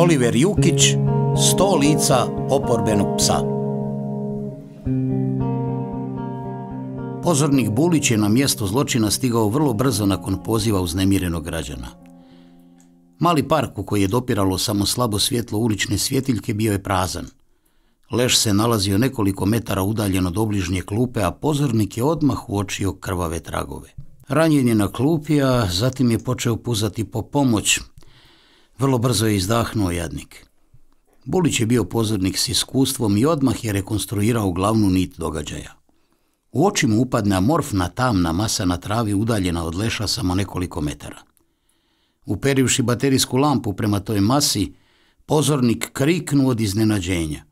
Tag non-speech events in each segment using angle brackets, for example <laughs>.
Oliver Jukić, sto lica oporbenog psa. Pozornik Bulić je na mjesto zločina stigao vrlo brzo nakon poziva uznemirenog građana. Mali park u koji je dopiralo samo slabo svjetlo ulične svjetiljke bio je prazan. Leš se nalazio nekoliko metara udaljen od obližnje klupe, a pozornik je odmah uočio krvave tragove. Ranjen je na klupi, a zatim je počeo puzati po pomoć, vrlo brzo je izdahnuo jadnik. Bulić je bio pozornik s iskustvom i odmah je rekonstruirao glavnu nit događaja. U oči mu upadne amorfna tamna masa na travi udaljena od leša samo nekoliko metara. Uperivši baterijsku lampu prema toj masi, pozornik kriknu od iznenađenja.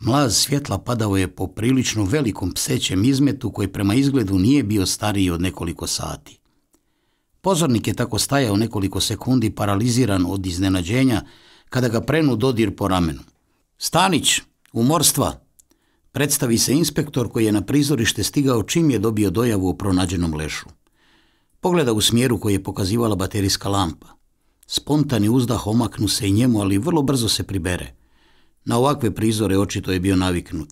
Mlaz svjetla padao je po prilično velikom psećem izmetu koji prema izgledu nije bio stariji od nekoliko sati. Pozornik je tako stajao nekoliko sekundi paraliziran od iznenađenja kada ga prenu dodir po ramenu. Stanić, umorstva! Predstavi se inspektor koji je na prizorište stigao čim je dobio dojavu o pronađenom lešu. Pogleda u smjeru koji je pokazivala baterijska lampa. Spontani uzdah omaknu se i njemu, ali vrlo brzo se pribere. Na ovakve prizore očito je bio naviknut.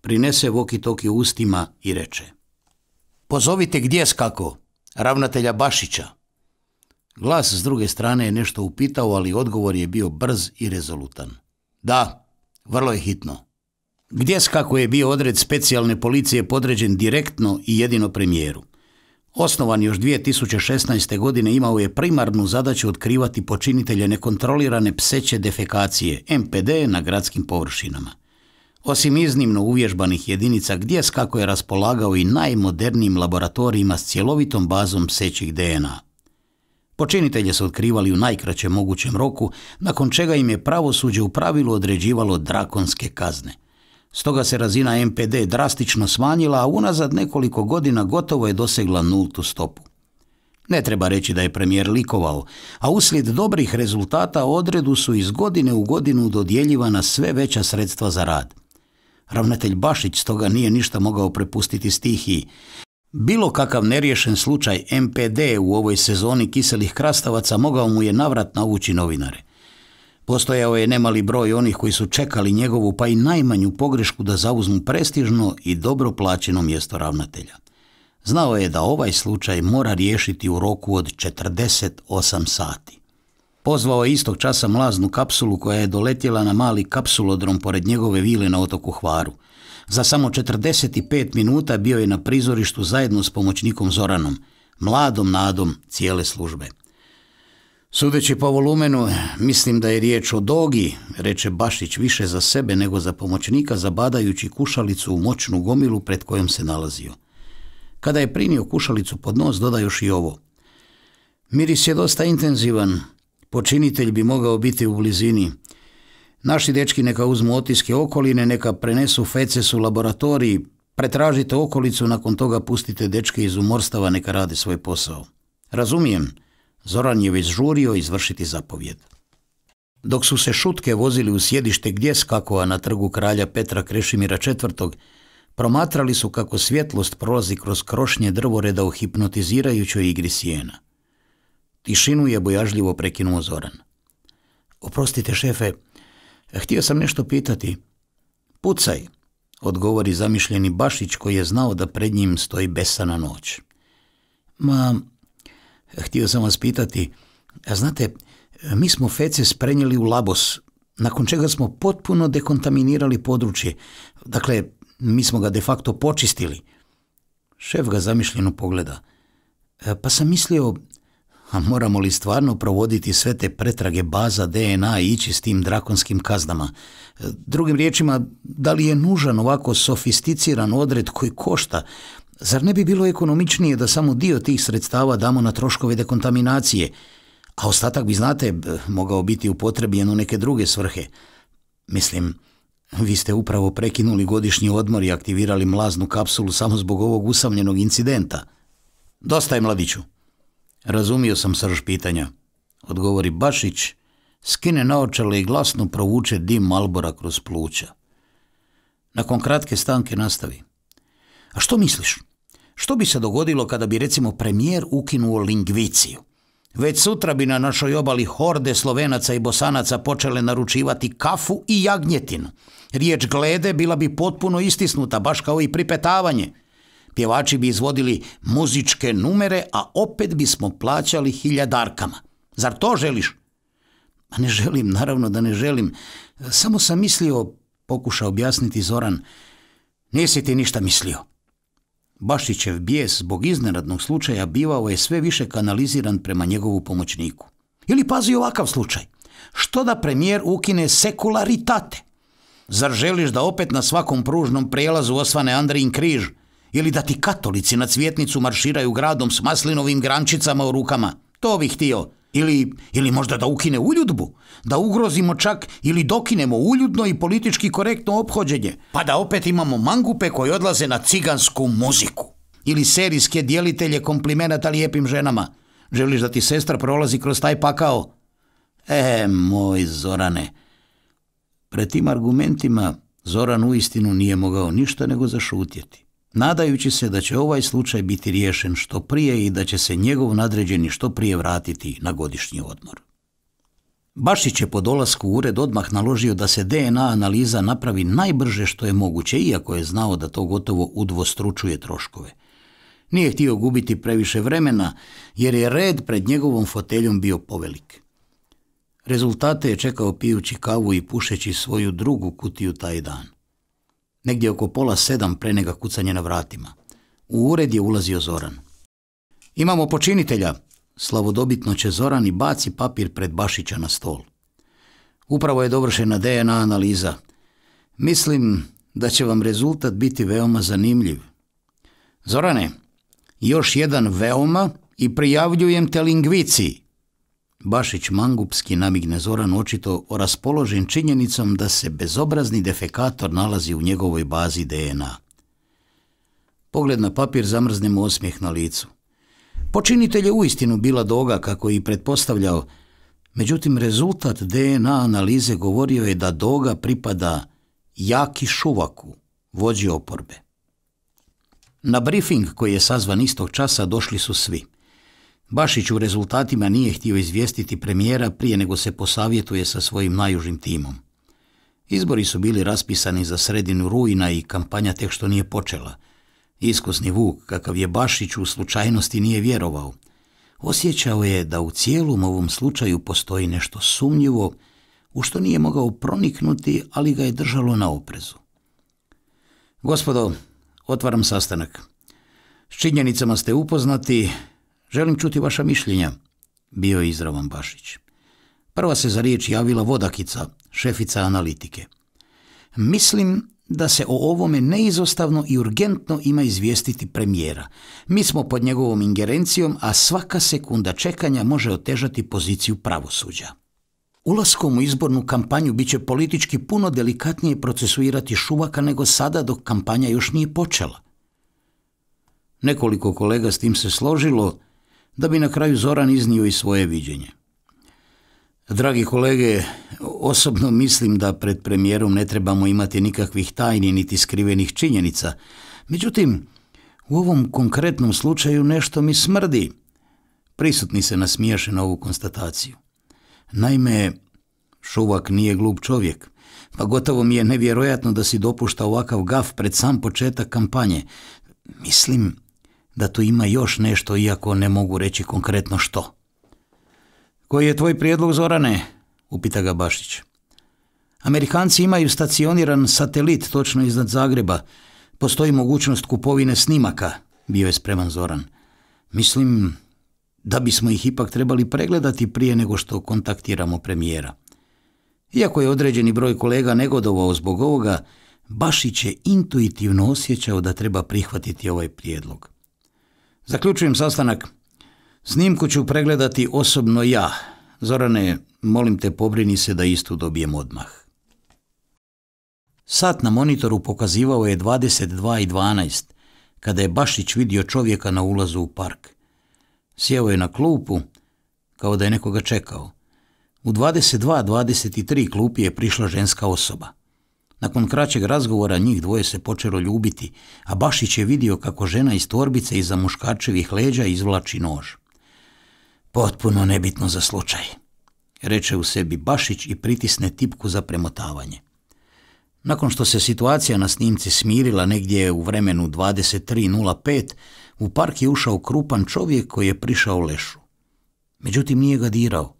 Prinese voki toki ustima i reče. Pozovite gdje skako, ravnatelja Bašića. Glas s druge strane je nešto upitao, ali odgovor je bio brz i rezolutan. Da, vrlo je hitno. Gdje skako je bio odred specijalne policije podređen direktno i jedino premijeru. Osnovan još 2016. godine imao je primarnu zadaću otkrivati počinitelje nekontrolirane pseće defekacije MPD na gradskim površinama. Osim iznimno uvježbanih jedinica gdje kako je raspolagao i najmodernijim laboratorijima s cjelovitom bazom sećih DNA. Počinitelje su otkrivali u najkraćem mogućem roku, nakon čega im je pravosuđe u pravilu određivalo drakonske kazne. Stoga se razina MPD drastično smanjila, a unazad nekoliko godina gotovo je dosegla nultu stopu. Ne treba reći da je premijer likovao, a uslijed dobrih rezultata odredu su iz godine u godinu dodjeljivana sve veća sredstva za rad – Ravnatelj Bašić stoga nije ništa mogao prepustiti stihiji. Bilo kakav neriješen slučaj MPD u ovoj sezoni kiselih krastavaca mogao mu je navrat navući novinare. Postojao je nemali broj onih koji su čekali njegovu pa i najmanju pogrešku da zauzmu prestižno i dobro plaćeno mjesto ravnatelja. Znao je da ovaj slučaj mora riješiti u roku od 48 sati. Pozvao je istog časa mlaznu kapsulu koja je doletjela na mali kapsulodrom pored njegove vile na otoku Hvaru. Za samo 45 minuta bio je na prizorištu zajedno s pomoćnikom Zoranom, mladom nadom cijele službe. Sudeći po volumenu, mislim da je riječ o dogi, reče Bašić više za sebe nego za pomoćnika, zabadajući kušalicu u moćnu gomilu pred kojom se nalazio. Kada je primio kušalicu pod nos, doda još i ovo. Miris je dosta intenzivan, Počinitelj bi mogao biti u blizini. Naši dečki neka uzmu otiske okoline, neka prenesu feces u laboratoriji, pretražite okolicu, nakon toga pustite dečke iz umorstava, neka rade svoj posao. Razumijem, Zoran je već žurio izvršiti zapovjed. Dok su se šutke vozili u sjedište gdje skakova na trgu kralja Petra Krešimira IV. Promatrali su kako svjetlost prolazi kroz krošnje drvoreda u hipnotizirajućoj igri sjena. Tišinu je bojažljivo prekinuo Zoran. Oprostite, šefe, htio sam nešto pitati. Pucaj, odgovori zamišljeni Bašić koji je znao da pred njim stoji besana noć. Ma, htio sam vas pitati, a znate, mi smo feces sprenjeli u labos, nakon čega smo potpuno dekontaminirali područje. Dakle, mi smo ga de facto počistili. Šef ga zamišljeno pogleda. Pa sam mislio, a moramo li stvarno provoditi sve te pretrage baza DNA i ići s tim drakonskim kaznama? E, drugim riječima, da li je nužan ovako sofisticiran odred koji košta? Zar ne bi bilo ekonomičnije da samo dio tih sredstava damo na troškove dekontaminacije, a ostatak bi, znate, mogao biti upotrebljen u neke druge svrhe? Mislim, vi ste upravo prekinuli godišnji odmor i aktivirali mlaznu kapsulu samo zbog ovog usamljenog incidenta. Dosta je, mladiću. Razumio sam srž pitanja. Odgovori Bašić, skine naočale i glasno provuče dim Malbora kroz pluća. Nakon kratke stanke nastavi. A što misliš? Što bi se dogodilo kada bi recimo premijer ukinuo lingviciju? Već sutra bi na našoj obali horde Slovenaca i Bosanaca počele naručivati kafu i jagnjetinu. Riječ glede bila bi potpuno istisnuta, baš kao i pripetavanje – Pjevači bi izvodili muzičke numere, a opet bismo plaćali hiljadarkama. Zar to želiš? ma ne želim, naravno da ne želim. Samo sam mislio, pokuša objasniti Zoran. Nisi ti ništa mislio. Bašićev bijes zbog iznenadnog slučaja bivao je sve više kanaliziran prema njegovu pomoćniku. Ili pazi ovakav slučaj. Što da premijer ukine sekularitate? Zar želiš da opet na svakom pružnom prijelazu osvane Andrin križ ili da ti katolici na cvjetnicu marširaju gradom s maslinovim grančicama u rukama. To bih htio. Ili, ili možda da ukine uljudbu. Da ugrozimo čak ili dokinemo uljudno i politički korektno obhođenje. Pa da opet imamo mangupe koji odlaze na cigansku muziku. Ili serijske dijelitelje komplimenata lijepim ženama. Želiš da ti sestra prolazi kroz taj pakao? E, moj Zorane. Pred tim argumentima Zoran uistinu nije mogao ništa nego zašutjeti nadajući se da će ovaj slučaj biti riješen što prije i da će se njegov nadređeni što prije vratiti na godišnji odmor. Bašić je po dolasku u ured odmah naložio da se DNA analiza napravi najbrže što je moguće, iako je znao da to gotovo udvostručuje troškove. Nije htio gubiti previše vremena, jer je red pred njegovom foteljom bio povelik. Rezultate je čekao pijući kavu i pušeći svoju drugu kutiju taj dan negdje oko pola sedam pre nega kucanje na vratima. U ured je ulazio Zoran. Imamo počinitelja, slavodobitno će Zoran i baci papir pred Bašića na stol. Upravo je dovršena DNA analiza. Mislim da će vam rezultat biti veoma zanimljiv. Zorane, još jedan veoma i prijavljujem te lingviciji. Bašić Mangupski namigne Zoran očito raspoložen činjenicom da se bezobrazni defekator nalazi u njegovoj bazi DNA. Pogled na papir zamrzne mu osmijeh na licu. Počinitelj je uistinu bila doga kako i pretpostavljao, međutim rezultat DNA analize govorio je da doga pripada Jaki Šuvaku, vođi oporbe. Na briefing koji je sazvan istog časa došli su svi – Bašić u rezultatima nije htio izvijestiti premijera prije nego se posavjetuje sa svojim najužim timom. Izbori su bili raspisani za sredinu rujna i kampanja tek što nije počela. Iskusni Vuk, kakav je Bašić, u slučajnosti nije vjerovao. Osjećao je da u cijelom ovom slučaju postoji nešto sumnjivo, u što nije mogao proniknuti, ali ga je držalo na oprezu. Gospodo, otvaram sastanak. S činjenicama ste upoznati, Želim čuti vaša mišljenja, bio je izravan Bašić. Prva se za riječ javila Vodakica, šefica analitike. Mislim da se o ovome neizostavno i urgentno ima izvijestiti premijera. Mi smo pod njegovom ingerencijom, a svaka sekunda čekanja može otežati poziciju pravosuđa. Ulaskom u izbornu kampanju bit će politički puno delikatnije procesuirati Šuvaka nego sada dok kampanja još nije počela. Nekoliko kolega s tim se složilo, da bi na kraju Zoran iznio i svoje viđenje. Dragi kolege, osobno mislim da pred premijerom ne trebamo imati nikakvih tajni niti skrivenih činjenica. Međutim, u ovom konkretnom slučaju nešto mi smrdi. Prisutni se nasmiješe na ovu konstataciju. Naime, Šuvak nije glup čovjek, pa gotovo mi je nevjerojatno da si dopušta ovakav gaf pred sam početak kampanje. Mislim, da tu ima još nešto, iako ne mogu reći konkretno što. Koji je tvoj prijedlog, Zorane? upita ga Bašić. Amerikanci imaju stacioniran satelit točno iznad Zagreba. Postoji mogućnost kupovine snimaka, bio je spreman Zoran. Mislim da bismo ih ipak trebali pregledati prije nego što kontaktiramo premijera. Iako je određeni broj kolega negodovao zbog ovoga, Bašić je intuitivno osjećao da treba prihvatiti ovaj prijedlog. Zaključujem sastanak. Snimku ću pregledati osobno ja. Zorane, molim te pobrini se da istu dobijem odmah. Sat na monitoru pokazivao je 22.12, kada je Bašić vidio čovjeka na ulazu u park. Sjeo je na klupu, kao da je nekoga čekao. U 22.23 klupi je prišla ženska osoba. Nakon kraćeg razgovora njih dvoje se počelo ljubiti, a Bašić je vidio kako žena iz torbice iza muškačevih leđa izvlači nož. Potpuno nebitno za slučaj, reče u sebi Bašić i pritisne tipku za premotavanje. Nakon što se situacija na snimci smirila negdje u vremenu 23.05, u park je ušao krupan čovjek koji je prišao Lešu. Međutim, nije ga dirao.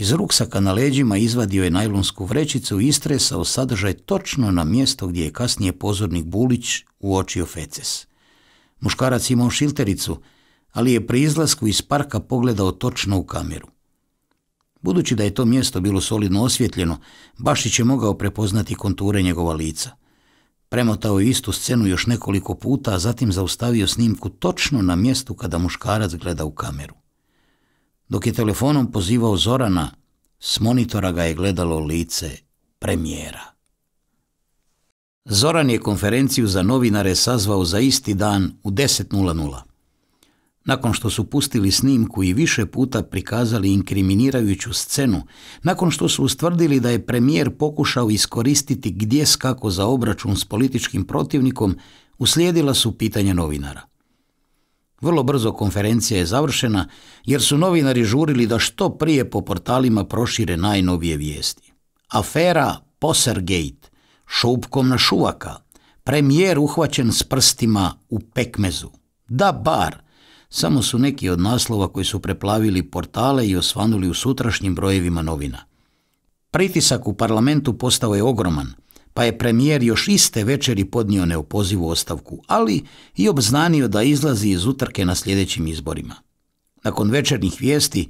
Iz ruksaka na leđima izvadio je najlonsku vrećicu i istresao sadržaj točno na mjesto gdje je kasnije pozornik Bulić uočio feces. Muškarac imao šiltericu, ali je pri izlasku iz parka pogledao točno u kameru. Budući da je to mjesto bilo solidno osvjetljeno, Bašić je mogao prepoznati konture njegova lica. Premotao je istu scenu još nekoliko puta, a zatim zaustavio snimku točno na mjestu kada muškarac gleda u kameru. Dok je telefonom pozivao Zorana, s monitora ga je gledalo lice premijera. Zoran je konferenciju za novinare sazvao za isti dan u 10.00. Nakon što su pustili snimku i više puta prikazali inkriminirajuću scenu, nakon što su ustvrdili da je premijer pokušao iskoristiti gdje skako za obračun s političkim protivnikom, uslijedila su pitanja novinara. Vrlo brzo konferencija je završena jer su novinari žurili da što prije po portalima prošire najnovije vijesti. Afera Posergate, šupkom na šuvaka, premijer uhvaćen s prstima u pekmezu. Da bar, samo su neki od naslova koji su preplavili portale i osvanuli u sutrašnjim brojevima novina. Pritisak u parlamentu postao je ogroman, pa je premijer još iste večeri podnio neopozivu ostavku, ali i obznanio da izlazi iz utrke na sljedećim izborima. Nakon večernjih vijesti,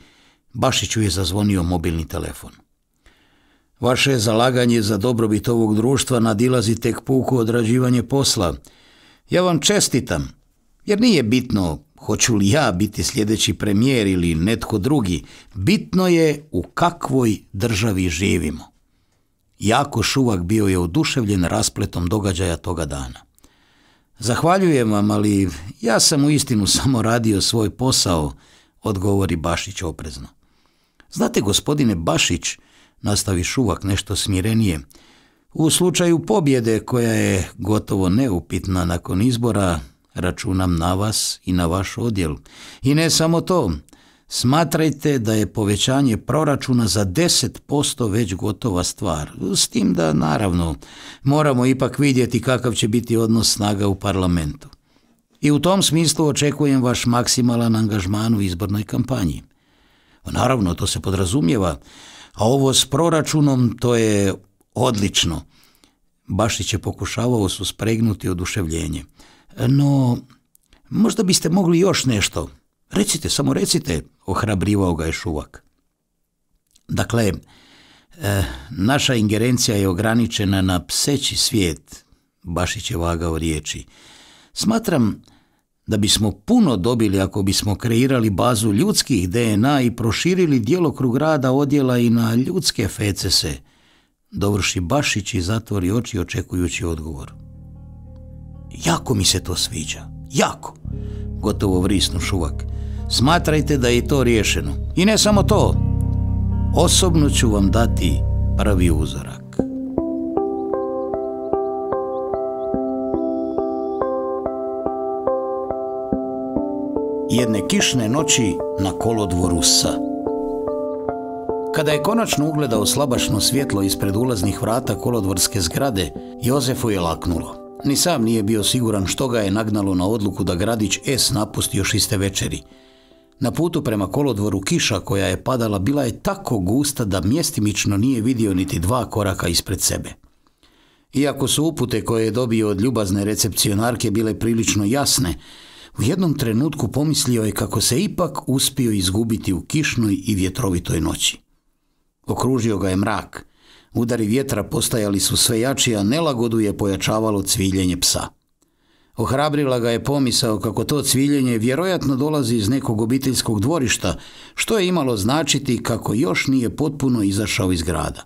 Bašiću je zazvonio mobilni telefon. Vaše zalaganje za dobrobit ovog društva nadilazi tek puku odrađivanje posla. Ja vam čestitam, jer nije bitno hoću li ja biti sljedeći premijer ili netko drugi, bitno je u kakvoj državi živimo. Jako Šuvak bio je oduševljen raspletom događaja toga dana. Zahvaljujem vam, ali ja sam u istinu samo radio svoj posao, odgovori Bašić oprezno. Znate, gospodine Bašić, nastavi Šuvak nešto smirenije, u slučaju pobjede koja je gotovo neupitna nakon izbora, računam na vas i na vaš odjel. I ne samo to, smatrajte da je povećanje proračuna za 10% već gotova stvar. S tim da, naravno, moramo ipak vidjeti kakav će biti odnos snaga u parlamentu. I u tom smislu očekujem vaš maksimalan angažman u izbornoj kampanji. Pa naravno, to se podrazumijeva, a ovo s proračunom to je odlično. Bašić je pokušavao suspregnuti oduševljenje. No, možda biste mogli još nešto, Recite, samo recite, ohrabrivao ga je Šuvak. Dakle, eh, naša ingerencija je ograničena na pseći svijet, Bašić je vagao riječi. Smatram da bismo puno dobili ako bismo kreirali bazu ljudskih DNA i proširili djelokrug rada odjela i na ljudske fecese, dovrši Bašić i zatvori oči očekujući odgovor. Jako mi se to sviđa, jako, gotovo vrisnu šuvak smatrajte da je to riješeno. I ne samo to, osobno ću vam dati pravi uzorak. Jedne kišne noći na kolodvoru sa. Kada je konačno ugledao slabašno svjetlo ispred ulaznih vrata kolodvorske zgrade, Jozefu je laknulo. Ni sam nije bio siguran što ga je nagnalo na odluku da Gradić S napusti još iste večeri. Na putu prema kolodvoru kiša koja je padala bila je tako gusta da mjestimično nije vidio niti dva koraka ispred sebe. Iako su upute koje je dobio od ljubazne recepcionarke bile prilično jasne, u jednom trenutku pomislio je kako se ipak uspio izgubiti u kišnoj i vjetrovitoj noći. Okružio ga je mrak. Udari vjetra postajali su sve jači, a nelagodu je pojačavalo cviljenje psa. Ohrabrila ga je pomisao kako to cviljenje vjerojatno dolazi iz nekog obiteljskog dvorišta, što je imalo značiti kako još nije potpuno izašao iz grada.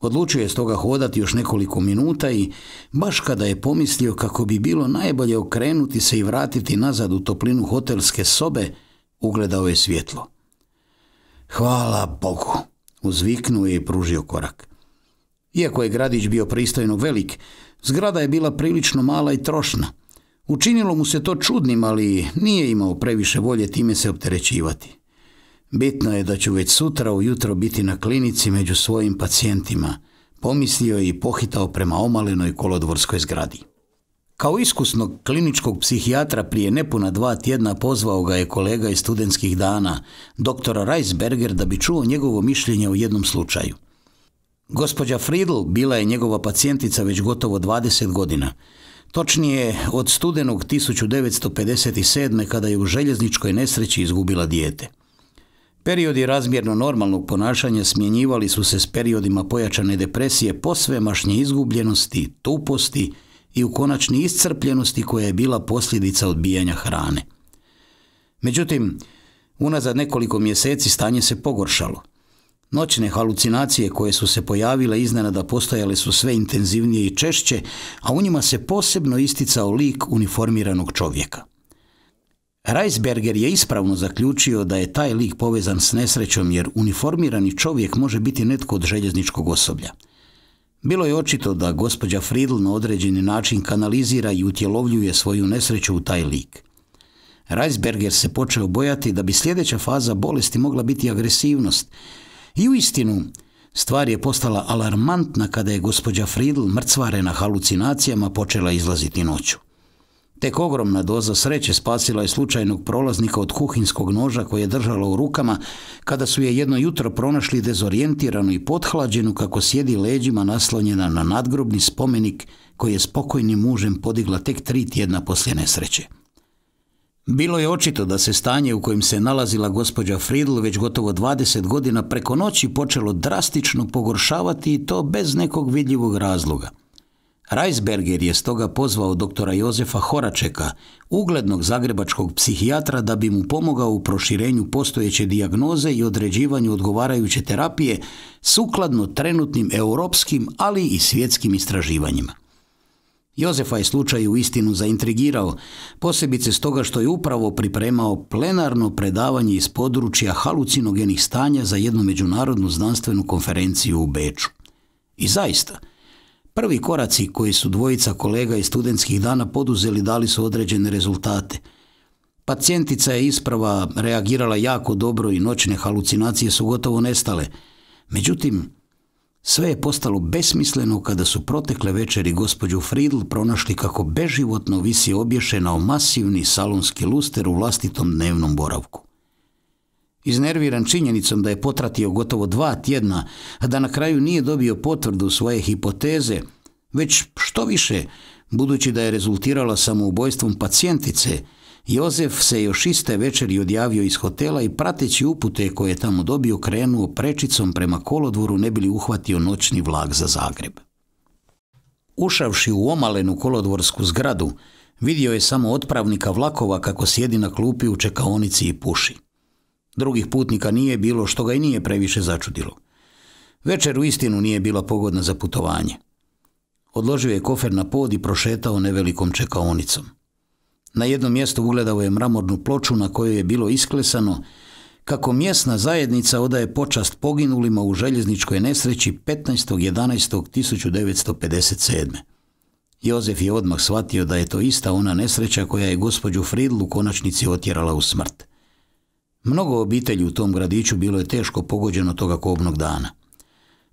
Odlučio je stoga hodati još nekoliko minuta i, baš kada je pomislio kako bi bilo najbolje okrenuti se i vratiti nazad u toplinu hotelske sobe, ugledao je svjetlo. Hvala Bogu, uzviknuo je i pružio korak. Iako je gradić bio pristojno velik, Zgrada je bila prilično mala i trošna. Učinilo mu se to čudnim, ali nije imao previše volje time se opterećivati. Bitno je da ću već sutra ujutro biti na klinici među svojim pacijentima, pomislio je i pohitao prema omalenoj kolodvorskoj zgradi. Kao iskusnog kliničkog psihijatra prije nepuna dva tjedna pozvao ga je kolega iz studentskih dana, doktora Reisberger, da bi čuo njegovo mišljenje u jednom slučaju. Gospođa Friedl bila je njegova pacijentica već gotovo 20 godina. Točnije od studenog 1957. kada je u željezničkoj nesreći izgubila dijete. Periodi razmjerno normalnog ponašanja smjenjivali su se s periodima pojačane depresije posvemašnje izgubljenosti, tuposti i u konačni iscrpljenosti koja je bila posljedica odbijanja hrane. Međutim, unazad nekoliko mjeseci stanje se pogoršalo – Noćne halucinacije koje su se pojavile iznenada postojale su sve intenzivnije i češće, a u njima se posebno isticao lik uniformiranog čovjeka. Reisberger je ispravno zaključio da je taj lik povezan s nesrećom jer uniformirani čovjek može biti netko od željezničkog osoblja. Bilo je očito da gospođa Friedl na određeni način kanalizira i utjelovljuje svoju nesreću u taj lik. Reisberger se počeo bojati da bi sljedeća faza bolesti mogla biti agresivnost, i u istinu, Stvar je postala alarmantna kada je gospođa Fridl mrcvarena halucinacijama počela izlaziti noću. Tek ogromna doza sreće spasila je slučajnog prolaznika od kuhinskog noža koje je držala u rukama kada su je jedno jutro pronašli dezorijentiranu i pothlađenu kako sjedi leđima naslonjena na nadgrobni spomenik koji je spokojnim mužem podigla tek tri tjedna poslije nesreće. Bilo je očito da se stanje u kojem se nalazila gospođa Fridl već gotovo 20 godina preko noći počelo drastično pogoršavati i to bez nekog vidljivog razloga. Reisberger je stoga pozvao doktora Jozefa Horačeka, uglednog zagrebačkog psihijatra, da bi mu pomogao u proširenju postojeće dijagnoze i određivanju odgovarajuće terapije sukladno trenutnim europskim, ali i svjetskim istraživanjima. Jozefa je slučaj u istinu zaintrigirao, posebice stoga što je upravo pripremao plenarno predavanje iz područja halucinogenih stanja za jednu međunarodnu znanstvenu konferenciju u Beču. I zaista, prvi koraci koji su dvojica kolega iz studentskih dana poduzeli dali su određene rezultate. Pacijentica je isprava reagirala jako dobro i noćne halucinacije su gotovo nestale. Međutim, sve je postalo besmisleno kada su protekle večeri gospođu Fridl pronašli kako beživotno visi obješena o masivni salonski luster u vlastitom dnevnom boravku. Iznerviran činjenicom da je potratio gotovo dva tjedna, a da na kraju nije dobio potvrdu svoje hipoteze, već što više, budući da je rezultirala samoubojstvom pacijentice, Jozef se još iste večeri odjavio iz hotela i prateći upute koje je tamo dobio krenuo prečicom prema kolodvoru ne bili uhvatio noćni vlak za Zagreb. Ušavši u omalenu kolodvorsku zgradu, vidio je samo otpravnika vlakova kako sjedi na klupi u čekaonici i puši. Drugih putnika nije bilo što ga i nije previše začudilo. Večer u istinu nije bila pogodna za putovanje. Odložio je kofer na pod i prošetao nevelikom čekaonicom. Na jednom mjestu ugledao je mramornu ploču na kojoj je bilo isklesano kako mjesna zajednica odaje počast poginulima u željezničkoj nesreći 15.11.1957. Jozef je odmah shvatio da je to ista ona nesreća koja je gospođu Fridlu u konačnici otjerala u smrt. Mnogo obitelji u tom gradiću bilo je teško pogođeno toga kobnog dana.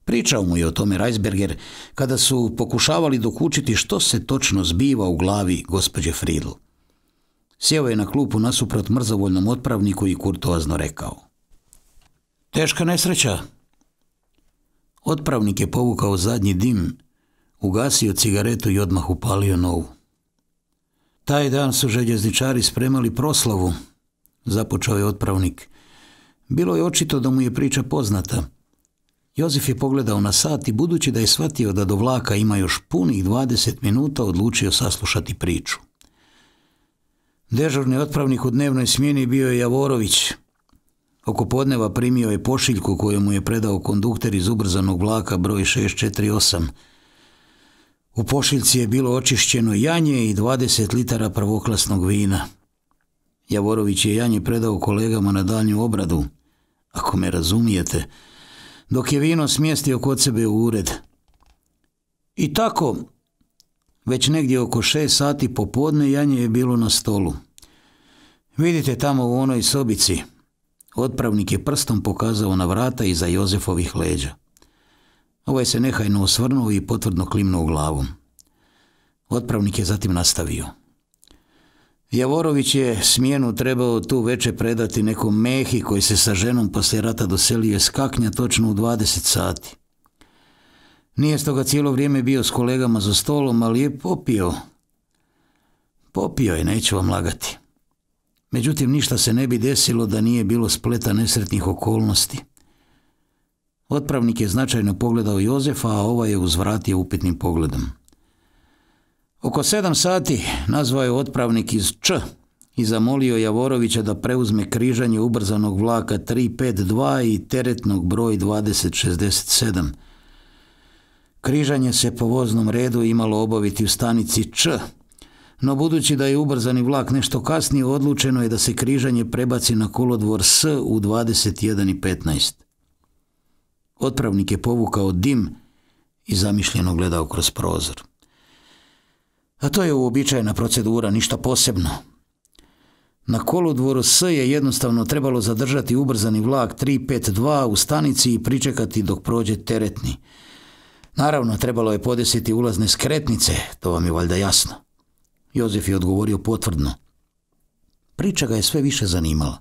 Pričao mu je o tome Reisberger kada su pokušavali dokučiti što se točno zbiva u glavi gospođe Fridl. Sjeo je na klupu nasuprot mrzovoljnom otpravniku i kurtoazno rekao. Teška nesreća. Otpravnik je povukao zadnji dim, ugasio cigaretu i odmah upalio novu. Taj dan su željezničari spremali proslavu, započeo je otpravnik. Bilo je očito da mu je priča poznata. Jozef je pogledao na sat i budući da je shvatio da do vlaka ima još punih 20 minuta, odlučio saslušati priču. Dežurni otpravnik u dnevnoj smjeni bio je Javorović. Oko podneva primio je pošiljku koju mu je predao kondukter iz ubrzanog vlaka broj 648. U pošiljci je bilo očišćeno janje i 20 litara prvoklasnog vina. Javorović je janje predao kolegama na daljnju obradu, ako me razumijete, dok je vino smjestio kod sebe u ured. I tako, već negdje oko šest sati popodne janje je bilo na stolu. Vidite tamo u onoj sobici. Otpravnik je prstom pokazao na vrata iza Jozefovih leđa. Ovaj se nehajno osvrnuo i potvrdno klimnuo glavom. Otpravnik je zatim nastavio. Javorović je smjenu trebao tu veče predati nekom mehi koji se sa ženom poslije rata doselio s Kaknja točno u 20 sati. Nije stoga cijelo vrijeme bio s kolegama za stolom, ali je popio. Popio je, neću vam lagati. Međutim, ništa se ne bi desilo da nije bilo spleta nesretnih okolnosti. Otpravnik je značajno pogledao Jozefa, a ovaj je uzvratio upitnim pogledom. Oko sedam sati nazvao je otpravnik iz Č i zamolio Javorovića da preuzme križanje ubrzanog vlaka 352 i teretnog broj 2067. Križanje se po voznom redu imalo obaviti u stanici Č, no budući da je ubrzani vlak nešto kasnije, odlučeno je da se križanje prebaci na kolodvor S u 21.15. Otpravnik je povukao dim i zamišljeno gledao kroz prozor. A to je uobičajena procedura, ništa posebno. Na kolodvoru S je jednostavno trebalo zadržati ubrzani vlak 352 u stanici i pričekati dok prođe teretni. Naravno, trebalo je podesiti ulazne skretnice, to vam je valjda jasno. Jozef je odgovorio potvrdno. Priča ga je sve više zanimala.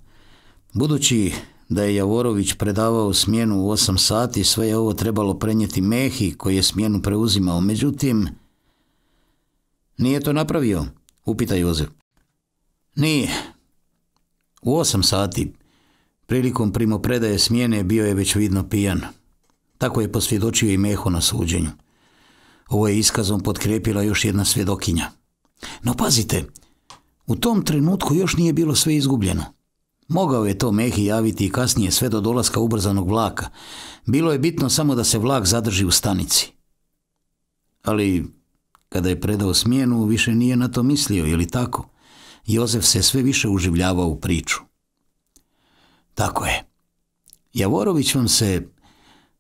Budući da je Javorović predavao smjenu u osam sati, sve je ovo trebalo prenijeti Mehi koji je smjenu preuzimao. Međutim, nije to napravio, upita Jozef. Nije. U osam sati, prilikom primopredaje smjene, bio je već vidno pijan. Tako je posvjedočio i Meho na suđenju. Ovo je iskazom potkrepila još jedna svjedokinja. No pazite, u tom trenutku još nije bilo sve izgubljeno. Mogao je to Mehi javiti i kasnije sve do dolaska ubrzanog vlaka. Bilo je bitno samo da se vlak zadrži u stanici. Ali kada je predao smjenu, više nije na to mislio, ili tako? Jozef se sve više uživljavao u priču. Tako je. Javorović vam se,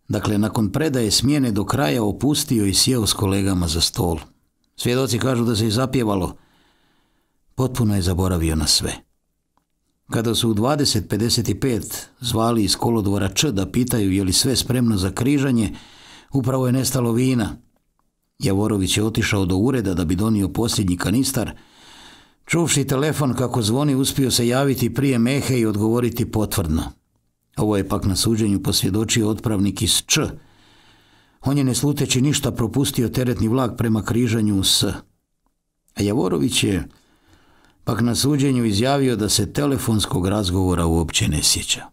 dakle, nakon predaje smjene do kraja opustio i sjeo s kolegama za stol. Svjedoci kažu da se i zapjevalo. Potpuno je zaboravio na sve. Kada su u 20.55 zvali iz kolodvora Č da pitaju je li sve spremno za križanje, upravo je nestalo vina. Javorović je otišao do ureda da bi donio posljednji kanistar. Čuvši telefon kako zvoni uspio se javiti prije mehe i odgovoriti potvrdno. Ovo je pak na suđenju posvjedočio otpravnik iz Č, on je ne sluteći ništa propustio teretni vlak prema križanju S. A Javorović je pak na suđenju izjavio da se telefonskog razgovora uopće ne sjeća.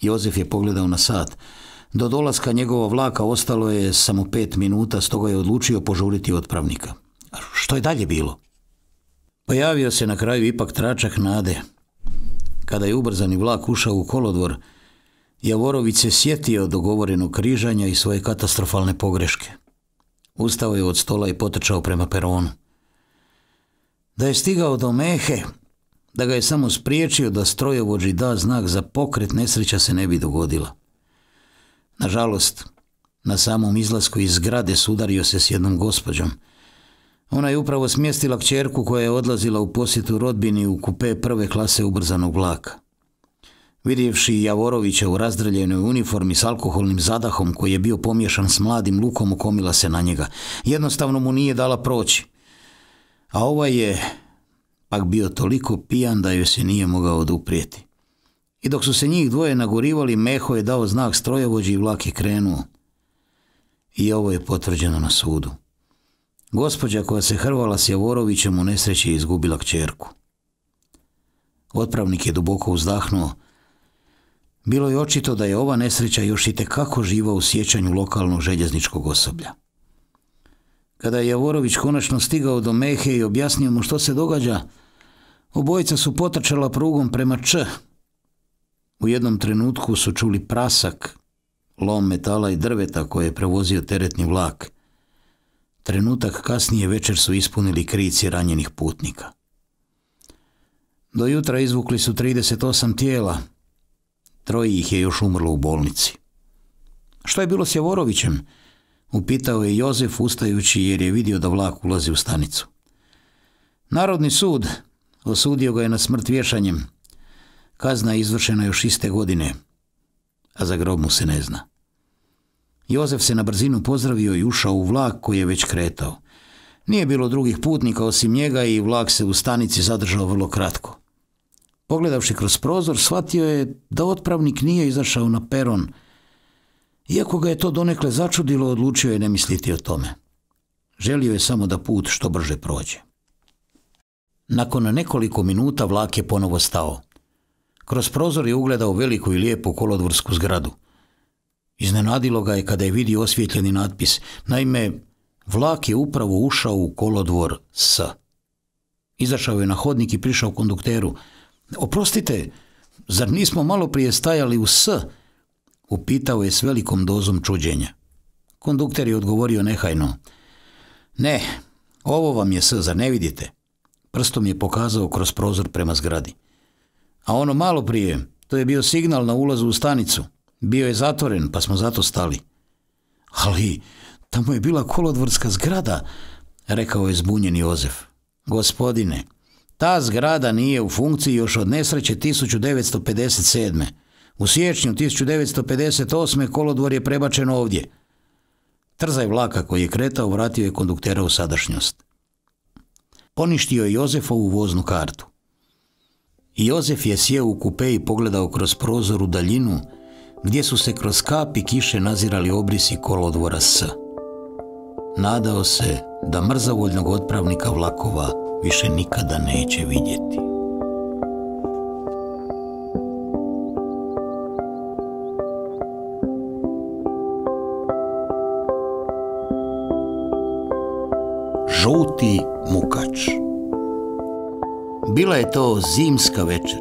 Jozef je pogledao na sat. Do dolaska njegova vlaka ostalo je samo pet minuta, stoga je odlučio požuriti otpravnika. što je dalje bilo? Pojavio se na kraju ipak tračak nade. Kada je ubrzani vlak ušao u kolodvor, Javorović se sjetio dogovorenog križanja i svoje katastrofalne pogreške. Ustao je od stola i potrčao prema peronu. Da je stigao do Mehe, da ga je samo spriječio da strojovođi da znak za pokret, nesreća se ne bi dogodila. Nažalost, na samom izlasku iz zgrade sudario se s jednom gospođom. Ona je upravo smjestila kćerku koja je odlazila u posjetu rodbini u kupe prve klase ubrzanog vlaka. Vidjevši Javorovića u razdrljenoj uniformi s alkoholnim zadahom koji je bio pomješan s mladim lukom okomila se na njega. Jednostavno mu nije dala proći. A ovaj je pak bio toliko pijan da joj se nije mogao oduprijeti. I dok su se njih dvoje nagurivali, Meho je dao znak strojevođi i vlak je krenuo. I ovo je potvrđeno na sudu. Gospođa koja se hrvala s Javorovićem u nesreći je izgubila kćerku. Otpravnik je duboko uzdahnuo, bilo je očito da je ova nesreća još i tekako živa u sjećanju lokalnog željezničkog osoblja. Kada je Javorović konačno stigao do Mehe i objasnio mu što se događa, obojica su potrčala prugom prema Č. U jednom trenutku su čuli prasak, lom metala i drveta koje je prevozio teretni vlak. Trenutak kasnije večer su ispunili krici ranjenih putnika. Do jutra izvukli su 38 tijela – Troje ih je još umrlo u bolnici. Što je bilo s Javorovićem? Upitao je Jozef ustajući jer je vidio da vlak ulazi u stanicu. Narodni sud osudio ga je na smrt vješanjem. Kazna je izvršena još iste godine, a za grob mu se ne zna. Jozef se na brzinu pozdravio i ušao u vlak koji je već kretao. Nije bilo drugih putnika osim njega i vlak se u stanici zadržao vrlo kratko. Pogledavši kroz prozor, shvatio je da otpravnik nije izašao na peron. Iako ga je to donekle začudilo, odlučio je ne misliti o tome. Želio je samo da put što brže prođe. Nakon nekoliko minuta vlak je ponovo stao. Kroz prozor je ugledao veliku i lijepu kolodvorsku zgradu. Iznenadilo ga je kada je vidio osvjetljeni natpis. Naime, vlak je upravo ušao u kolodvor S. Izašao je na hodnik i prišao kondukteru – Oprostite, zar nismo malo prije stajali u S? Upitao je s velikom dozom čuđenja. Kondukter je odgovorio nehajno. Ne, ovo vam je S, zar ne vidite? Prstom je pokazao kroz prozor prema zgradi. A ono malo prije, to je bio signal na ulazu u stanicu. Bio je zatvoren, pa smo zato stali. Ali, tamo je bila kolodvorska zgrada, rekao je zbunjeni Jozef. Gospodine, ta zgrada nije u funkciji još od nesreće 1957. U siječnju 1958. kolodvor je prebačen ovdje. Trzaj vlaka koji je kretao vratio je konduktera u sadašnjost. Poništio je Jozefovu voznu kartu. Jozef je sjeo u kupe i pogledao kroz prozor u daljinu, gdje su se kroz kapi kiše nazirali obrisi kolodvora S. Nadao se da mrzavoljnog otpravnika vlakova više nikada neće vidjeti. Žuti mukač Bila je to zimska večer.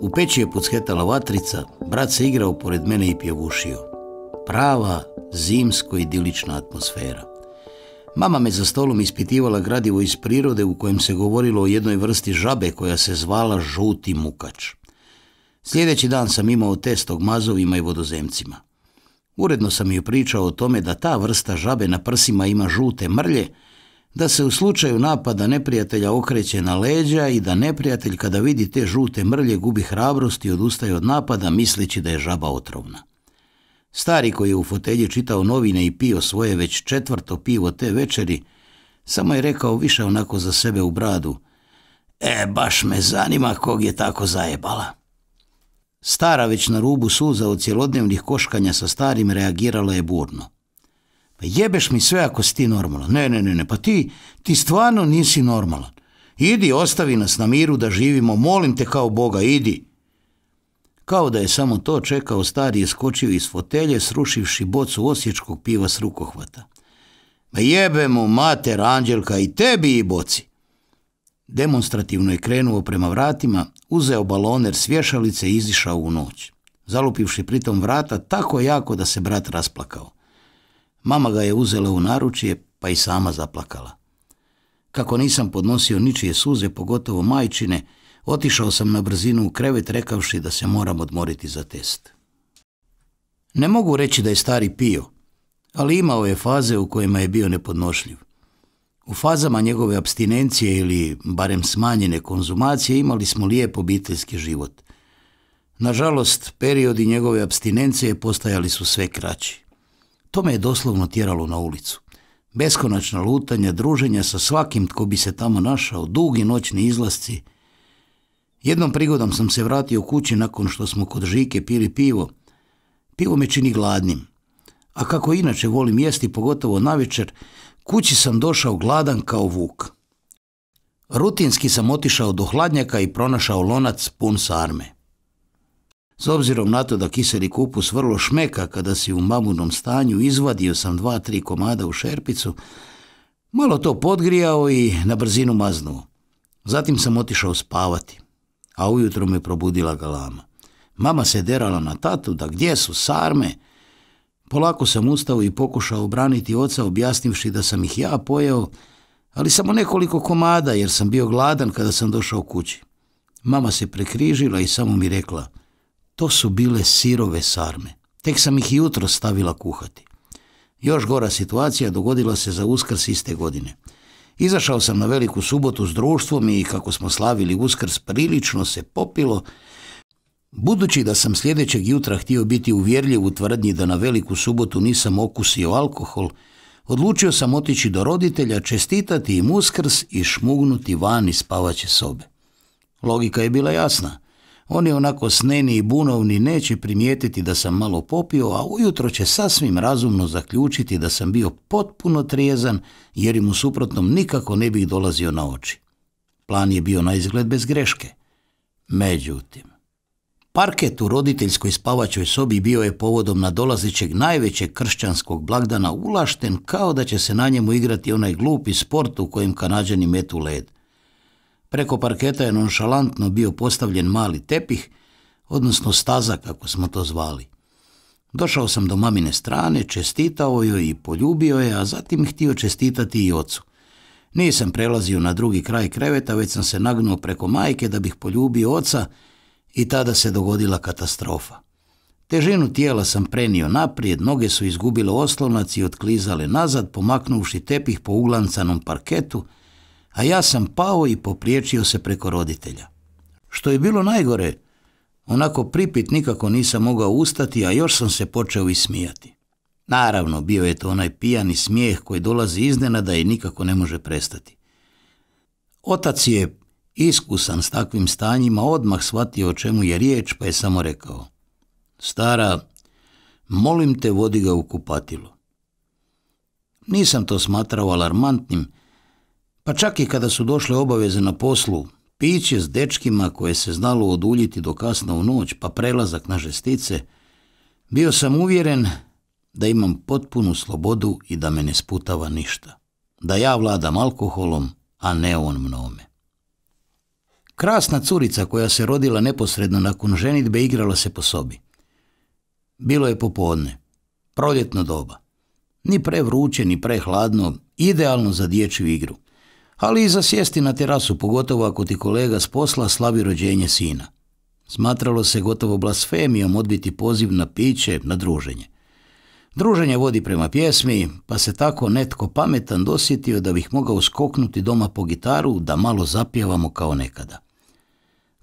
U peći je pucketala vatrica, brat se igrao pored mene i pjevušio. Prava zimsko-idilična atmosfera. Mama me za stolom ispitivala gradivo iz prirode u kojem se govorilo o jednoj vrsti žabe koja se zvala žuti mukač. Sljedeći dan sam imao test o gmazovima i vodozemcima. Uredno sam ju pričao o tome da ta vrsta žabe na prsima ima žute mrlje, da se u slučaju napada neprijatelja okreće na leđa i da neprijatelj kada vidi te žute mrlje gubi hrabrost i odustaje od napada misleći da je žaba otrovna. Stari koji je u fotelji čitao novine i pio svoje već četvrto pivo te večeri, samo je rekao više onako za sebe u bradu. E, baš me zanima kog je tako zajebala. Stara već na rubu suza od cjelodnevnih koškanja sa starim reagirala je burno. Pa jebeš mi sve ako si ti normalan. Ne, ne, ne, ne, pa ti, ti stvarno nisi normalan. Idi, ostavi nas na miru da živimo, molim te kao Boga, idi. Kao da je samo to čekao stari skočiv iz fotelje srušivši bocu osječkog piva s rukohvata. Ma jebe mu mater Anđelka i tebi i boci. Demonstrativno je krenuo prema vratima, uzeo baloner s vješalice i izišao u noć, zalupivši pritom vrata tako jako da se brat rasplakao. Mama ga je uzela u naručje pa i sama zaplakala. Kako nisam podnosio ničije suze, pogotovo majčine, Otišao sam na brzinu u krevet rekavši da se moram odmoriti za test. Ne mogu reći da je stari pio, ali imao je faze u kojima je bio nepodnošljiv. U fazama njegove abstinencije ili barem smanjene konzumacije imali smo lijep obiteljski život. Nažalost, periodi njegove abstinencije postajali su sve kraći. To me je doslovno tjeralo na ulicu. Beskonačna lutanja, druženja sa svakim tko bi se tamo našao, dugi noćni izlasci – Jednom prigodom sam se vratio kući nakon što smo kod Žike pili pivo. Pivo me čini gladnim. A kako inače volim jesti, pogotovo večer, kući sam došao gladan kao vuk. Rutinski sam otišao do hladnjaka i pronašao lonac pun sarme. S obzirom na to da kiseli kupus vrlo šmeka kada si u mamunom stanju, izvadio sam dva, tri komada u šerpicu, malo to podgrijao i na brzinu maznuo. Zatim sam otišao spavati a ujutro me probudila galama. Mama se derala na tatu da gdje su sarme. Polako sam ustao i pokušao obraniti oca objasnivši da sam ih ja pojeo, ali samo nekoliko komada jer sam bio gladan kada sam došao kući. Mama se prekrižila i samo mi rekla, to su bile sirove sarme. Tek sam ih jutro stavila kuhati. Još gora situacija dogodila se za uskrs iste godine. Izašao sam na veliku subotu s društvom i kako smo slavili uskrs prilično se popilo, Budući da sam sljedećeg jutra htio biti uvjerljiv u tvrdnji da na veliku subotu nisam okusio alkohol, odlučio sam otići do roditelja, čestitati im uskrs i šmugnuti van iz spavaće sobe. Logika je bila jasna. Oni onako sneni i bunovni, neće primijetiti da sam malo popio, a ujutro će sasvim razumno zaključiti da sam bio potpuno trijezan, jer im u suprotnom nikako ne bih dolazio na oči. Plan je bio na izgled bez greške. Međutim, parket u roditeljskoj spavaćoj sobi bio je povodom na dolazićeg najvećeg kršćanskog blagdana ulašten kao da će se na njemu igrati onaj glupi sport u kojem kanađani metu led – preko parketa je nonšalantno bio postavljen mali tepih, odnosno staza kako smo to zvali. Došao sam do mamine strane, čestitao joj i poljubio je, a zatim htio čestitati i ocu. Nisam prelazio na drugi kraj kreveta, već sam se nagnuo preko majke da bih poljubio oca i tada se dogodila katastrofa. Težinu tijela sam prenio naprijed, noge su izgubile oslonac i otklizale nazad, pomaknuvši tepih po uglancanom parketu, a ja sam pao i popriječio se preko roditelja. Što je bilo najgore, onako pripit nikako nisam mogao ustati, a još sam se počeo i smijati. Naravno, bio je to onaj pijani smijeh koji dolazi iznenada i nikako ne može prestati. Otac je, iskusan s takvim stanjima, odmah shvatio o čemu je riječ, pa je samo rekao Stara, molim te vodi ga u kupatilo. Nisam to smatrao alarmantnim, pa čak i kada su došle obaveze na poslu, piće s dečkima koje se znalo oduljiti do kasno u noć, pa prelazak na žestice, bio sam uvjeren da imam potpunu slobodu i da me ne sputava ništa. Da ja vladam alkoholom, a ne on mnome. Krasna curica koja se rodila neposredno nakon ženitbe igrala se po sobi. Bilo je popodne, proljetno doba. Ni prevruće, ni prehladno, idealno za dječju igru – ali i za sjesti na terasu, pogotovo ako ti kolega s posla slavi rođenje sina. Smatralo se gotovo blasfemijom odbiti poziv na piće, na druženje. Druženje vodi prema pjesmi, pa se tako netko pametan dosjetio da bih mogao skoknuti doma po gitaru da malo zapjevamo kao nekada.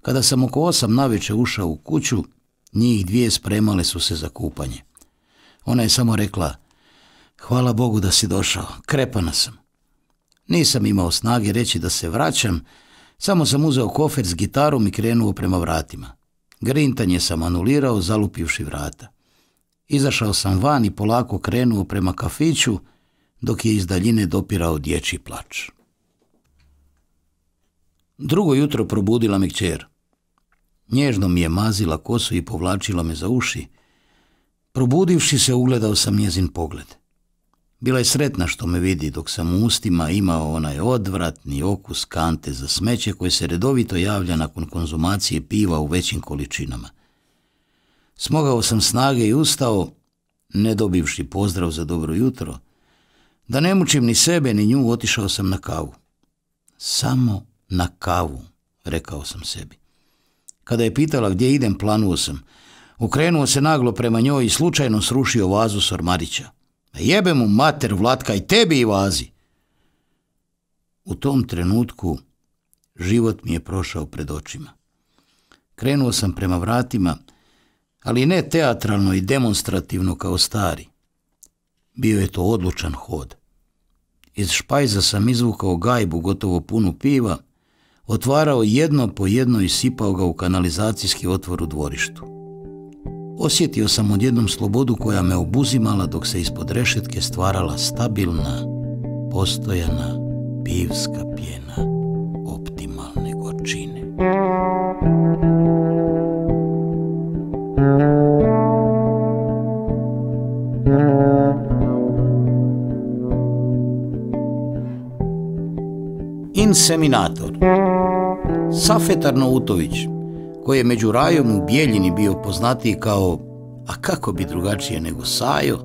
Kada sam oko osam naveče ušao u kuću, njih dvije spremale su se za kupanje. Ona je samo rekla, hvala Bogu da si došao, krepana sam. Nisam imao snage reći da se vraćam, samo sam uzeo kofer s gitarom i krenuo prema vratima. Grintanje sam anulirao zalupivši vrata. Izašao sam van i polako krenuo prema kafiću, dok je iz daljine dopirao dječji plač. Drugo jutro probudila me kćer. Nježno mi je mazila kosu i povlačila me za uši. Probudivši se ugledao sam njezin pogled. Bila je sretna što me vidi dok sam u ustima imao onaj odvratni okus kante za smeće koji se redovito javlja nakon konzumacije piva u većim količinama. Smogao sam snage i ustao, ne dobivši pozdrav za dobro jutro. Da ne mučim ni sebe ni nju, otišao sam na kavu. Samo na kavu, rekao sam sebi. Kada je pitala gdje idem, planuo sam. Okrenuo se naglo prema njoj i slučajno srušio vazu s ormarića. Jebe mu mater, Vlatka, i tebi i vazi. U tom trenutku život mi je prošao pred očima. Krenuo sam prema vratima, ali ne teatralno i demonstrativno kao stari. Bio je to odlučan hod. Iz špajza sam izvukao gajbu gotovo punu piva, otvarao jedno po jedno i sipao ga u kanalizacijski otvor u dvorištu. Osjetio sam odjednom slobodu koja me obuzimala dok se ispod rešetke stvarala stabilna, postojana, pivska pjena optimalne gorčine. Inseminator Safetar Nautović koji je među rajom u Bijeljini bio poznatiji kao, a kako bi drugačije nego Sajo,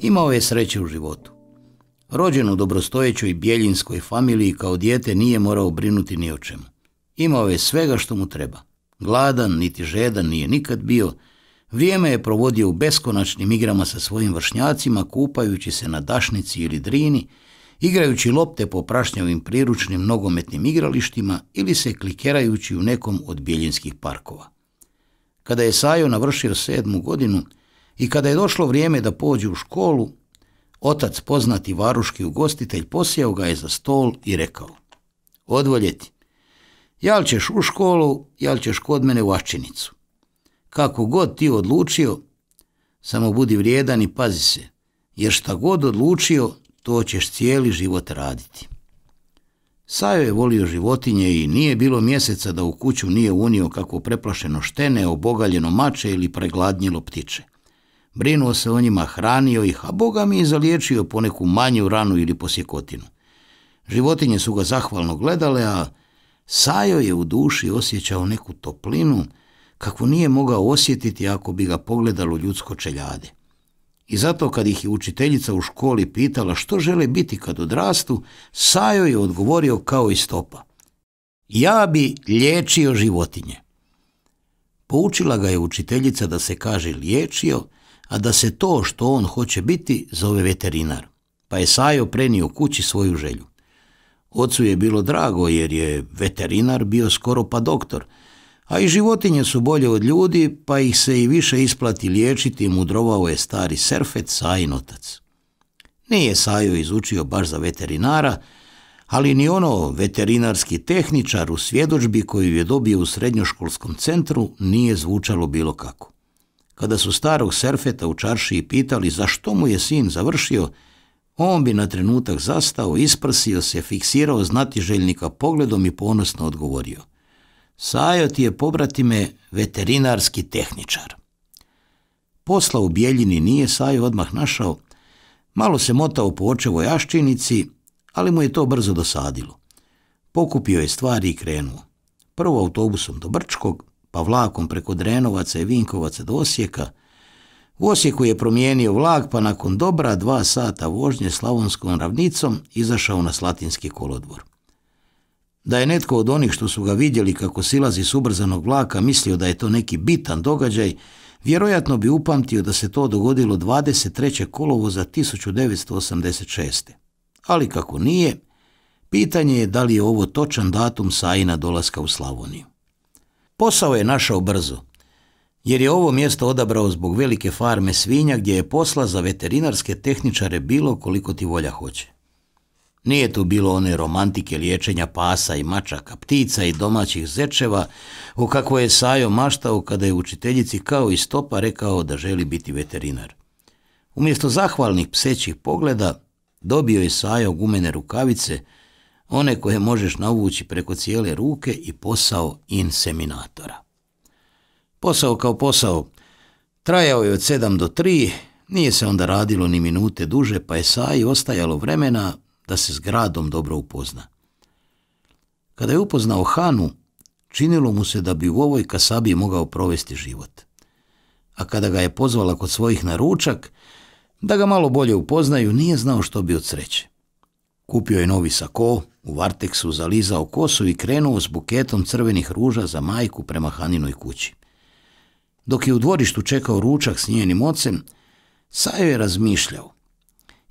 imao je sreće u životu. Rođen u dobrostojećoj bijeljinskoj familiji kao dijete nije morao brinuti ni o čemu. Imao je svega što mu treba. Gladan, niti žedan nije nikad bio. Vrijeme je provodio u beskonačnim igrama sa svojim vršnjacima, kupajući se na dašnici ili drini, igrajući lopte po prašnjavim priručnim nogometnim igralištima ili se klikerajući u nekom od bijeljinskih parkova. Kada je Sajo navršio sedmu godinu i kada je došlo vrijeme da pođe u školu, otac poznati varuški ugostitelj posjeo ga je za stol i rekao Odvoljeti, jel ćeš u školu, jel ćeš kod mene u ačinicu. Kako god ti odlučio, samo budi vrijedan i pazi se, jer šta god odlučio, to ćeš cijeli život raditi. Sajo je volio životinje i nije bilo mjeseca da u kuću nije unio kako preplašeno štene, obogaljeno mače ili pregladnjilo ptiče. Brinuo se o njima, hranio ih, a Boga mi je zaliječio poneku manju ranu ili posjekotinu. Životinje su ga zahvalno gledale, a Sajo je u duši osjećao neku toplinu kakvu nije mogao osjetiti ako bi ga pogledalo ljudsko čeljade. I zato kad ih je učiteljica u školi pitala što žele biti kad odrastu, Sajo je odgovorio kao i stopa. Ja bi liječio životinje. Poučila ga je učiteljica da se kaže liječio, a da se to što on hoće biti zove veterinar. Pa je Sajo prenio kući svoju želju. Ocu je bilo drago jer je veterinar bio skoro pa doktor – a i životinje su bolje od ljudi, pa ih se i više isplati liječiti, mudrovao je stari serfet Sajin otac. Nije Sajo izučio baš za veterinara, ali ni ono veterinarski tehničar u svjedočbi koju je dobio u srednjoškolskom centru nije zvučalo bilo kako. Kada su starog serfeta u čaršiji pitali zašto mu je sin završio, on bi na trenutak zastao, isprsio se, fiksirao znatiželjnika pogledom i ponosno odgovorio – Sajo ti je pobratime veterinarski tehničar. Posla u Bijeljini nije Sajo odmah našao, malo se motao po očevoj jaščinici, ali mu je to brzo dosadilo. Pokupio je stvari i krenuo. Prvo autobusom do Brčkog, pa vlakom preko Drenovaca i Vinkovaca do Osijeka. U Osijeku je promijenio vlak, pa nakon dobra dva sata vožnje slavonskom ravnicom izašao na Slatinski kolodvor. Da je netko od onih što su ga vidjeli kako silazi s ubrzanog vlaka mislio da je to neki bitan događaj, vjerojatno bi upamtio da se to dogodilo 23. kolovoza 1986. Ali kako nije, pitanje je da li je ovo točan datum Sajina dolaska u Slavoniju. Posao je našao brzo, jer je ovo mjesto odabrao zbog velike farme svinja gdje je posla za veterinarske tehničare bilo koliko ti volja hoće. Nije tu bilo one romantike liječenja pasa i mačaka, ptica i domaćih zečeva, o kako je Sajo maštao kada je učiteljici kao i stopa rekao da želi biti veterinar. Umjesto zahvalnih psećih pogleda, dobio je Sajo gumene rukavice, one koje možeš navući preko cijele ruke i posao inseminatora. Posao kao posao, trajao je od sedam do tri, nije se onda radilo ni minute duže, pa je Saji ostajalo vremena da se s gradom dobro upozna. Kada je upoznao Hanu, činilo mu se da bi u ovoj kasabi mogao provesti život. A kada ga je pozvala kod svojih na ručak, da ga malo bolje upoznaju, nije znao što bi od sreće. Kupio je novi sako, u Varteksu zalizao kosu i krenuo s buketom crvenih ruža za majku prema Haninoj kući. Dok je u dvorištu čekao ručak s njenim ocem, Sajo je razmišljao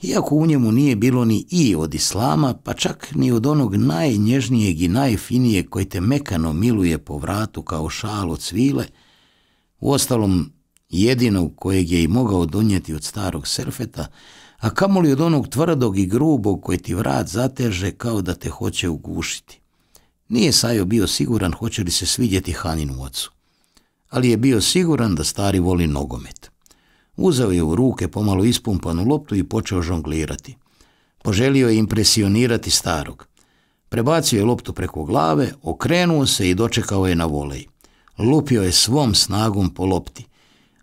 iako u njemu nije bilo ni i od islama, pa čak ni od onog najnježnijeg i najfinijeg koji te mekano miluje po vratu kao šal od svile, uostalom jedinog kojeg je i mogao donijeti od starog serfeta, a kamoli od onog tvrdog i grubog koji ti vrat zateže kao da te hoće ugušiti. Nije Sajo bio siguran hoće li se svidjeti Haninu ocu, ali je bio siguran da stari voli nogomet. Uzeo je u ruke pomalo ispumpanu loptu i počeo žonglirati. Poželio je impresionirati starog. Prebacio je loptu preko glave, okrenuo se i dočekao je na volej. Lupio je svom snagom po lopti,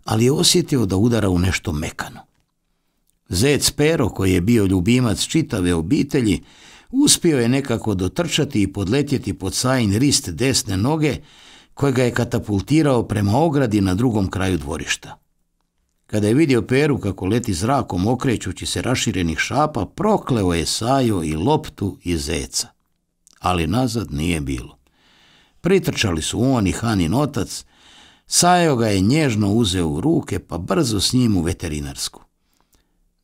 ali je osjetio da udara u nešto mekano. Zec Pero, koji je bio ljubimac čitave obitelji, uspio je nekako dotrčati i podletjeti pod sajn rist desne noge, ga je katapultirao prema ogradi na drugom kraju dvorišta. Kada je vidio Peru kako leti zrakom okrećući se raširenih šapa, prokleo je Sajo i loptu i zeca. Ali nazad nije bilo. Pritrčali su on i Hanin otac, Sajo ga je nježno uzeo u ruke pa brzo s njim u veterinarsku.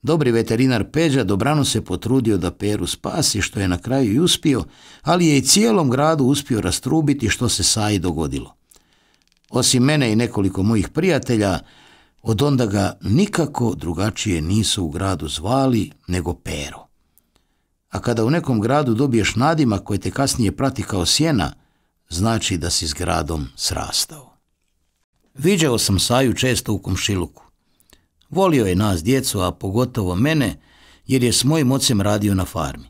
Dobri veterinar Peđa dobrano se potrudio da Peru spasi, što je na kraju i uspio, ali je i cijelom gradu uspio rastrubiti što se Saji dogodilo. Osim mene i nekoliko mojih prijatelja, od onda ga nikako drugačije nisu u gradu zvali nego Pero. A kada u nekom gradu dobiješ nadima koje te kasnije prati kao sjena, znači da si s gradom srastao. Viđao sam Saju često u komšiluku. Volio je nas djecu, a pogotovo mene, jer je s mojim ocem radio na farmi.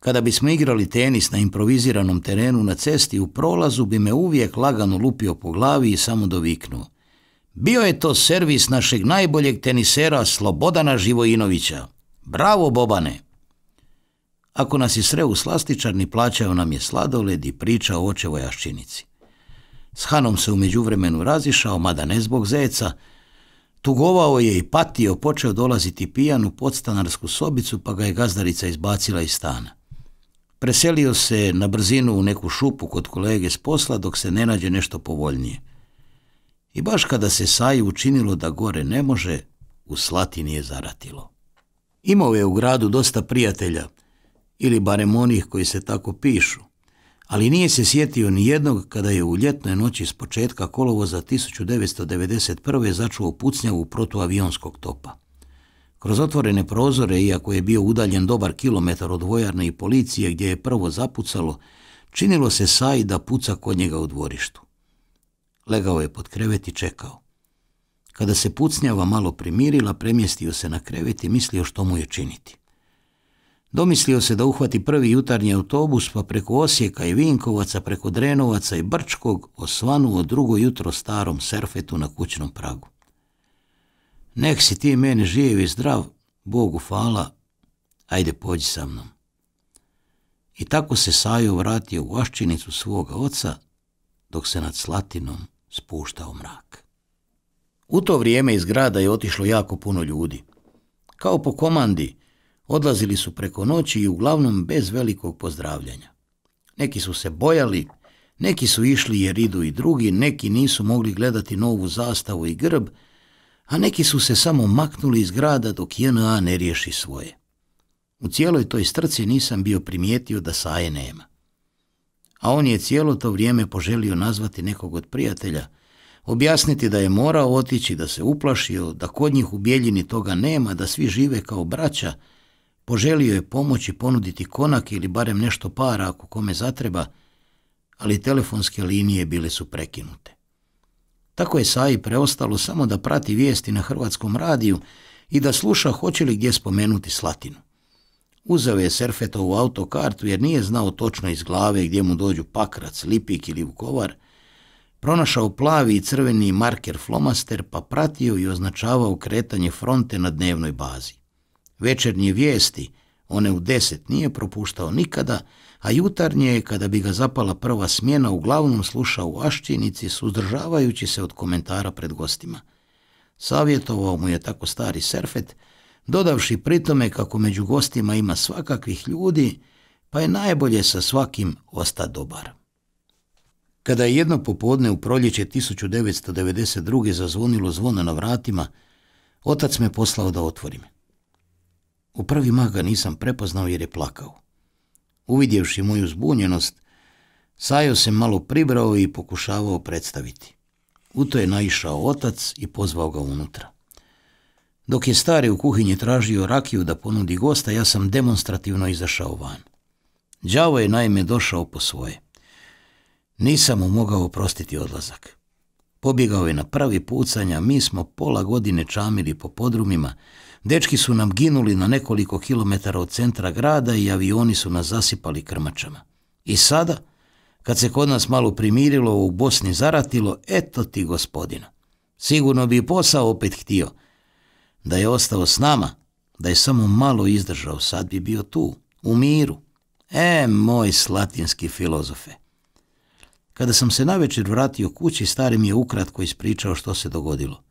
Kada bismo igrali tenis na improviziranom terenu na cesti, u prolazu bi me uvijek lagano lupio po glavi i samo doviknuo. Bio je to servis našeg najboljeg tenisera Slobodana Živojinovića. Bravo, Bobane! Ako nas je sreo slastičarni, plaćao nam je sladoled i priča o očevoj aščinici. S Hanom se u međuvremenu razišao, mada ne zbog zeca. Tugovao je i patio, počeo dolaziti pijan u podstanarsku sobicu, pa ga je gazdarica izbacila iz stana. Preselio se na brzinu u neku šupu kod kolege s posla, dok se ne nađe nešto povoljnije. I baš kada se Saji učinilo da gore ne može, u Slatini je zaratilo. Imao je u gradu dosta prijatelja, ili barem onih koji se tako pišu, ali nije se sjetio ni jednog kada je u ljetnoj noći s početka kolovoza 1991. začuo pucnjavu protuavionskog topa. Kroz otvorene prozore, iako je bio udaljen dobar kilometar od vojarne i policije gdje je prvo zapucalo, činilo se Saj da puca kod njega u dvorištu. Legao je pod krevet i čekao. Kada se pucnjava malo primirila, premjestio se na krevet i mislio što mu je činiti. Domislio se da uhvati prvi jutarnji autobus, pa preko Osijeka i Vinkovaca, preko Drenovaca i Brčkog, osvanuo drugo jutro starom serfetu na kućnom pragu. Nek si ti meni živ i zdrav, Bogu hvala, ajde pođi sa mnom. I tako se Sajo vratio u vaščinicu svoga oca, dok se nad Slatinom spuštao mrak. U to vrijeme iz grada je otišlo jako puno ljudi. Kao po komandi, odlazili su preko noći i uglavnom bez velikog pozdravljanja. Neki su se bojali, neki su išli jer idu i drugi, neki nisu mogli gledati novu zastavu i grb, a neki su se samo maknuli iz grada dok JNA ne riješi svoje. U cijeloj toj strci nisam bio primijetio da saje nema a on je cijelo to vrijeme poželio nazvati nekog od prijatelja, objasniti da je morao otići, da se uplašio, da kod njih u Bijeljini toga nema, da svi žive kao braća, poželio je pomoći ponuditi konak ili barem nešto para ako kome zatreba, ali telefonske linije bile su prekinute. Tako je Saji preostalo samo da prati vijesti na Hrvatskom radiju i da sluša hoće li gdje spomenuti Slatinu. Uzeo je u autokartu jer nije znao točno iz glave gdje mu dođu Pakrac, Lipik ili Vukovar. Pronašao plavi i crveni marker flomaster pa pratio i označavao kretanje fronte na dnevnoj bazi. Večernje vijesti, one u deset, nije propuštao nikada, a jutarnje je, kada bi ga zapala prva smjena, uglavnom slušao u aščinici suzdržavajući se od komentara pred gostima. Savjetovao mu je tako stari Serfet dodavši pritome kako među gostima ima svakakvih ljudi, pa je najbolje sa svakim osta dobar. Kada je jedno popodne u proljeće 1992. zazvonilo zvone na vratima, otac me poslao da otvorim. U prvi maga ga nisam prepoznao jer je plakao. Uvidjevši moju zbunjenost, Sajo se malo pribrao i pokušavao predstaviti. U to je naišao otac i pozvao ga unutra. Dok je stari u kuhinji tražio rakiju da ponudi gosta, ja sam demonstrativno izašao van. Đavo je naime došao po svoje. Nisam mu mogao oprostiti odlazak. Pobjegao je na pravi pucanja, mi smo pola godine čamili po podrumima, dečki su nam ginuli na nekoliko kilometara od centra grada i avioni su nas zasipali krmačama. I sada, kad se kod nas malo primirilo, u Bosni zaratilo, eto ti gospodina. Sigurno bi posao opet htio – da je ostao s nama, da je samo malo izdržao, sad bi bio tu, u miru. E, moj slatinski filozofe. Kada sam se navečer vratio kući, stari mi je ukratko ispričao što se dogodilo.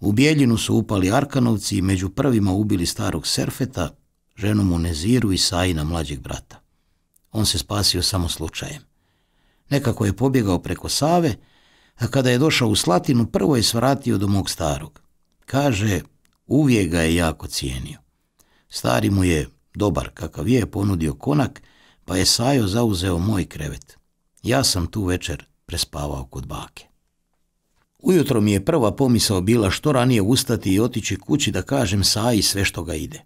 U Bijeljinu su upali Arkanovci i među prvima ubili starog Serfeta, ženu mu Neziru i Sajina mlađeg brata. On se spasio samo slučajem. Nekako je pobjegao preko Save, a kada je došao u Slatinu, prvo je svratio do mog starog. Kaže, Uvijek ga je jako cijenio. Stari mu je, dobar kakav je, ponudio konak, pa je Sajo zauzeo moj krevet. Ja sam tu večer prespavao kod bake. Ujutro mi je prva pomisao bila što ranije ustati i otići kući da kažem Saji sve što ga ide.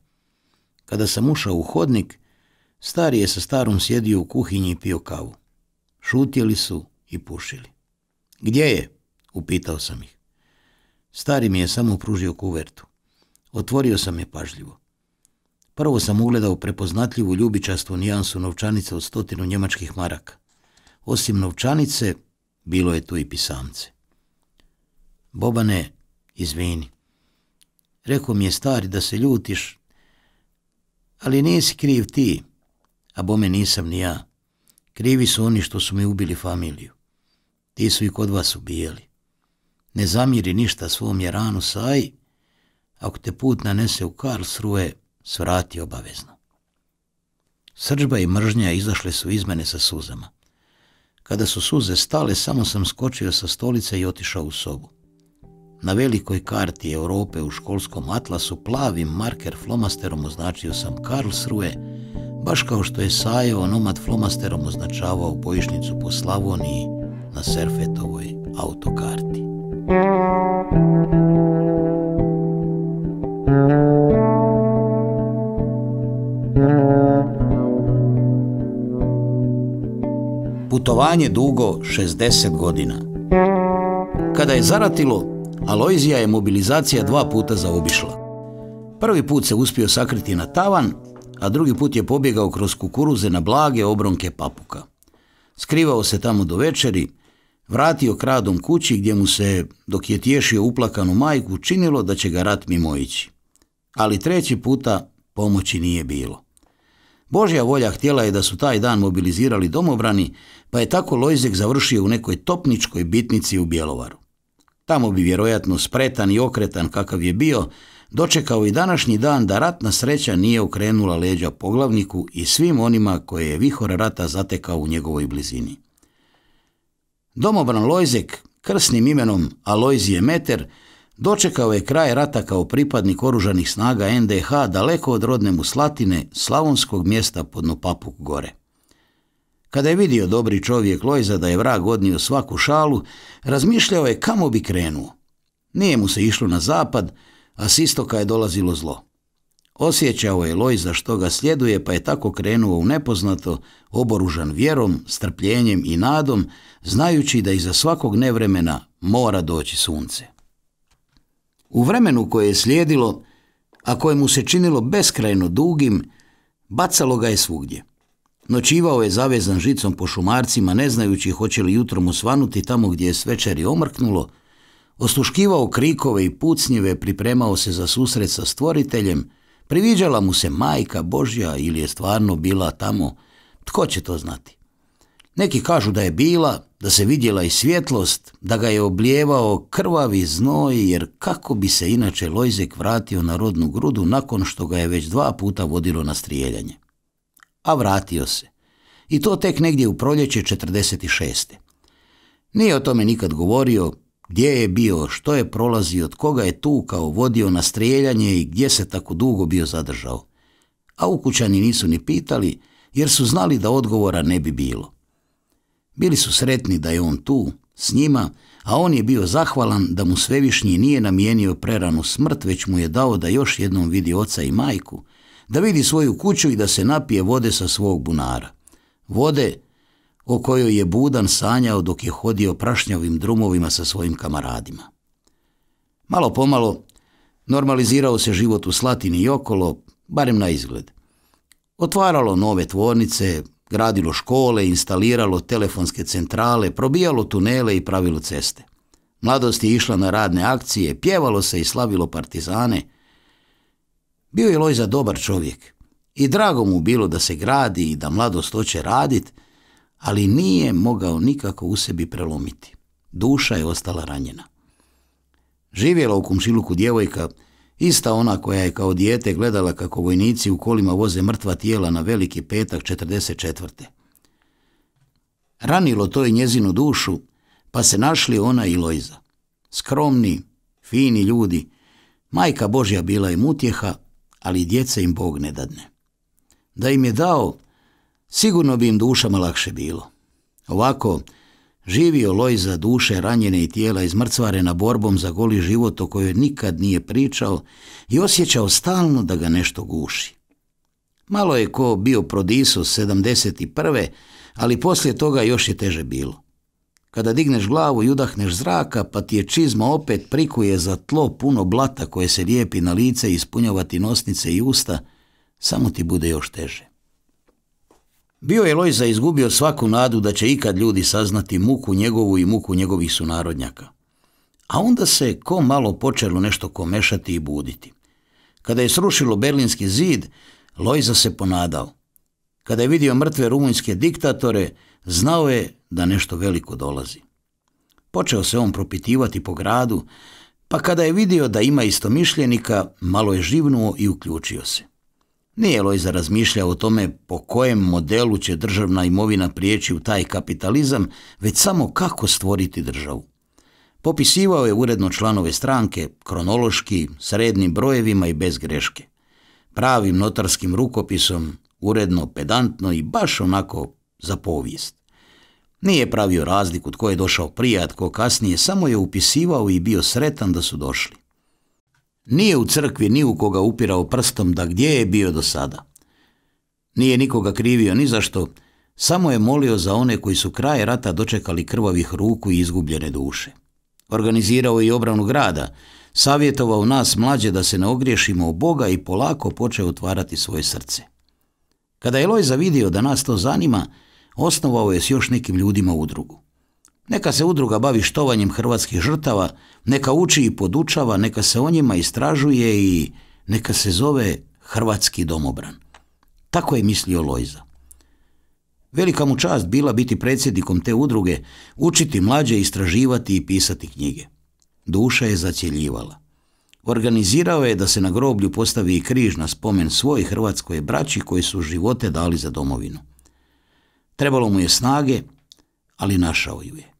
Kada sam ušao u hodnik, stari je sa starom sjedio u kuhinji i pio kavu. Šutjeli su i pušili. Gdje je? Upitao sam ih. Stari mi je samo pružio kuvertu. Otvorio sam je pažljivo. Prvo sam ugledao prepoznatljivu ljubičastu nijansu novčanice od stotinu njemačkih maraka. Osim novčanice, bilo je tu i pisamce. Bobane, izvini. Rekao mi je stari da se ljutiš, ali nisi kriv ti, a bome nisam ni ja. Krivi su oni što su mi ubili familiju. Ti su i kod vas ubijeli. Ne zamiri ništa svom je ranu saj ako te put nanese u Karlsruhe, svrati obavezno. Srđba i mržnja izašle su iz mene sa suzama. Kada su suze stale, samo sam skočio sa stolice i otišao u sobu. Na velikoj karti Europe u školskom atlasu plavim marker flomasterom označio sam Karlsruhe, baš kao što je sajeo nomad flomasterom označavao bojišnicu po Slavoniji na Serfetovoj autokarti. Putovanje dugo 60 godina. Kada je zaratilo, Alojzija je mobilizacija dva puta zaobišla. Prvi put se uspio sakriti na tavan, a drugi put je pobjegao kroz kukuruze na blage obronke papuka. Skrivao se tamo do večeri, vratio kradom kući gdje mu se, dok je tješio uplakanu majku, činilo da će ga rat mimoići ali treći puta pomoći nije bilo. Božja volja htjela je da su taj dan mobilizirali domobrani, pa je tako Lojzek završio u nekoj topničkoj bitnici u Bjelovaru. Tamo bi vjerojatno spretan i okretan kakav je bio, dočekao i današnji dan da ratna sreća nije okrenula leđa poglavniku i svim onima koje je vihor rata zatekao u njegovoj blizini. Domobran Lojzek, krsnim imenom Alojzije Meter, Dočekao je kraj rata kao pripadnik oružanih snaga NDH daleko od rodne mu Slatine, slavonskog mjesta pod Nopapuk gore. Kada je vidio dobri čovjek Lojza da je vrag odnio svaku šalu, razmišljao je kamo bi krenuo. Nije mu se išlo na zapad, a s istoka je dolazilo zlo. Osjećao je Lojza što ga slijeduje pa je tako krenuo u nepoznato, oboružan vjerom, strpljenjem i nadom, znajući da iza svakog nevremena mora doći sunce. U vremenu koje je slijedilo, a koje mu se činilo beskrajno dugim, bacalo ga je svugdje. Noćivao je zavezan žicom po šumarcima, ne znajući hoće li jutro mu svanuti tamo gdje je svečeri omrknulo, osluškivao krikove i pucnjive, pripremao se za susret sa stvoriteljem, priviđala mu se majka Božja ili je stvarno bila tamo, tko će to znati. Neki kažu da je bila, da se vidjela i svjetlost, da ga je oblijevao krvavi znoj, jer kako bi se inače Lojzek vratio na rodnu grudu nakon što ga je već dva puta vodilo na strijeljanje. A vratio se. I to tek negdje u proljeće 46. Nije o tome nikad govorio, gdje je bio, što je prolazio, od koga je tu kao vodio na strijeljanje i gdje se tako dugo bio zadržao. A ukućani nisu ni pitali, jer su znali da odgovora ne bi bilo. Bili su sretni da je on tu, s njima, a on je bio zahvalan da mu svevišnji nije namijenio preranu smrt, već mu je dao da još jednom vidi oca i majku, da vidi svoju kuću i da se napije vode sa svog bunara. Vode o kojoj je budan sanjao dok je hodio prašnjavim drumovima sa svojim kamaradima. Malo pomalo normalizirao se život u Slatini i okolo, barem na izgled. Otvaralo nove tvornice, Gradilo škole, instaliralo telefonske centrale, probijalo tunele i pravilo ceste. Mladost je išla na radne akcije, pjevalo se i slavilo partizane. Bio je Lojza dobar čovjek i drago mu bilo da se gradi i da mladost hoće radit, ali nije mogao nikako u sebi prelomiti. Duša je ostala ranjena. Živjela u komšiluku djevojka, Ista ona koja je kao dijete gledala kako vojnici u kolima voze mrtva tijela na veliki petak 44. Ranilo to je njezinu dušu, pa se našli ona i Lojza. Skromni, fini ljudi, majka Božja bila im utjeha, ali djece im Bog ne dadne. Da im je dao, sigurno bi im dušama lakše bilo. Ovako, Živio loj za duše ranjene i tijela izmrcvarena borbom za goli život o kojoj nikad nije pričao i osjećao stalno da ga nešto guši. Malo je ko bio prodiso 71. ali poslije toga još je teže bilo. Kada digneš glavu i udahneš zraka, pa ti je čizma opet prikuje za tlo puno blata koje se lijepi na lice i ispunjava nosnice i usta, samo ti bude još teže. Bio je Lojza izgubio svaku nadu da će ikad ljudi saznati muku njegovu i muku njegovih sunarodnjaka. A onda se ko malo počelo nešto komešati i buditi. Kada je srušilo Berlinski zid, Lojza se ponadao. Kada je vidio mrtve rumunjske diktatore, znao je da nešto veliko dolazi. Počeo se on propitivati po gradu, pa kada je vidio da ima istomišljenika, malo je živnuo i uključio se. Nije Lojza razmišljao o tome po kojem modelu će državna imovina prijeći u taj kapitalizam, već samo kako stvoriti državu. Popisivao je uredno članove stranke, kronološki, srednim brojevima i bez greške. Pravim notarskim rukopisom, uredno, pedantno i baš onako za povijest. Nije pravio razliku tko je došao prije, a tko kasnije, samo je upisivao i bio sretan da su došli. Nije u crkvi ni u koga upirao prstom da gdje je bio do sada. Nije nikoga krivio ni zašto, samo je molio za one koji su kraj rata dočekali krvavih ruku i izgubljene duše. Organizirao je i obranu grada, savjetovao nas mlađe da se ne ogriješimo u Boga i polako počeo otvarati svoje srce. Kada je Lojza vidio da nas to zanima, osnovao je s još nekim ljudima udrugu. Neka se udruga bavi štovanjem hrvatskih žrtava, neka uči i podučava, neka se o njima istražuje i neka se zove Hrvatski domobran. Tako je mislio Lojza. Velika mu čast bila biti predsjednikom te udruge, učiti mlađe istraživati i pisati knjige. Duša je zacjeljivala. Organizirao je da se na groblju postavi i križ na spomen svoj hrvatskoj braći koji su živote dali za domovinu. Trebalo mu je snage, ali našao ju je.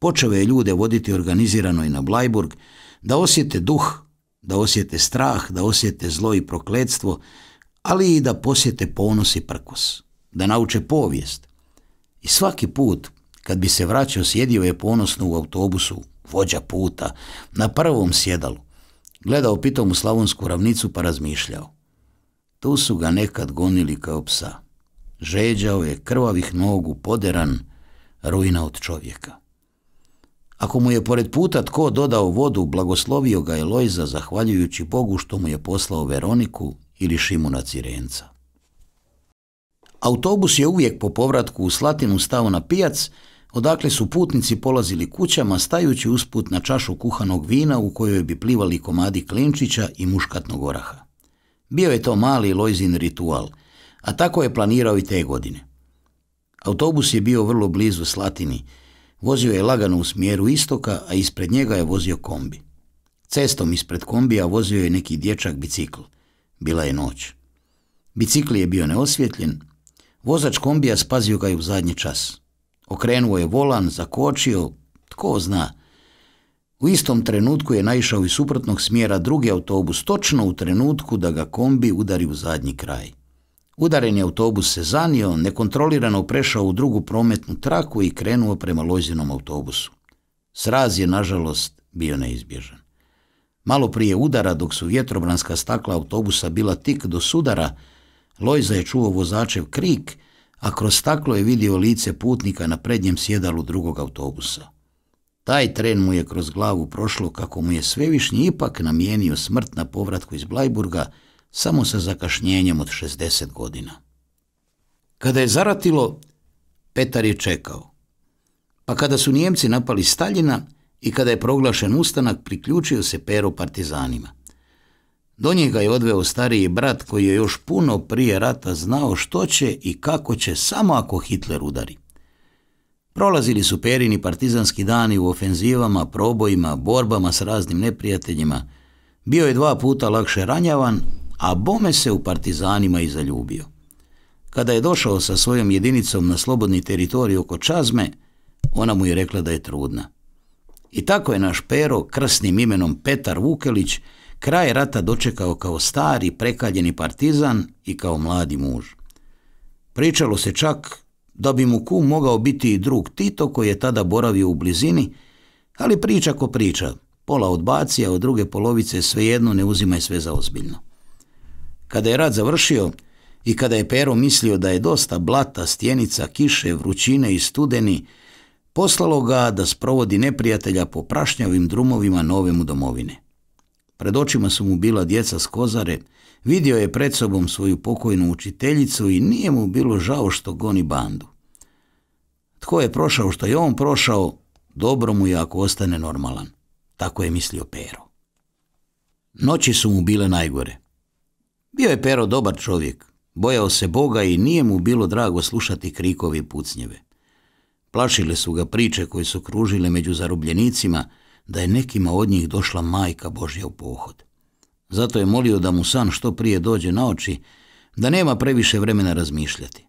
Počeo je ljude voditi organizirano i na Blajburg, da osjete duh, da osjete strah, da osjete zlo i prokledstvo, ali i da posjete ponos i prkos, da nauče povijest. I svaki put, kad bi se vraćao, sjedio je ponosno u autobusu, vođa puta, na prvom sjedalu. Gledao pitom u slavonsku ravnicu pa razmišljao. Tu su ga nekad gonili kao psa. Žeđao je krvavih nogu, poderan, ruina od čovjeka. Ako mu je pored puta tko dodao vodu, blagoslovio ga je Lojza zahvaljujući Bogu što mu je poslao Veroniku ili Šimuna Cirenca. Autobus je uvijek po povratku u Slatinu stao na pijac, odakle su putnici polazili kućama stajući usput na čašu kuhanog vina u kojoj bi plivali komadi klinčića i muškatnog oraha. Bio je to mali Lojzin ritual, a tako je planirao i te godine. Autobus je bio vrlo blizu Slatini – Vozio je lagano u smjeru istoka, a ispred njega je vozio kombi. Cestom ispred kombija vozio je neki dječak bicikl. Bila je noć. Bicikl je bio neosvjetljen. Vozač kombija spazio ga je u zadnji čas. Okrenuo je volan, zakočio, tko zna. U istom trenutku je naišao iz suprotnog smjera drugi autobus, točno u trenutku da ga kombi udari u zadnji kraj. Udareni autobus se zanio, nekontrolirano prešao u drugu prometnu traku i krenuo prema Lojzinom autobusu. Sraz je, nažalost, bio neizbježan. Malo prije udara, dok su vjetrobranska stakla autobusa bila tik do sudara, Lojza je čuo vozačev krik, a kroz staklo je vidio lice putnika na prednjem sjedalu drugog autobusa. Taj tren mu je kroz glavu prošlo kako mu je svevišnji ipak namijenio smrt na povratku iz Blajburga, samo sa zakašnjenjem od 60 godina. Kada je zaratilo, Petar je čekao. Pa kada su Nijemci napali Staljina i kada je proglašen ustanak, priključio se Pero partizanima. Do njega je odveo stariji brat koji je još puno prije rata znao što će i kako će samo ako Hitler udari. Prolazili su perini partizanski dani u ofenzivama, probojima, borbama s raznim neprijateljima. Bio je dva puta lakše ranjavan, a bome se u partizanima i zaljubio. Kada je došao sa svojom jedinicom na slobodni teritorij oko Čazme, ona mu je rekla da je trudna. I tako je naš pero, krsnim imenom Petar Vukelić, kraj rata dočekao kao stari, prekaljeni partizan i kao mladi muž. Pričalo se čak da bi mu kum mogao biti i drug Tito koji je tada boravio u blizini, ali priča ko priča, pola odbacija od druge polovice svejedno ne uzimaj sve za ozbiljno. Kada je rad završio i kada je Pero mislio da je dosta blata, stjenica, kiše, vrućine i studeni, poslalo ga da sprovodi neprijatelja po prašnjavim drumovima novemu domovine. Pred očima su mu bila djeca s kozare, vidio je pred sobom svoju pokojnu učiteljicu i nije mu bilo žao što goni bandu. Tko je prošao što je on prošao, dobro mu je ako ostane normalan. Tako je mislio Pero. Noći su mu bile najgore. Bio je Pero dobar čovjek, bojao se Boga i nije mu bilo drago slušati krikovi i pucnjeve. Plašile su ga priče koje su kružile među zarobljenicima da je nekima od njih došla majka Božja u pohod. Zato je molio da mu san što prije dođe na oči, da nema previše vremena razmišljati.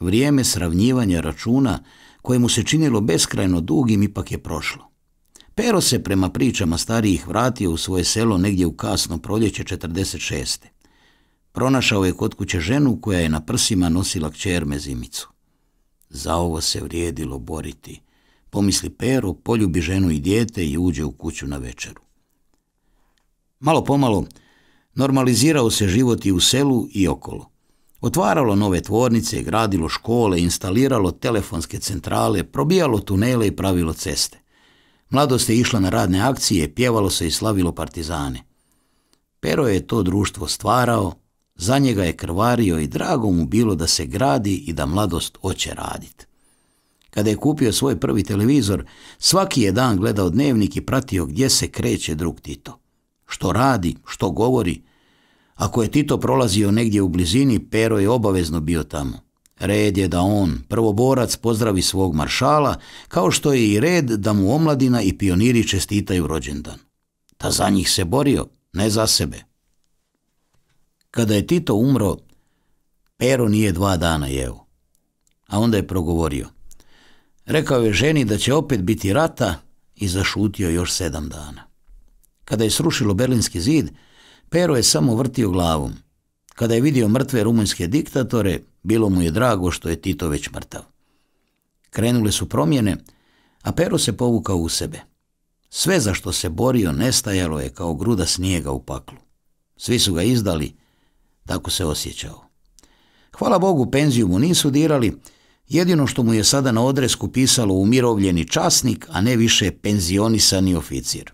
Vrijeme sravnjivanja računa koje mu se činilo beskrajno dugim ipak je prošlo. Pero se prema pričama starijih vratio u svoje selo negdje u kasno proljeće 46. Pronašao je kod kuće ženu koja je na prsima nosila kćer mezimicu. Za ovo se vrijedilo boriti. Pomisli Pero, poljubi ženu i dijete i uđe u kuću na večeru. Malo pomalo normalizirao se život i u selu i okolo. Otvaralo nove tvornice, gradilo škole, instaliralo telefonske centrale, probijalo tunele i pravilo ceste. Mladost je išla na radne akcije, pjevalo se i slavilo partizane. Pero je to društvo stvarao, za njega je krvario i drago mu bilo da se gradi i da mladost oće radit. Kada je kupio svoj prvi televizor, svaki je dan gledao dnevnik i pratio gdje se kreće drug Tito. Što radi, što govori. Ako je Tito prolazio negdje u blizini, Pero je obavezno bio tamo. Red je da on, prvoborac, pozdravi svog maršala, kao što je i red da mu omladina i pioniri čestitaju rođendan. Da za njih se borio, ne za sebe. Kada je Tito umro, Pero nije dva dana jeo. A onda je progovorio. Rekao je ženi da će opet biti rata i zašutio još sedam dana. Kada je srušilo Berlinski zid, Pero je samo vrtio glavom. Kada je vidio mrtve rumunjske diktatore, bilo mu je drago što je Tito već mrtav. Krenule su promjene, a Pero se povukao u sebe. Sve za što se borio nestajalo je kao gruda snijega u paklu. Svi su ga izdali, tako se osjećao. Hvala Bogu, penziju mu nisu dirali, jedino što mu je sada na odresku pisalo umirovljeni časnik, a ne više penzionisani oficir.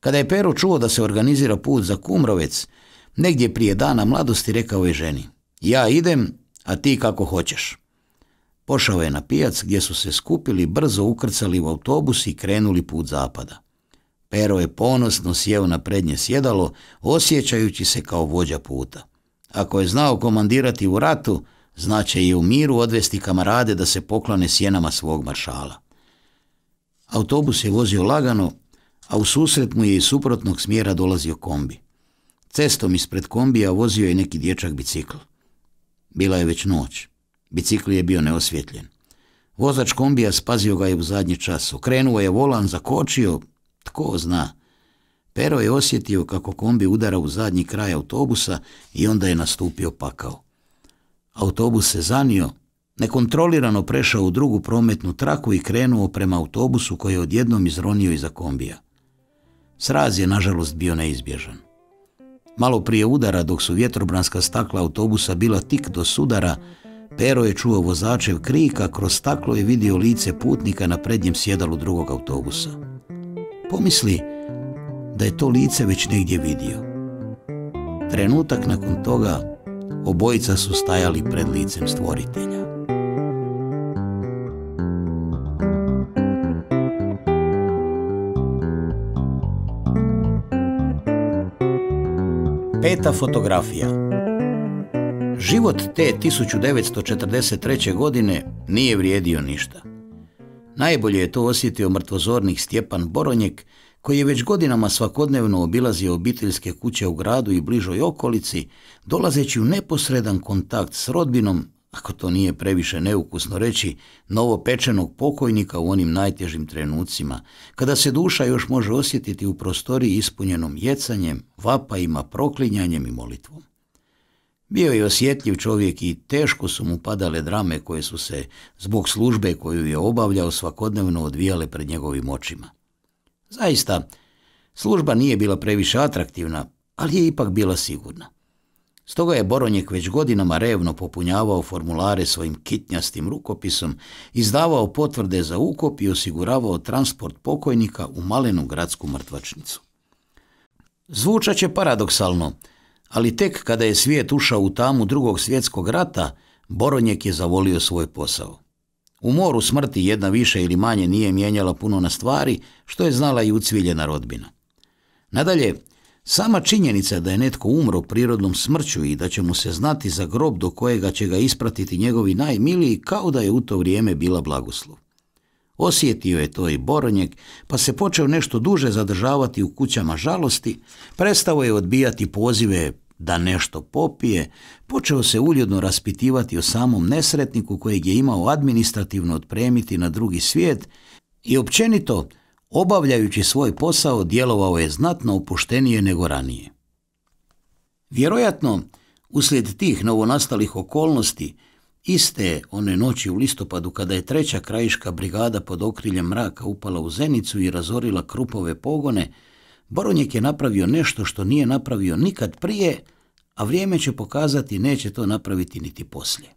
Kada je Pero čuo da se organizira put za Kumrovec, negdje prije dana mladosti rekao je ženi, ja idem, a ti kako hoćeš. Pošao je na pijac gdje su se skupili, brzo ukrcali u autobus i krenuli put zapada. Pero je ponosno sjeo na prednje sjedalo, osjećajući se kao vođa puta. Ako je znao komandirati u ratu, znaće i u miru odvesti kamarade da se poklone sjenama svog maršala. Autobus je vozio lagano, a u susret mu je iz suprotnog smjera dolazio kombi. Cestom ispred kombija vozio je neki dječak bicikl. Bila je već noć. Bicikl je bio neosvjetljen. Vozač kombija spazio ga je u zadnji čas. Okrenuo je volan, zakočio, tko zna? Pero je osjetio kako kombi udara u zadnji kraj autobusa i onda je nastupio pakao. Autobus se zanio, nekontrolirano prešao u drugu prometnu traku i krenuo prema autobusu koji je odjednom izronio iza kombija. Sraz je, nažalost, bio neizbježan. Malo prije udara, dok su vjetrobranska stakla autobusa bila tik do sudara, Pero je čuo vozačev krika, kroz staklo je vidio lice putnika na prednjem sjedalu drugog autobusa. Pomisli da je to lice već negdje vidio. Trenutak nakon toga obojica su stajali pred licem stvoritelja. Peta fotografija Život te 1943. godine nije vrijedio ništa. Najbolje je to osjetio mrtvozornik Stjepan Boronjek, koji je već godinama svakodnevno obilazio obiteljske kuće u gradu i bližoj okolici, dolazeći u neposredan kontakt s rodbinom, ako to nije previše neukusno reći, novopečenog pokojnika u onim najtežim trenucima, kada se duša još može osjetiti u prostoriji ispunjenom jecanjem, vapajima, proklinjanjem i molitvom. Bio je osjetljiv čovjek i teško su mu padale drame koje su se, zbog službe koju je obavljao, svakodnevno odvijale pred njegovim očima. Zaista, služba nije bila previše atraktivna, ali je ipak bila sigurna. Stoga je Boronjek već godinama revno popunjavao formulare svojim kitnjastim rukopisom, izdavao potvrde za ukop i osiguravao transport pokojnika u malenu gradsku mrtvačnicu. Zvučat će paradoksalno, ali tek kada je svijet ušao u tamu drugog svjetskog rata, Boronjek je zavolio svoj posao. U moru smrti jedna više ili manje nije mijenjala puno na stvari, što je znala i ucviljena rodbina. Nadalje, sama činjenica da je netko umro prirodnom smrću i da će mu se znati za grob do kojega će ga ispratiti njegovi najmiliji, kao da je u to vrijeme bila blagoslov. Osjetio je to i Boronjek, pa se počeo nešto duže zadržavati u kućama žalosti, prestao je odbijati pozive da nešto popije, počeo se uljudno raspitivati o samom nesretniku kojeg je imao administrativno otpremiti na drugi svijet i općenito, obavljajući svoj posao, djelovao je znatno opuštenije nego ranije. Vjerojatno, uslijed tih novonastalih okolnosti, Iste one noći u listopadu kada je treća krajiška brigada pod okriljem mraka upala u Zenicu i razorila krupove pogone, Boronjek je napravio nešto što nije napravio nikad prije, a vrijeme će pokazati neće to napraviti niti poslije.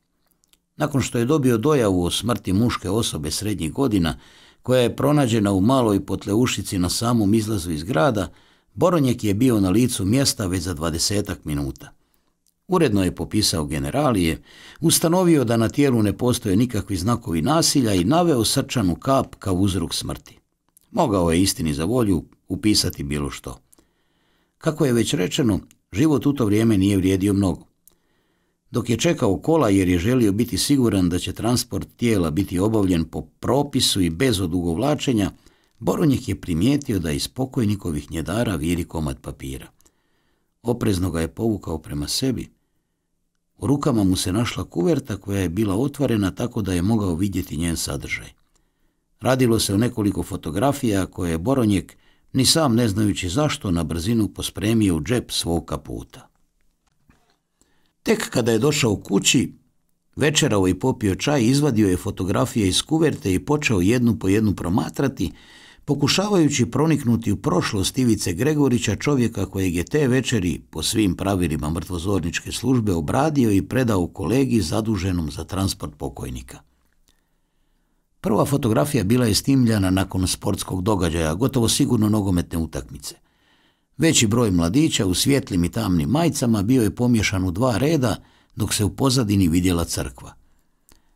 Nakon što je dobio dojavu o smrti muške osobe srednjih godina, koja je pronađena u maloj potleušici na samom izlazu iz grada, Boronjek je bio na licu mjesta već za dvadesetak minuta. Uredno je popisao generalije, ustanovio da na tijelu ne postoje nikakvi znakovi nasilja i naveo srčanu kap kao uzrok smrti. Mogao je istini za volju upisati bilo što. Kako je već rečeno, život u to vrijeme nije vrijedio mnogo. Dok je čekao kola jer je želio biti siguran da će transport tijela biti obavljen po propisu i bez odugovlačenja, Boronjek je primijetio da iz pokojnikovih njedara viri komad papira. Oprezno ga je povukao prema sebi. U rukama mu se našla kuverta koja je bila otvorena tako da je mogao vidjeti njen sadržaj. Radilo se o nekoliko fotografija koje je Boronjek, ni sam ne znajući zašto, na brzinu pospremio u džep svog kaputa. Tek kada je došao kući, večerao i popio čaj, izvadio je fotografije iz kuverte i počeo jednu po jednu promatrati, Pokušavajući proniknuti u prošlost Ivice Gregorića, čovjeka kojeg je te večeri, po svim pravilima mrtvozorničke službe, obradio i predao kolegi zaduženom za transport pokojnika. Prva fotografija bila je snimljena nakon sportskog događaja, gotovo sigurno nogometne utakmice. Veći broj mladića u svjetlim i tamnim majcama bio je pomješan u dva reda, dok se u pozadini vidjela crkva.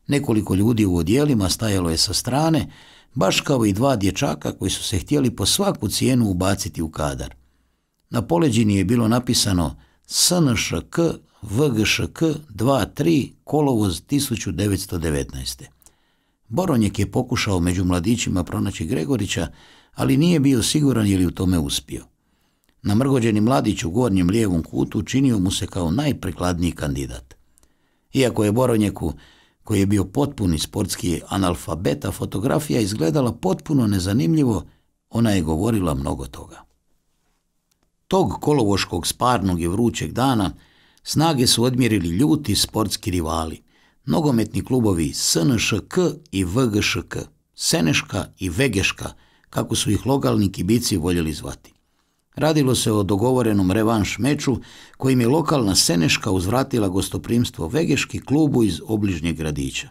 Nekoliko ljudi u odjelima stajalo je sa strane, baš kao i dva dječaka koji su se htjeli po svaku cijenu ubaciti u kadar. Na poleđini je bilo napisano SNŠK VGŠK 23 kolovoz 1919. Boronjek je pokušao među mladićima pronaći Gregorića, ali nije bio siguran ili u tome uspio. mrgođeni mladić u gornjem lijevom kutu činio mu se kao najprikladniji kandidat. Iako je Boronjeku koji je bio potpuni sportski analfabeta, fotografija izgledala potpuno nezanimljivo, ona je govorila mnogo toga. Tog kolovoškog sparnog i vrućeg dana snage su odmjerili ljuti sportski rivali, nogometni klubovi SNŠK i VGŠK, Seneška i Vegeška, kako su ih lokalni kibici voljeli zvati. Radilo se o dogovorenom revanš meču kojim je lokalna Seneška uzvratila gostoprimstvo Vegeški klubu iz obližnjeg gradića.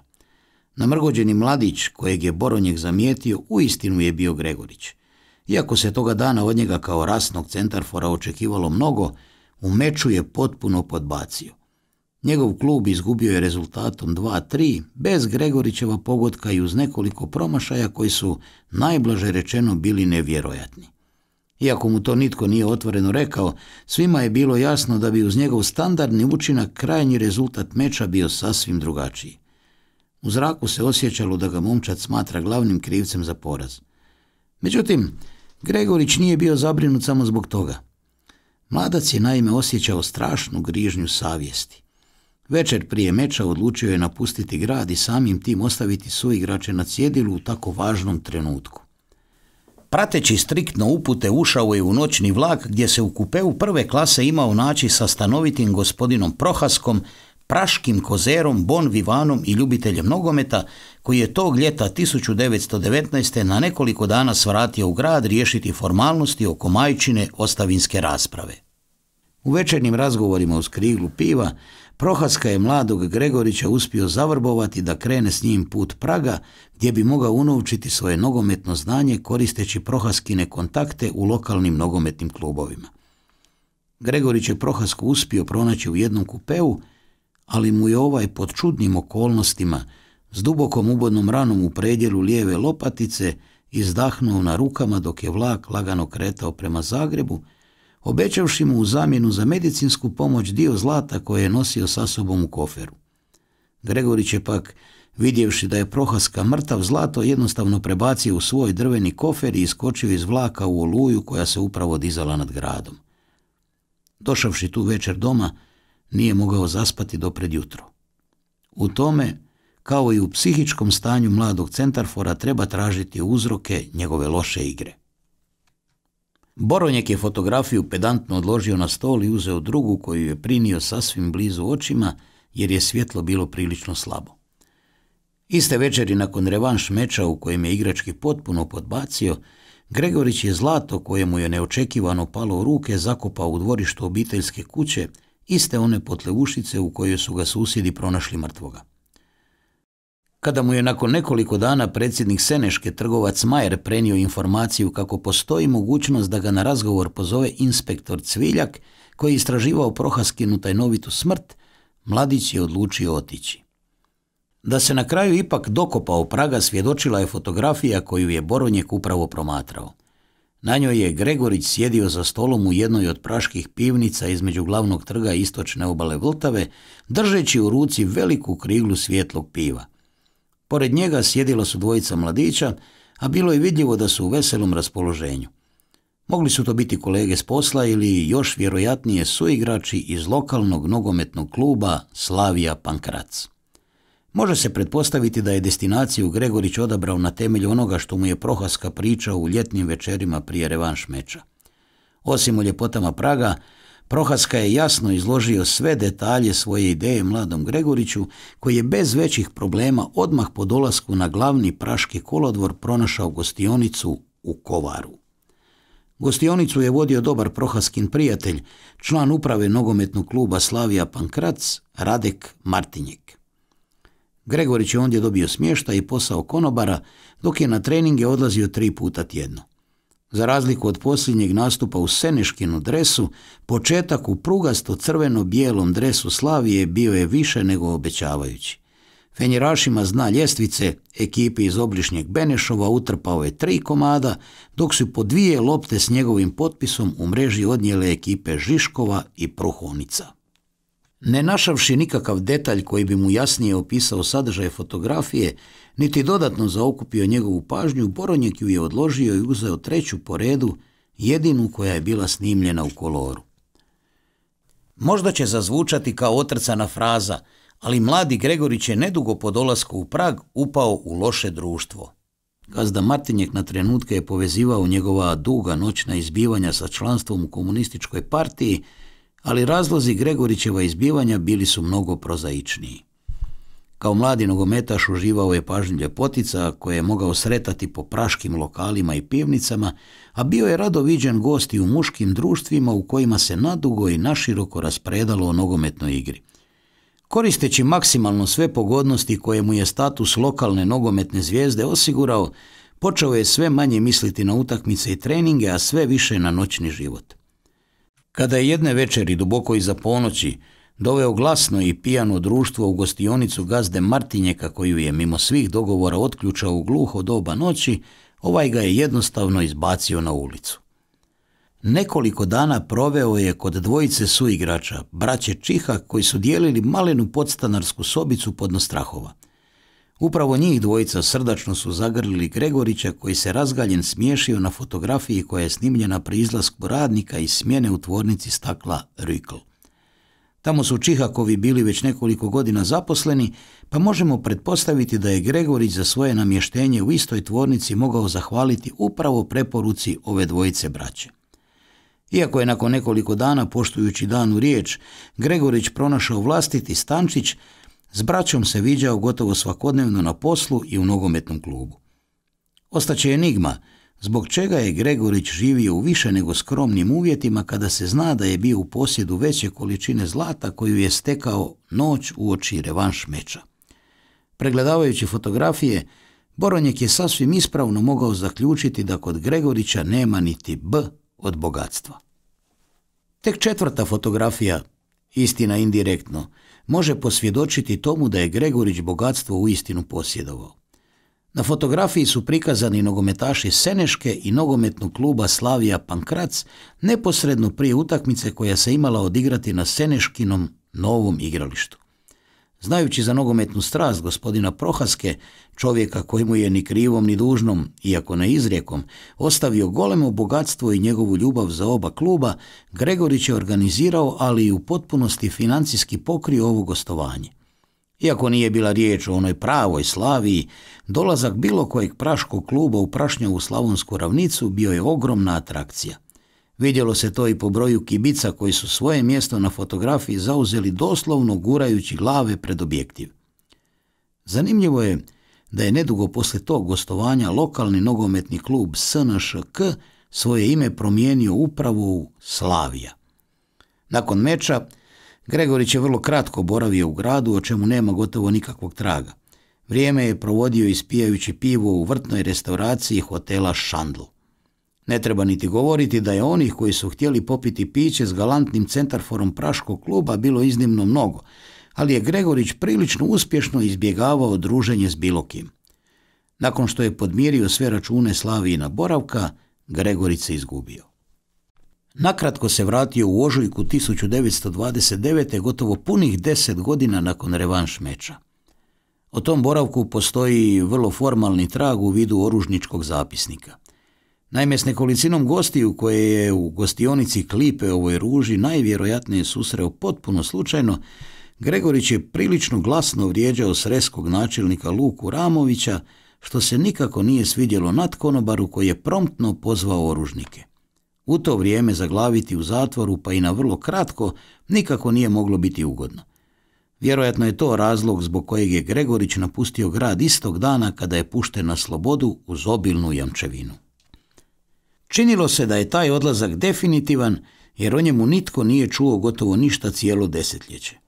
Namrgođeni mladić kojeg je Boronjek zamijetio uistinu je bio Gregorić. Iako se toga dana od njega kao rasnog centarfora očekivalo mnogo, u meču je potpuno podbacio. Njegov klub izgubio je rezultatom 2-3 bez Gregorićeva pogotka i uz nekoliko promašaja koji su najblaže rečeno bili nevjerojatni. Iako mu to nitko nije otvoreno rekao, svima je bilo jasno da bi uz njegov standardni učinak krajnji rezultat meča bio sasvim drugačiji. U zraku se osjećalo da ga momčad smatra glavnim krivcem za poraz. Međutim, Gregorić nije bio zabrinut samo zbog toga. Mladac je naime osjećao strašnu grižnju savjesti. Večer prije meča odlučio je napustiti grad i samim tim ostaviti su igrače na cjedilu u tako važnom trenutku. Prateći striktno upute ušao je u noćni vlak gdje se u kupeu prve klase imao naći sa stanovitim gospodinom Prohaskom, praškim kozerom, bon vivanom i ljubiteljem nogometa koji je tog ljeta 1919. na nekoliko dana svratio u grad riješiti formalnosti oko majčine ostavinske rasprave. U večernjim razgovorima uz kriglu piva Prohaska je mladog Gregorića uspio zavrbovati da krene s njim put Praga gdje bi mogao unovčiti svoje nogometno znanje koristeći prohaskine kontakte u lokalnim nogometnim klubovima. Gregorić je prohasku uspio pronaći u jednom kupeu, ali mu je ovaj pod čudnim okolnostima s dubokom ubodnom ranom u predjelu lijeve lopatice izdahnuo na rukama dok je vlak lagano kretao prema Zagrebu obećavši mu u zamjenu za medicinsku pomoć dio zlata koje je nosio sa sobom u koferu. Gregorić je pak, vidjevši da je Prohaska mrtav zlato, jednostavno prebacio u svoj drveni kofer i iskočio iz vlaka u oluju koja se upravo dizala nad gradom. Došavši tu večer doma, nije mogao zaspati do predjutro. jutro. U tome, kao i u psihičkom stanju mladog centarfora, treba tražiti uzroke njegove loše igre. Boronjek je fotografiju pedantno odložio na stol i uzeo drugu koju je prinio sasvim blizu očima jer je svjetlo bilo prilično slabo. Iste večeri nakon revanš meča u kojem je igrački potpuno podbacio, Gregorić je zlato koje mu je neočekivano palo u ruke zakopao u dvorištu obiteljske kuće, iste one potlevušice u kojoj su ga susjedi pronašli mrtvoga kada mu je nakon nekoliko dana predsjednik Seneške trgovac Majer prenio informaciju kako postoji mogućnost da ga na razgovor pozove inspektor Cviljak koji je istraživao Prohaskinu tajnovitu smrt, mladić je odlučio otići. Da se na kraju ipak dokopao Praga svjedočila je fotografija koju je Boronjek upravo promatrao. Na njoj je Gregorić sjedio za stolom u jednoj od praških pivnica između glavnog trga istočne obale Vltave, držeći u ruci veliku kriglu svjetlog piva – Pored njega sjedila su dvojica mladića, a bilo je vidljivo da su u veselom raspoloženju. Mogli su to biti kolege s posla ili još vjerojatnije suigrači iz lokalnog nogometnog kluba Slavija Pankrac. Može se pretpostaviti da je destinaciju Gregorić odabrao na temelju onoga što mu je Prohaska pričao u ljetnim večerima prije revanš meča. Osim u ljepotama Praga, Prohaska je jasno izložio sve detalje svoje ideje mladom Gregoriću, koji je bez većih problema odmah po dolasku na glavni praški kolodvor pronašao gostionicu u Kovaru. Gostionicu je vodio dobar prohaskin prijatelj, član uprave nogometnog kluba Slavija Pankrac, Radek Martinjek. Gregorić je ondje dobio smještaj i posao konobara, dok je na treninge odlazio tri puta tjedno. Za razliku od posljednjeg nastupa u Seneškinu dresu, početak u prugasto crveno-bijelom dresu Slavije bio je više nego obećavajući. Fenjerašima zna ljestvice, ekipi iz obližnjeg Benešova utrpao je tri komada, dok su po dvije lopte s njegovim potpisom u mreži odnijele ekipe Žiškova i Pruhonica. Ne našavši nikakav detalj koji bi mu jasnije opisao sadržaj fotografije, niti dodatno zaokupio njegovu pažnju, Boronjek ju je odložio i uzeo treću po redu, jedinu koja je bila snimljena u koloru. Možda će zazvučati kao otrcana fraza, ali mladi Gregorić je nedugo po dolasku u Prag upao u loše društvo. Gazda Martinjek na trenutke je povezivao njegova duga noćna izbivanja sa članstvom u komunističkoj partiji, ali razlozi Gregorićeva izbivanja bili su mnogo prozaičniji. Kao mladi nogometaš uživao je pažnju ljepotica koje je mogao sretati po praškim lokalima i pivnicama, a bio je radoviđen gost i u muškim društvima u kojima se nadugo i naširoko raspredalo o nogometnoj igri. Koristeći maksimalno sve pogodnosti koje mu je status lokalne nogometne zvijezde osigurao, počeo je sve manje misliti na utakmice i treninge, a sve više na noćni život. Kada je jedne večeri duboko iza ponoći doveo glasno i pijano društvo u gostionicu gazde Martinjeka koju je mimo svih dogovora otključao u gluho doba noći, ovaj ga je jednostavno izbacio na ulicu. Nekoliko dana proveo je kod dvojice suigrača, braće Čiha, koji su dijelili malenu podstanarsku sobicu pod Upravo njih dvojica srdačno su zagrlili Gregorića koji se razgaljen smiješio na fotografiji koja je snimljena pri izlasku radnika iz smjene u tvornici stakla Rikl. Tamo su Čihakovi bili već nekoliko godina zaposleni, pa možemo pretpostaviti da je Gregorić za svoje namještenje u istoj tvornici mogao zahvaliti upravo preporuci ove dvojice braće. Iako je nakon nekoliko dana, poštujući danu riječ, Gregorić pronašao vlastiti stančić, s braćom se viđao gotovo svakodnevno na poslu i u nogometnom klubu. Ostaće enigma zbog čega je Gregorić živio u više nego skromnim uvjetima kada se zna da je bio u posjedu veće količine zlata koju je stekao noć u oči revanš meča. Pregledavajući fotografije, Boronjek je sasvim ispravno mogao zaključiti da kod Gregorića nema niti B od bogatstva. Tek četvrta fotografija, istina indirektno, može posvjedočiti tomu da je Gregorić bogatstvo uistinu posjedovao. Na fotografiji su prikazani nogometaši Seneške i nogometnog kluba Slavija Pankrac neposredno prije utakmice koja se imala odigrati na Seneškinom novom igralištu. Znajući za nogometnu strast gospodina Prohaske, čovjeka kojemu je ni krivom ni dužnom, iako ne izrijekom, ostavio golemo bogatstvo i njegovu ljubav za oba kluba, Gregorić je organizirao, ali i u potpunosti financijski pokrio ovo gostovanje. Iako nije bila riječ o onoj pravoj Slaviji, dolazak bilo kojeg praškog kluba u Prašnjavu Slavonsku ravnicu bio je ogromna atrakcija. Vidjelo se to i po broju kibica koji su svoje mjesto na fotografiji zauzeli doslovno gurajući glave pred objektiv. Zanimljivo je da je nedugo poslije tog gostovanja lokalni nogometni klub SNŠK svoje ime promijenio upravo u Slavija. Nakon meča, Gregorić je vrlo kratko boravio u gradu, o čemu nema gotovo nikakvog traga. Vrijeme je provodio ispijajući pivo u vrtnoj restauraciji hotela Šandlu. Ne treba niti govoriti da je onih koji su htjeli popiti piće s galantnim centarforom Praškog kluba bilo iznimno mnogo, ali je Gregorić prilično uspješno izbjegavao druženje s bilo kim. Nakon što je podmirio sve račune Slavijina boravka, Gregorić se izgubio. Nakratko se vratio u ožujku 1929. gotovo punih deset godina nakon revanš meča. O tom boravku postoji vrlo formalni trag u vidu oružničkog zapisnika – Naime, s nekolicinom gostiju koje je u gostionici Klipe ovoj ruži najvjerojatnije susreo potpuno slučajno, Gregorić je prilično glasno vrijeđao sreskog načelnika Luku Ramovića, što se nikako nije svidjelo konobaru koji je promptno pozvao oružnike. U to vrijeme zaglaviti u zatvoru, pa i na vrlo kratko, nikako nije moglo biti ugodno. Vjerojatno je to razlog zbog kojeg je Gregorić napustio grad istog dana kada je pušten na slobodu uz obilnu jamčevinu. Činilo se da je taj odlazak definitivan jer o njemu nitko nije čuo gotovo ništa cijelo desetljeće.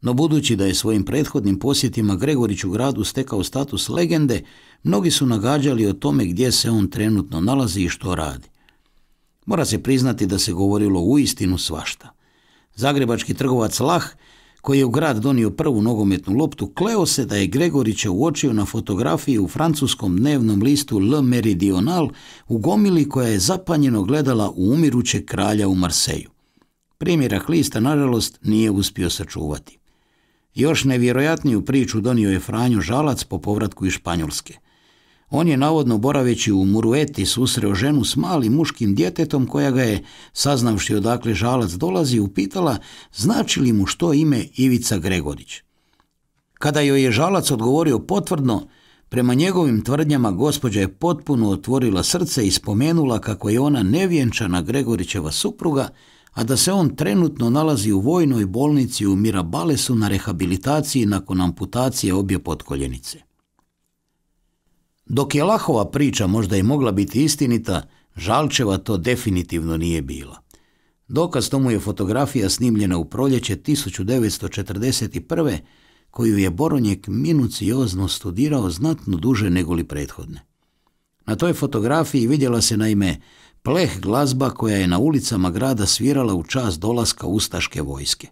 No budući da je svojim prethodnim posjetima Gregorić u gradu stekao status legende, mnogi su nagađali o tome gdje se on trenutno nalazi i što radi. Mora se priznati da se govorilo u istinu svašta. Zagrebački trgovac Lah koji je u grad donio prvu nogometnu loptu, kleo se da je Gregorića uočio na fotografiji u francuskom dnevnom listu Le Meridional u gomili koja je zapanjeno gledala u umiruće kralja u Marseju. Primjerak lista, nažalost, nije uspio sačuvati. Još nevjerojatniju priču donio je Franjo Žalac po povratku iz Španjolske. On je navodno boraveći u Murueti susreo ženu s malim muškim djetetom koja ga je, saznavši odakle žalac dolazi, upitala znači li mu što ime Ivica Gregorić. Kada joj je žalac odgovorio potvrdno, prema njegovim tvrdnjama gospođa je potpuno otvorila srce i spomenula kako je ona nevjenčana Gregorićeva supruga, a da se on trenutno nalazi u vojnoj bolnici u Mirabalesu na rehabilitaciji nakon amputacije obje potkoljenice. Dok je Lahova priča možda i mogla biti istinita, Žalčeva to definitivno nije bila. Dokaz tomu je fotografija snimljena u proljeće 1941. koju je Boronjek minuciozno studirao znatno duže nego li prethodne. Na toj fotografiji vidjela se naime pleh glazba koja je na ulicama grada svirala u čas dolaska Ustaške vojske.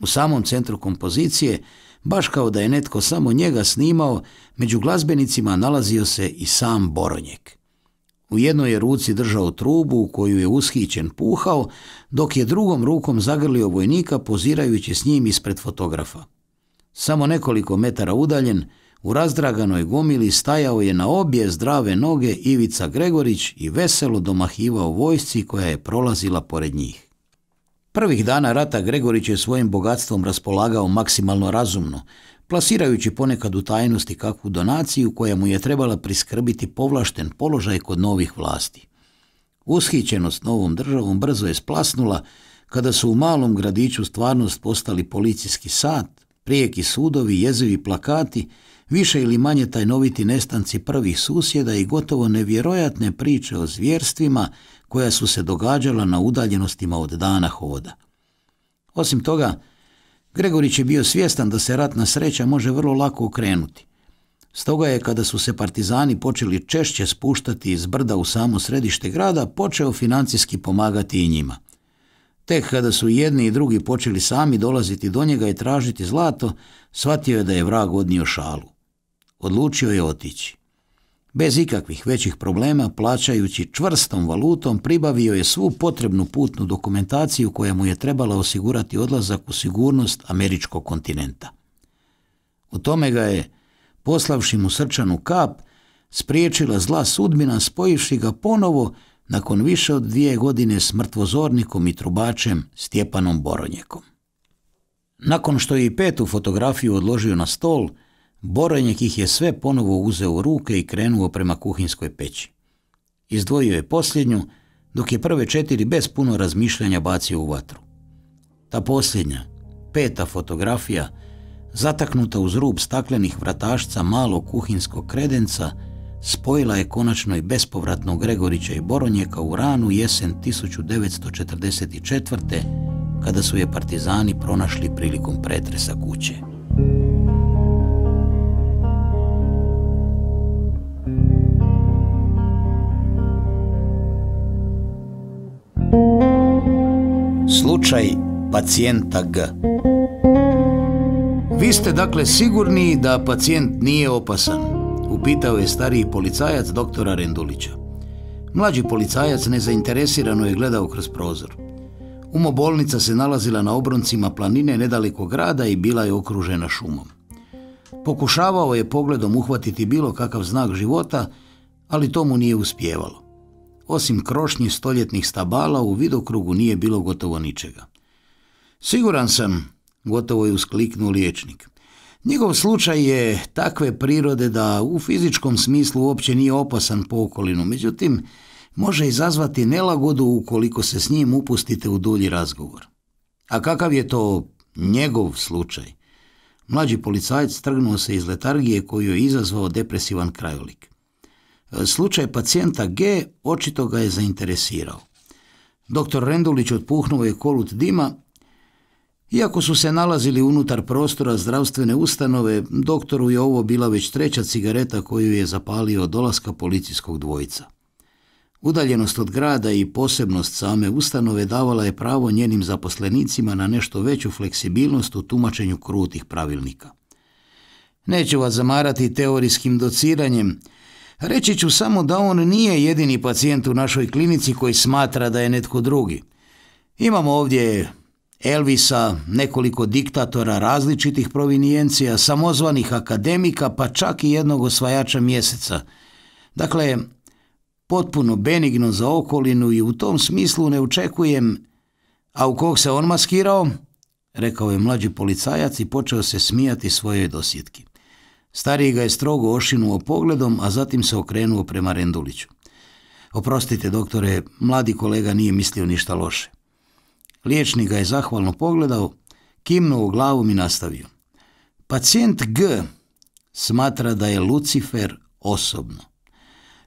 U samom centru kompozicije baš kao da je netko samo njega snimao, među glazbenicima nalazio se i sam Boronjek. U jednoj je ruci držao trubu u koju je ushićen puhao, dok je drugom rukom zagrlio vojnika pozirajući s njim ispred fotografa. Samo nekoliko metara udaljen, u razdraganoj gomili stajao je na obje zdrave noge Ivica Gregorić i veselo domahivao vojsci koja je prolazila pored njih. Prvih dana rata Gregorić je svojim bogatstvom raspolagao maksimalno razumno, plasirajući ponekad u tajnosti kakvu donaciju koja mu je trebala priskrbiti povlašten položaj kod novih vlasti. Ushićenost novom državom brzo je splasnula kada su u malom gradiću stvarnost postali policijski sat, prijeki sudovi, jezivi plakati, više ili manje tajnoviti nestanci prvih susjeda i gotovo nevjerojatne priče o zvjerstvima koja su se događala na udaljenostima od dana hoda. Osim toga, Gregorić je bio svjestan da se ratna sreća može vrlo lako okrenuti. Stoga je, kada su se partizani počeli češće spuštati iz brda u samo središte grada, počeo financijski pomagati i njima. Tek kada su jedni i drugi počeli sami dolaziti do njega i tražiti zlato, shvatio je da je vrag odnio šalu. Odlučio je otići. Bez ikakvih većih problema, plaćajući čvrstom valutom, pribavio je svu potrebnu putnu dokumentaciju koja mu je trebala osigurati odlazak u sigurnost američkog kontinenta. U tome ga je, poslavši mu srčanu kap, spriječila zla sudbina spojivši ga ponovo nakon više od dvije godine s mrtvozornikom i trubačem Stjepanom Boronjekom. Nakon što je i petu fotografiju odložio na stol, Boranjek ih je sve ponovo uzeo u ruke i krenuo prema kuhinskoj peći. Izdvojio je posljednju, dok je prve četiri bez puno razmišljanja bacio u vatru. Ta posljednja, peta fotografija, zataknuta uz rub staklenih vratašca malog kuhinskog kredenca, spojila je konačno i bespovratno Gregorića i Boronjeka u ranu jesen 1944. kada su je partizani pronašli prilikom pretresa kuće. Slučaj pacijenta G. Vi ste dakle sigurni da pacijent nije opasan, upitao je stariji policajac doktora Rendulića. Mlađi policajac nezainteresirano je gledao kroz prozor. Umo bolnica se nalazila na obroncima planine nedaleko grada i bila je okružena šumom. Pokušavao je pogledom uhvatiti bilo kakav znak života, ali to mu nije uspjevalo. Osim krošnji stoljetnih stabala u vidokrugu nije bilo gotovo ničega. Siguran sam, gotovo je uskliknuo liječnik. Njegov slučaj je takve prirode da u fizičkom smislu uopće nije opasan po okolinu, međutim, može izazvati nelagodu ukoliko se s njim upustite u dulji razgovor. A kakav je to njegov slučaj? Mlađi policajac trgnuo se iz letargije koju je izazvao depresivan krajolik. Slučaj pacijenta G očito ga je zainteresirao. Doktor Rendulić otpuhnuo je kolut dima. Iako su se nalazili unutar prostora zdravstvene ustanove, doktoru je ovo bila već treća cigareta koju je zapalio od dolaska policijskog dvojca. Udaljenost od grada i posebnost same ustanove davala je pravo njenim zaposlenicima na nešto veću fleksibilnost u tumačenju krutih pravilnika. Neću vas zamarati teorijskim dociranjem – Reći ću samo da on nije jedini pacijent u našoj klinici koji smatra da je netko drugi. Imamo ovdje Elvisa, nekoliko diktatora različitih provinijencija, samozvanih akademika, pa čak i jednog osvajača mjeseca. Dakle, potpuno benigno za okolinu i u tom smislu ne očekujem... A u kog se on maskirao? Rekao je mlađi policajac i počeo se smijati svojoj dosjetki. Stariji ga je strogo ošinuo pogledom, a zatim se okrenuo prema Renduliću. Oprostite, doktore, mladi kolega nije mislio ništa loše. Liječnik ga je zahvalno pogledao, kimnuo glavom i nastavio. Pacijent G smatra da je Lucifer osobno.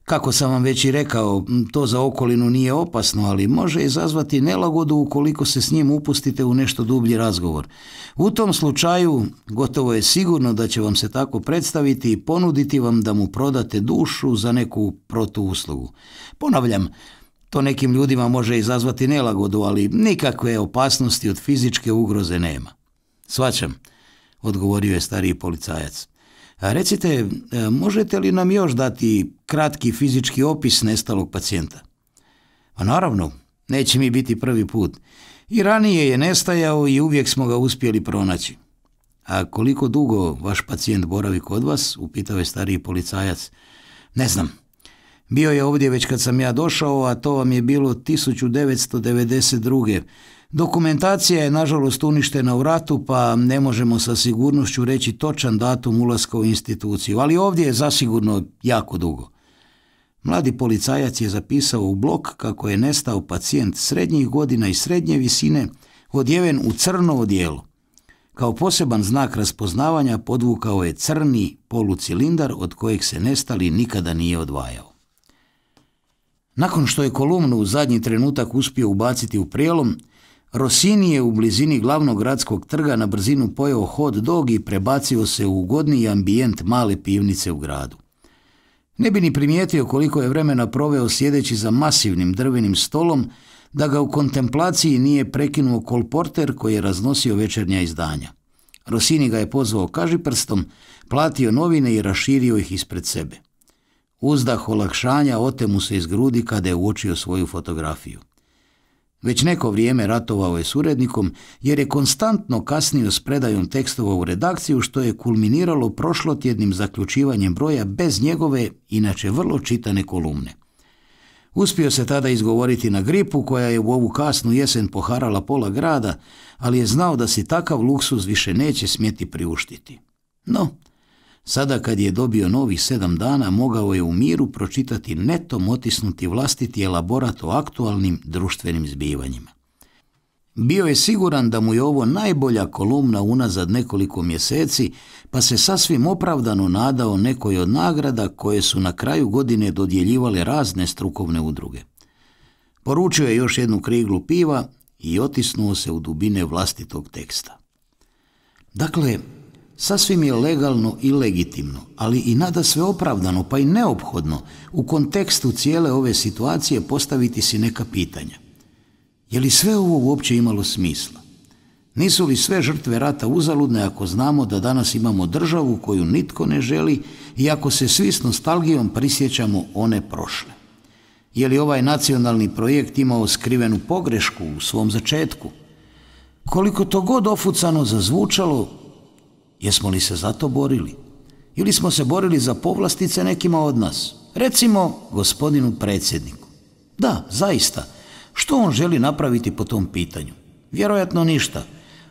Kako sam vam već i rekao, to za okolinu nije opasno, ali može izazvati nelagodu ukoliko se s njim upustite u nešto dublji razgovor. U tom slučaju, gotovo je sigurno da će vam se tako predstaviti i ponuditi vam da mu prodate dušu za neku protuuslugu. Ponavljam, to nekim ljudima može izazvati nelagodu, ali nikakve opasnosti od fizičke ugroze nema. Svaćam, odgovorio je stariji policajac. Recite, e, možete li nam još dati kratki fizički opis nestalog pacijenta? A pa naravno, neće mi biti prvi put. I ranije je nestajao i uvijek smo ga uspjeli pronaći. A koliko dugo vaš pacijent boravi kod vas? Upitao je stariji policajac. Ne znam. Bio je ovdje već kad sam ja došao, a to vam je bilo 1992. Dokumentacija je nažalost uništena u ratu pa ne možemo sa sigurnošću reći točan datum ulaska u instituciju, ali ovdje je zasigurno jako dugo. Mladi policajac je zapisao u blok kako je nestao pacijent srednjih godina i srednje visine odjeven u crno odijelo. Kao poseban znak raspoznavanja podvukao je crni polucilindar od kojeg se nestali nikada nije odvajao. Nakon što je kolumnu u zadnji trenutak uspio ubaciti u prijelom, Rosini je u blizini glavnog gradskog trga na brzinu pojeo hot dog i prebacio se u ugodniji ambijent male pivnice u gradu. Ne bi ni primijetio koliko je vremena proveo sjedeći za masivnim drvenim stolom da ga u kontemplaciji nije prekinuo kolporter koji je raznosio večernja izdanja. Rosini ga je pozvao prstom platio novine i raširio ih ispred sebe. Uzdah olakšanja ote mu se iz grudi kada je uočio svoju fotografiju. Već neko vrijeme ratovao je s urednikom jer je konstantno kasnio s predajom tekstova u redakciju što je kulminiralo prošlotjednim zaključivanjem broja bez njegove, inače vrlo čitane kolumne. Uspio se tada izgovoriti na gripu koja je u ovu kasnu jesen poharala pola grada, ali je znao da si takav luksuz više neće smjeti priuštiti. No, Sada kad je dobio novih sedam dana, mogao je u miru pročitati netom otisnuti vlastiti elaborat o aktualnim društvenim zbivanjima. Bio je siguran da mu je ovo najbolja kolumna unazad nekoliko mjeseci, pa se sasvim opravdano nadao nekoj od nagrada koje su na kraju godine dodjeljivale razne strukovne udruge. Poručio je još jednu kriglu piva i otisnuo se u dubine vlastitog teksta. Dakle, Sasvim je legalno i legitimno, ali i nada sve opravdano, pa i neophodno u kontekstu cijele ove situacije postaviti si neka pitanja. Je li sve ovo uopće imalo smisla? Nisu li sve žrtve rata uzaludne ako znamo da danas imamo državu koju nitko ne želi i ako se svi s nostalgijom prisjećamo one prošle? Je li ovaj nacionalni projekt imao skrivenu pogrešku u svom začetku? Koliko to god ofucano zazvučalo, Jesmo li se za to borili? Ili smo se borili za povlastice nekima od nas? Recimo, gospodinu predsjedniku. Da, zaista. Što on želi napraviti po tom pitanju? Vjerojatno ništa.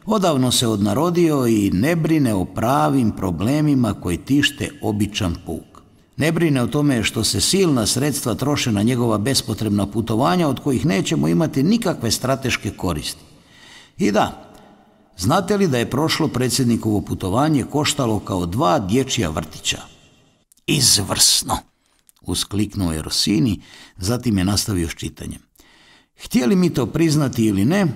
Odavno se odnarodio i ne brine o pravim problemima koji tište običan puk. Ne brine o tome što se silna sredstva troše na njegova bespotrebna putovanja od kojih nećemo imati nikakve strateške koristi. I da, Znate li da je prošlo predsjednikovo putovanje koštalo kao dva dječja vrtića? Izvrsno! Uskliknuo je Rosini, zatim je nastavio s čitanjem. Htjeli mi to priznati ili ne,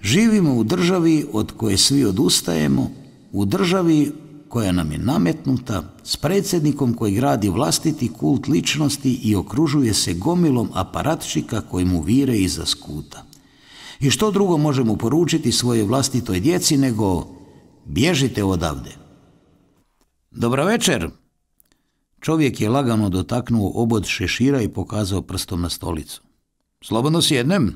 živimo u državi od koje svi odustajemo, u državi koja nam je nametnuta, s predsjednikom koji gradi vlastiti kult ličnosti i okružuje se gomilom aparatčika koji mu vire iza skuta. I što drugo možemo poručiti svojoj vlastitoj djeci nego bježite odavde. Dobra večer. Čovjek je lagano dotaknuo obod šešira i pokazao prstom na stolicu. Slobodno sjednem.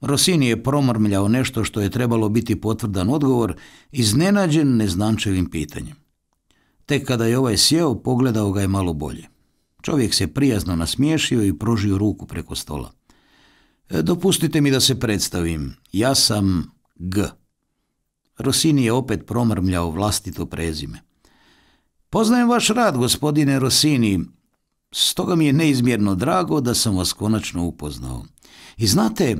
Rosini je promrmljao nešto što je trebalo biti potvrdan odgovor, iznenađen neznančevim pitanjem. Tek kada je ovaj sjeo, pogledao ga je malo bolje. Čovjek se prijazno nasmiješio i pružio ruku preko stola. E, dopustite mi da se predstavim. Ja sam G. Rosini je opet promrmljao vlastito prezime. Poznajem vaš rad, gospodine Rosini. Stoga mi je neizmjerno drago da sam vas konačno upoznao. I znate,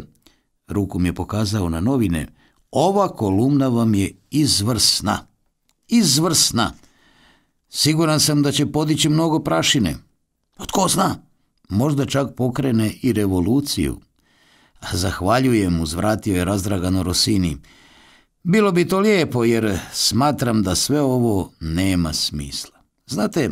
mi je pokazao na novine, ova kolumna vam je izvrsna. Izvrsna. Siguran sam da će podići mnogo prašine. Pa tko zna? Možda čak pokrene i revoluciju. Zahvaljujem, uzvratio je razdragano Rosini. Bilo bi to lijepo jer smatram da sve ovo nema smisla. Znate,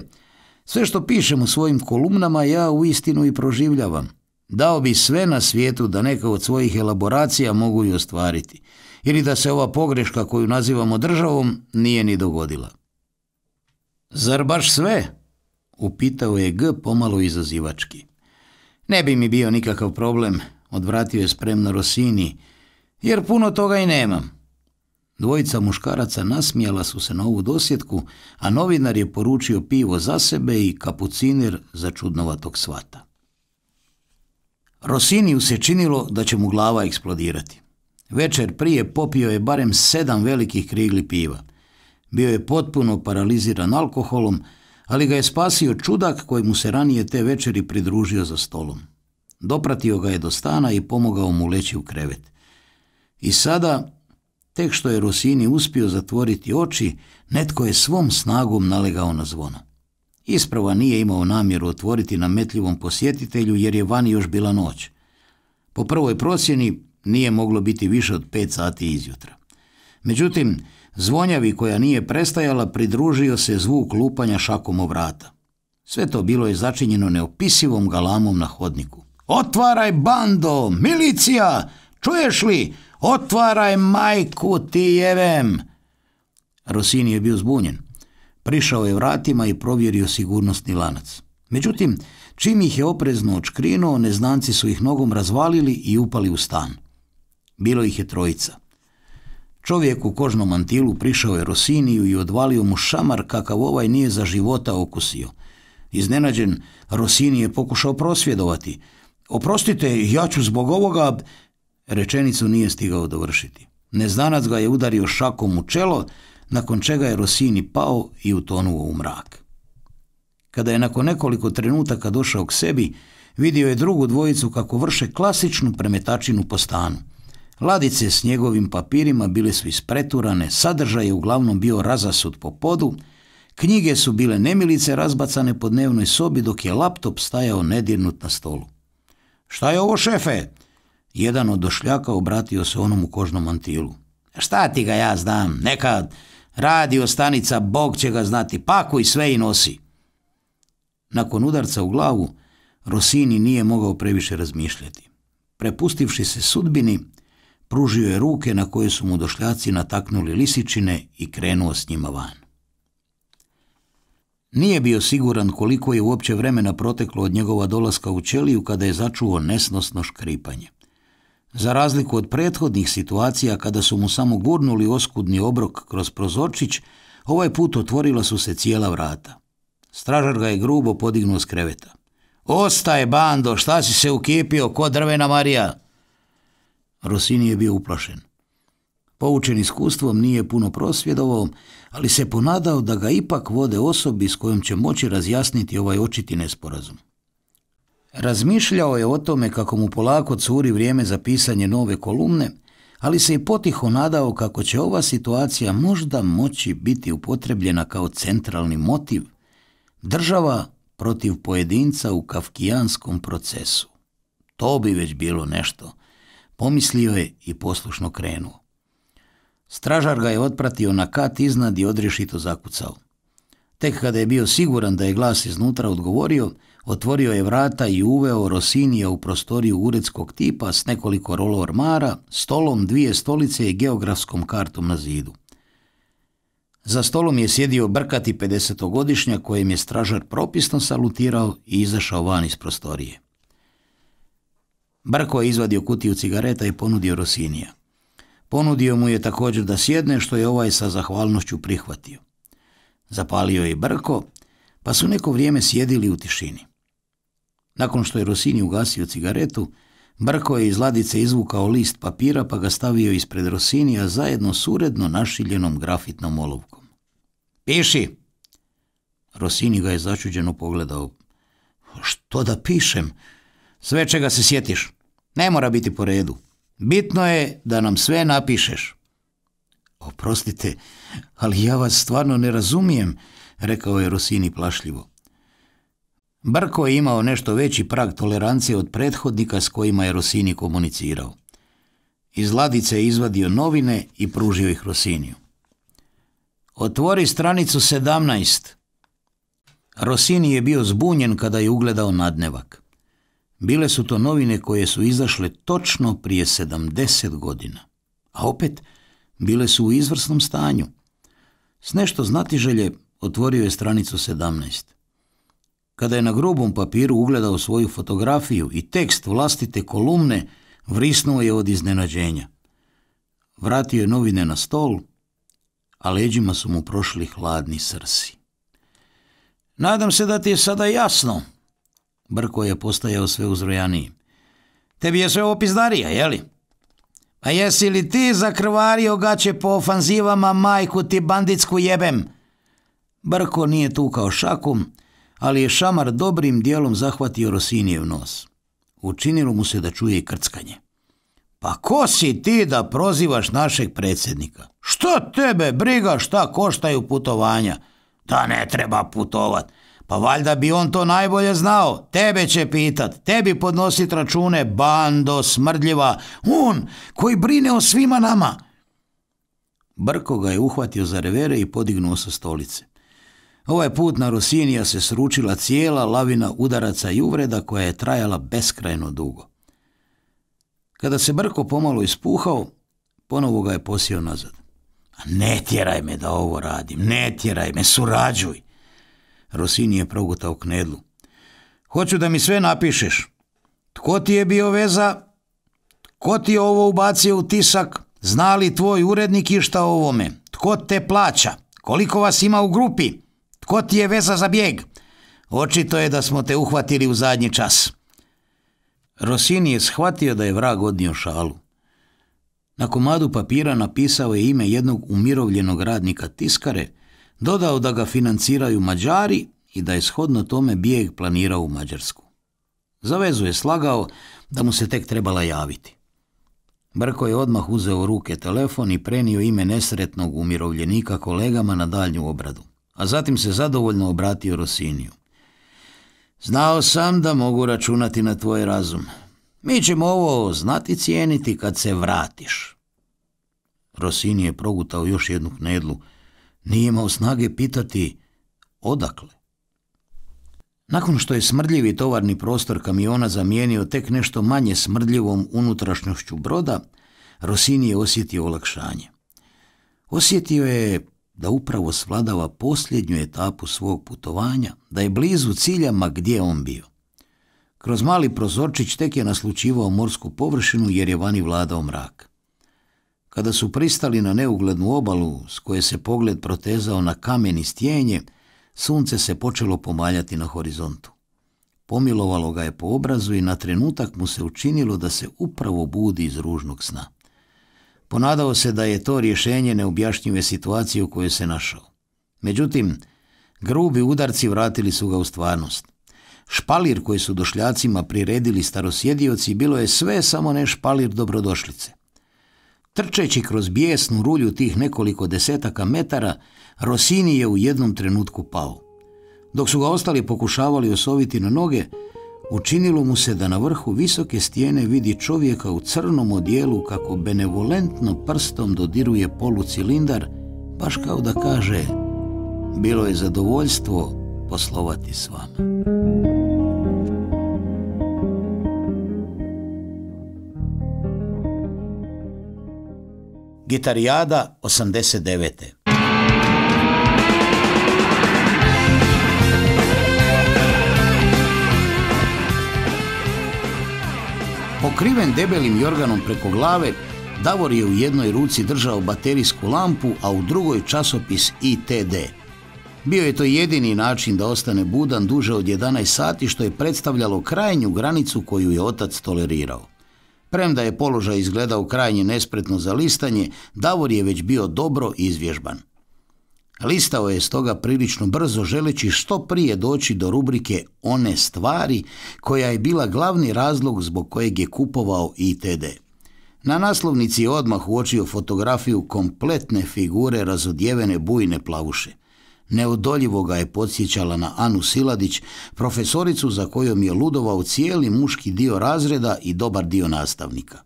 sve što pišem u svojim kolumnama ja u istinu i proživljavam. Dao bi sve na svijetu da neka od svojih elaboracija mogu i ostvariti. Ili da se ova pogreška koju nazivamo državom nije ni dogodila. Zar baš sve? Upitao je G pomalo izazivački. Ne bi mi bio nikakav problem, odvratio je spremno Rosini, jer puno toga i nemam. Dvojica muškaraca nasmijala su se na ovu dosjetku, a novinar je poručio pivo za sebe i kapucinir za čudnovatog svata. Rosiniju se činilo da će mu glava eksplodirati. Večer prije popio je barem sedam velikih krigli piva. Bio je potpuno paraliziran alkoholom, ali ga je spasio čudak koji mu se ranije te večeri pridružio za stolom. Dopratio ga je do stana i pomogao mu leći u krevet. I sada, tek što je Rosini uspio zatvoriti oči, netko je svom snagom nalegao na zvono. Isprava nije imao namjeru otvoriti nametljivom posjetitelju jer je vani još bila noć. Po prvoj procjeni nije moglo biti više od pet sati izjutra. Međutim, zvonjavi koja nije prestajala pridružio se zvuk lupanja šakom o vrata. Sve to bilo je začinjeno neopisivom galamom na hodniku. Otvaraj bando, milicija, čuješ li? Otvaraj majku ti jevem. Rosini je bio zbunjen. Prišao je vratima i provjerio sigurnosni lanac. Međutim, čim ih je oprezno očkrinuo, neznanci su ih nogom razvalili i upali u stan. Bilo ih je trojica. Čovjek u kožnom mantilu prišao je Rosiniju i odvalio mu šamar kakav ovaj nije za života okusio. Iznenađen, Rosini je pokušao prosvjedovati – Oprostite, ja ću zbog ovoga, rečenicu nije stigao dovršiti. Neznanac ga je udario šakom u čelo, nakon čega je Rosini pao i utonuo u mrak. Kada je nakon nekoliko trenutaka došao k sebi, vidio je drugu dvojicu kako vrše klasičnu premetačinu po stanu. Ladice s njegovim papirima bile su ispreturane, sadržaj je uglavnom bio razasud po podu, knjige su bile nemilice razbacane po dnevnoj sobi dok je laptop stajao nedirnut na stolu. Šta je ovo šefe? Jedan od došljaka obratio se onom u kožnom mantilu. E šta ti ga ja znam, nekad radio stanica, Bog će ga znati, i sve i nosi. Nakon udarca u glavu, Rosini nije mogao previše razmišljati. Prepustivši se sudbini, pružio je ruke na koje su mu došljaci nataknuli lisičine i krenuo s njima van. Nije bio siguran koliko je uopće vremena proteklo od njegova dolaska u čeliju kada je začuo nesnosno škripanje. Za razliku od prethodnih situacija kada su mu samo gurnuli oskudni obrok kroz prozorčić, ovaj put otvorila su se cijela vrata. Stražar ga je grubo podignuo s kreveta. Ostaje, bando, šta si se ukipio, ko drvena Marija? Rosini je bio uplašen. Poučen iskustvom nije puno prosvjedovao, ali se ponadao da ga ipak vode osobi s kojom će moći razjasniti ovaj očiti nesporazum. Razmišljao je o tome kako mu polako curi vrijeme za pisanje nove kolumne, ali se i potiho nadao kako će ova situacija možda moći biti upotrebljena kao centralni motiv država protiv pojedinca u kafkijanskom procesu. To bi već bilo nešto, pomislio je i poslušno krenuo. Stražar ga je otpratio na kat iznad i odriješito zakucao. Tek kada je bio siguran da je glas iznutra odgovorio, otvorio je vrata i uveo Rosinija u prostoriju uredskog tipa s nekoliko rolo ormara, stolom, dvije stolice i geografskom kartom na zidu. Za stolom je sjedio brkati 50-godišnja kojem je stražar propisno salutirao i izašao van iz prostorije. Brko je izvadio kutiju cigareta i ponudio Rosinija. Ponudio mu je također da sjedne, što je ovaj sa zahvalnošću prihvatio. Zapalio je brko, pa su neko vrijeme sjedili u tišini. Nakon što je Rosini ugasio cigaretu, Brko je iz ladice izvukao list papira pa ga stavio ispred Rosinija zajedno s uredno našiljenom grafitnom olovkom. Piši! Rosini ga je začuđeno pogledao. Što da pišem? Sve čega se sjetiš. Ne mora biti po redu. Bitno je da nam sve napišeš. Oprostite, ali ja vas stvarno ne razumijem, rekao je Rosini plašljivo. Brko je imao nešto veći prag tolerancije od prethodnika s kojima je Rosini komunicirao. Iz ladice je izvadio novine i pružio ih Rosiniju. Otvori stranicu 17. Rosini je bio zbunjen kada je ugledao nadnevak. Bile su to novine koje su izašle točno prije 70 godina, a opet bile su u izvrsnom stanju. S nešto znatiželje otvorio je stranicu 17. Kada je na grubom papiru ugledao svoju fotografiju i tekst vlastite kolumne, vrisnuo je od iznenađenja. Vratio je novine na stol, a leđima su mu prošli hladni srsi. Nadam se da ti je sada jasno, Brko je postajao sve uzrojaniji. Tebi je sve pizdarija, jeli? A jesi li ti zakrvario gaće po ofanzivama majku ti banditsku jebem? Brko nije tukao šakom, ali je šamar dobrim dijelom zahvatio Rosinijev nos. Učinilo mu se da čuje i krckanje. Pa ko si ti da prozivaš našeg predsjednika? Što tebe briga šta koštaju putovanja? Da ne treba putovat. Pa valjda bi on to najbolje znao. Tebe će pitat, tebi podnosit račune, bando, smrdljiva. On koji brine o svima nama. Brko ga je uhvatio za revere i podignuo sa stolice. Ovaj put na Rosinija se sručila cijela lavina udaraca i uvreda koja je trajala beskrajno dugo. Kada se Brko pomalo ispuhao, ponovo ga je posio nazad. Ne tjeraj me da ovo radim, ne tjeraj me, surađuj. Rosini je progutao knedlu. Hoću da mi sve napišeš. Tko ti je bio veza? Tko ti je ovo ubacio u tisak? Zna li tvoj urednik išta o ovome? Tko te plaća? Koliko vas ima u grupi? Tko ti je veza za bijeg? Očito je da smo te uhvatili u zadnji čas. Rosini je shvatio da je vrag odnio šalu. Na komadu papira napisao je ime jednog umirovljenog radnika tiskare – dodao da ga financiraju Mađari i da je shodno tome bijeg planirao u Mađarsku. Za je slagao da mu se tek trebala javiti. Brko je odmah uzeo ruke telefon i prenio ime nesretnog umirovljenika kolegama na daljnju obradu, a zatim se zadovoljno obratio Rosiniju. Znao sam da mogu računati na tvoj razum. Mi ćemo ovo znati cijeniti kad se vratiš. Rosini je progutao još jednu knedlu – nije imao snage pitati odakle. Nakon što je smrdljivi tovarni prostor kamiona zamijenio tek nešto manje smrdljivom unutrašnjošću broda, Rosini je osjetio olakšanje. Osjetio je da upravo svladava posljednju etapu svog putovanja, da je blizu ciljama gdje on bio. Kroz mali prozorčić tek je naslučivao morsku površinu jer je vani vladao mrak. Kada su pristali na neuglednu obalu s koje se pogled protezao na kamen i stjenje, sunce se počelo pomaljati na horizontu. Pomilovalo ga je po obrazu i na trenutak mu se učinilo da se upravo budi iz ružnog sna. Ponadao se da je to rješenje neobjašnjive situacije u kojoj se našao. Međutim, grubi udarci vratili su ga u stvarnost. Špalir koji su došljacima priredili starosjedioci bilo je sve samo ne špalir dobrodošlice. Trčeći kroz bijesnu rulju tih nekoliko desetaka metara, Rosini je u jednom trenutku pao. Dok su ga ostali pokušavali osoviti na noge, učinilo mu se da na vrhu visoke stijene vidi čovjeka u crnom odijelu kako benevolentno prstom dodiruje polucilindar, baš kao da kaže bilo je zadovoljstvo poslovati s vama. Gitarijada 89. Pokriven debelim jorganom preko glave, Davor je u jednoj ruci držao baterijsku lampu, a u drugoj časopis ITD. Bio je to jedini način da ostane budan duže od 11 sati, što je predstavljalo krajnju granicu koju je otac tolerirao. Premda je položaj izgledao krajnje nespretno za listanje, Davor je već bio dobro izvježban. Listao je stoga prilično brzo želeći što prije doći do rubrike One stvari koja je bila glavni razlog zbog kojeg je kupovao ITD. Na naslovnici je odmah uočio fotografiju kompletne figure razodjevene bujne plavuše – Neodoljivo ga je podsjećala na Anu Siladić, profesoricu za kojom je ludovao cijeli muški dio razreda i dobar dio nastavnika.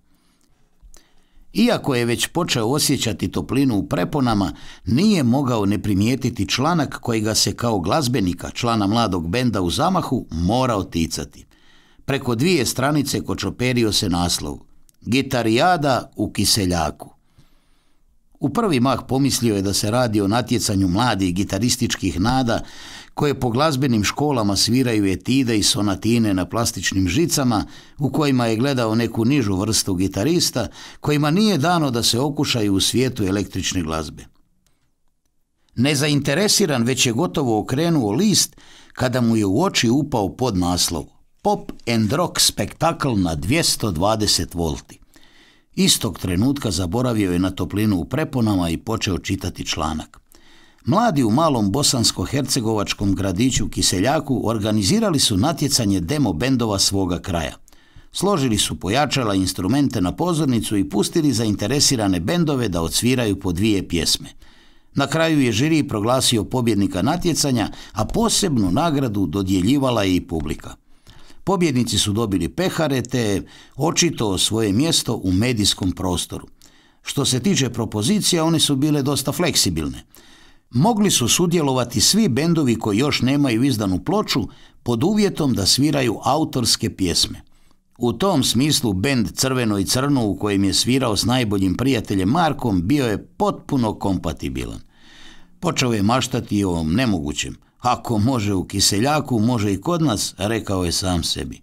Iako je već počeo osjećati toplinu u preponama, nije mogao ne primijetiti članak koji ga se kao glazbenika, člana mladog benda u zamahu, morao ticati. Preko dvije stranice kočoperio se naslov Gitarijada u kiseljaku. U prvi mah pomislio je da se radi o natjecanju mladih gitarističkih nada koje po glazbenim školama sviraju etide i sonatine na plastičnim žicama u kojima je gledao neku nižu vrstu gitarista kojima nije dano da se okušaju u svijetu električne glazbe. Nezainteresiran već je gotovo okrenuo list kada mu je u oči upao pod naslov Pop and Rock spektakl na 220 volti. Istog trenutka zaboravio je na toplinu u preponama i počeo čitati članak. Mladi u malom bosansko-hercegovačkom gradiću Kiseljaku organizirali su natjecanje demo bendova svoga kraja. Složili su pojačala instrumente na pozornicu i pustili zainteresirane bendove da odsviraju po dvije pjesme. Na kraju je žiri proglasio pobjednika natjecanja, a posebnu nagradu dodjeljivala je i publika. Pobjednici su dobili pehare te očito svoje mjesto u medijskom prostoru. Što se tiče propozicija, one su bile dosta fleksibilne. Mogli su sudjelovati svi bendovi koji još nemaju izdanu ploču pod uvjetom da sviraju autorske pjesme. U tom smislu bend Crveno i Crno u kojem je svirao s najboljim prijateljem Markom bio je potpuno kompatibilan. Počeo je maštati o nemogućem – ako može u Kiseljaku, može i kod nas, rekao je sam sebi.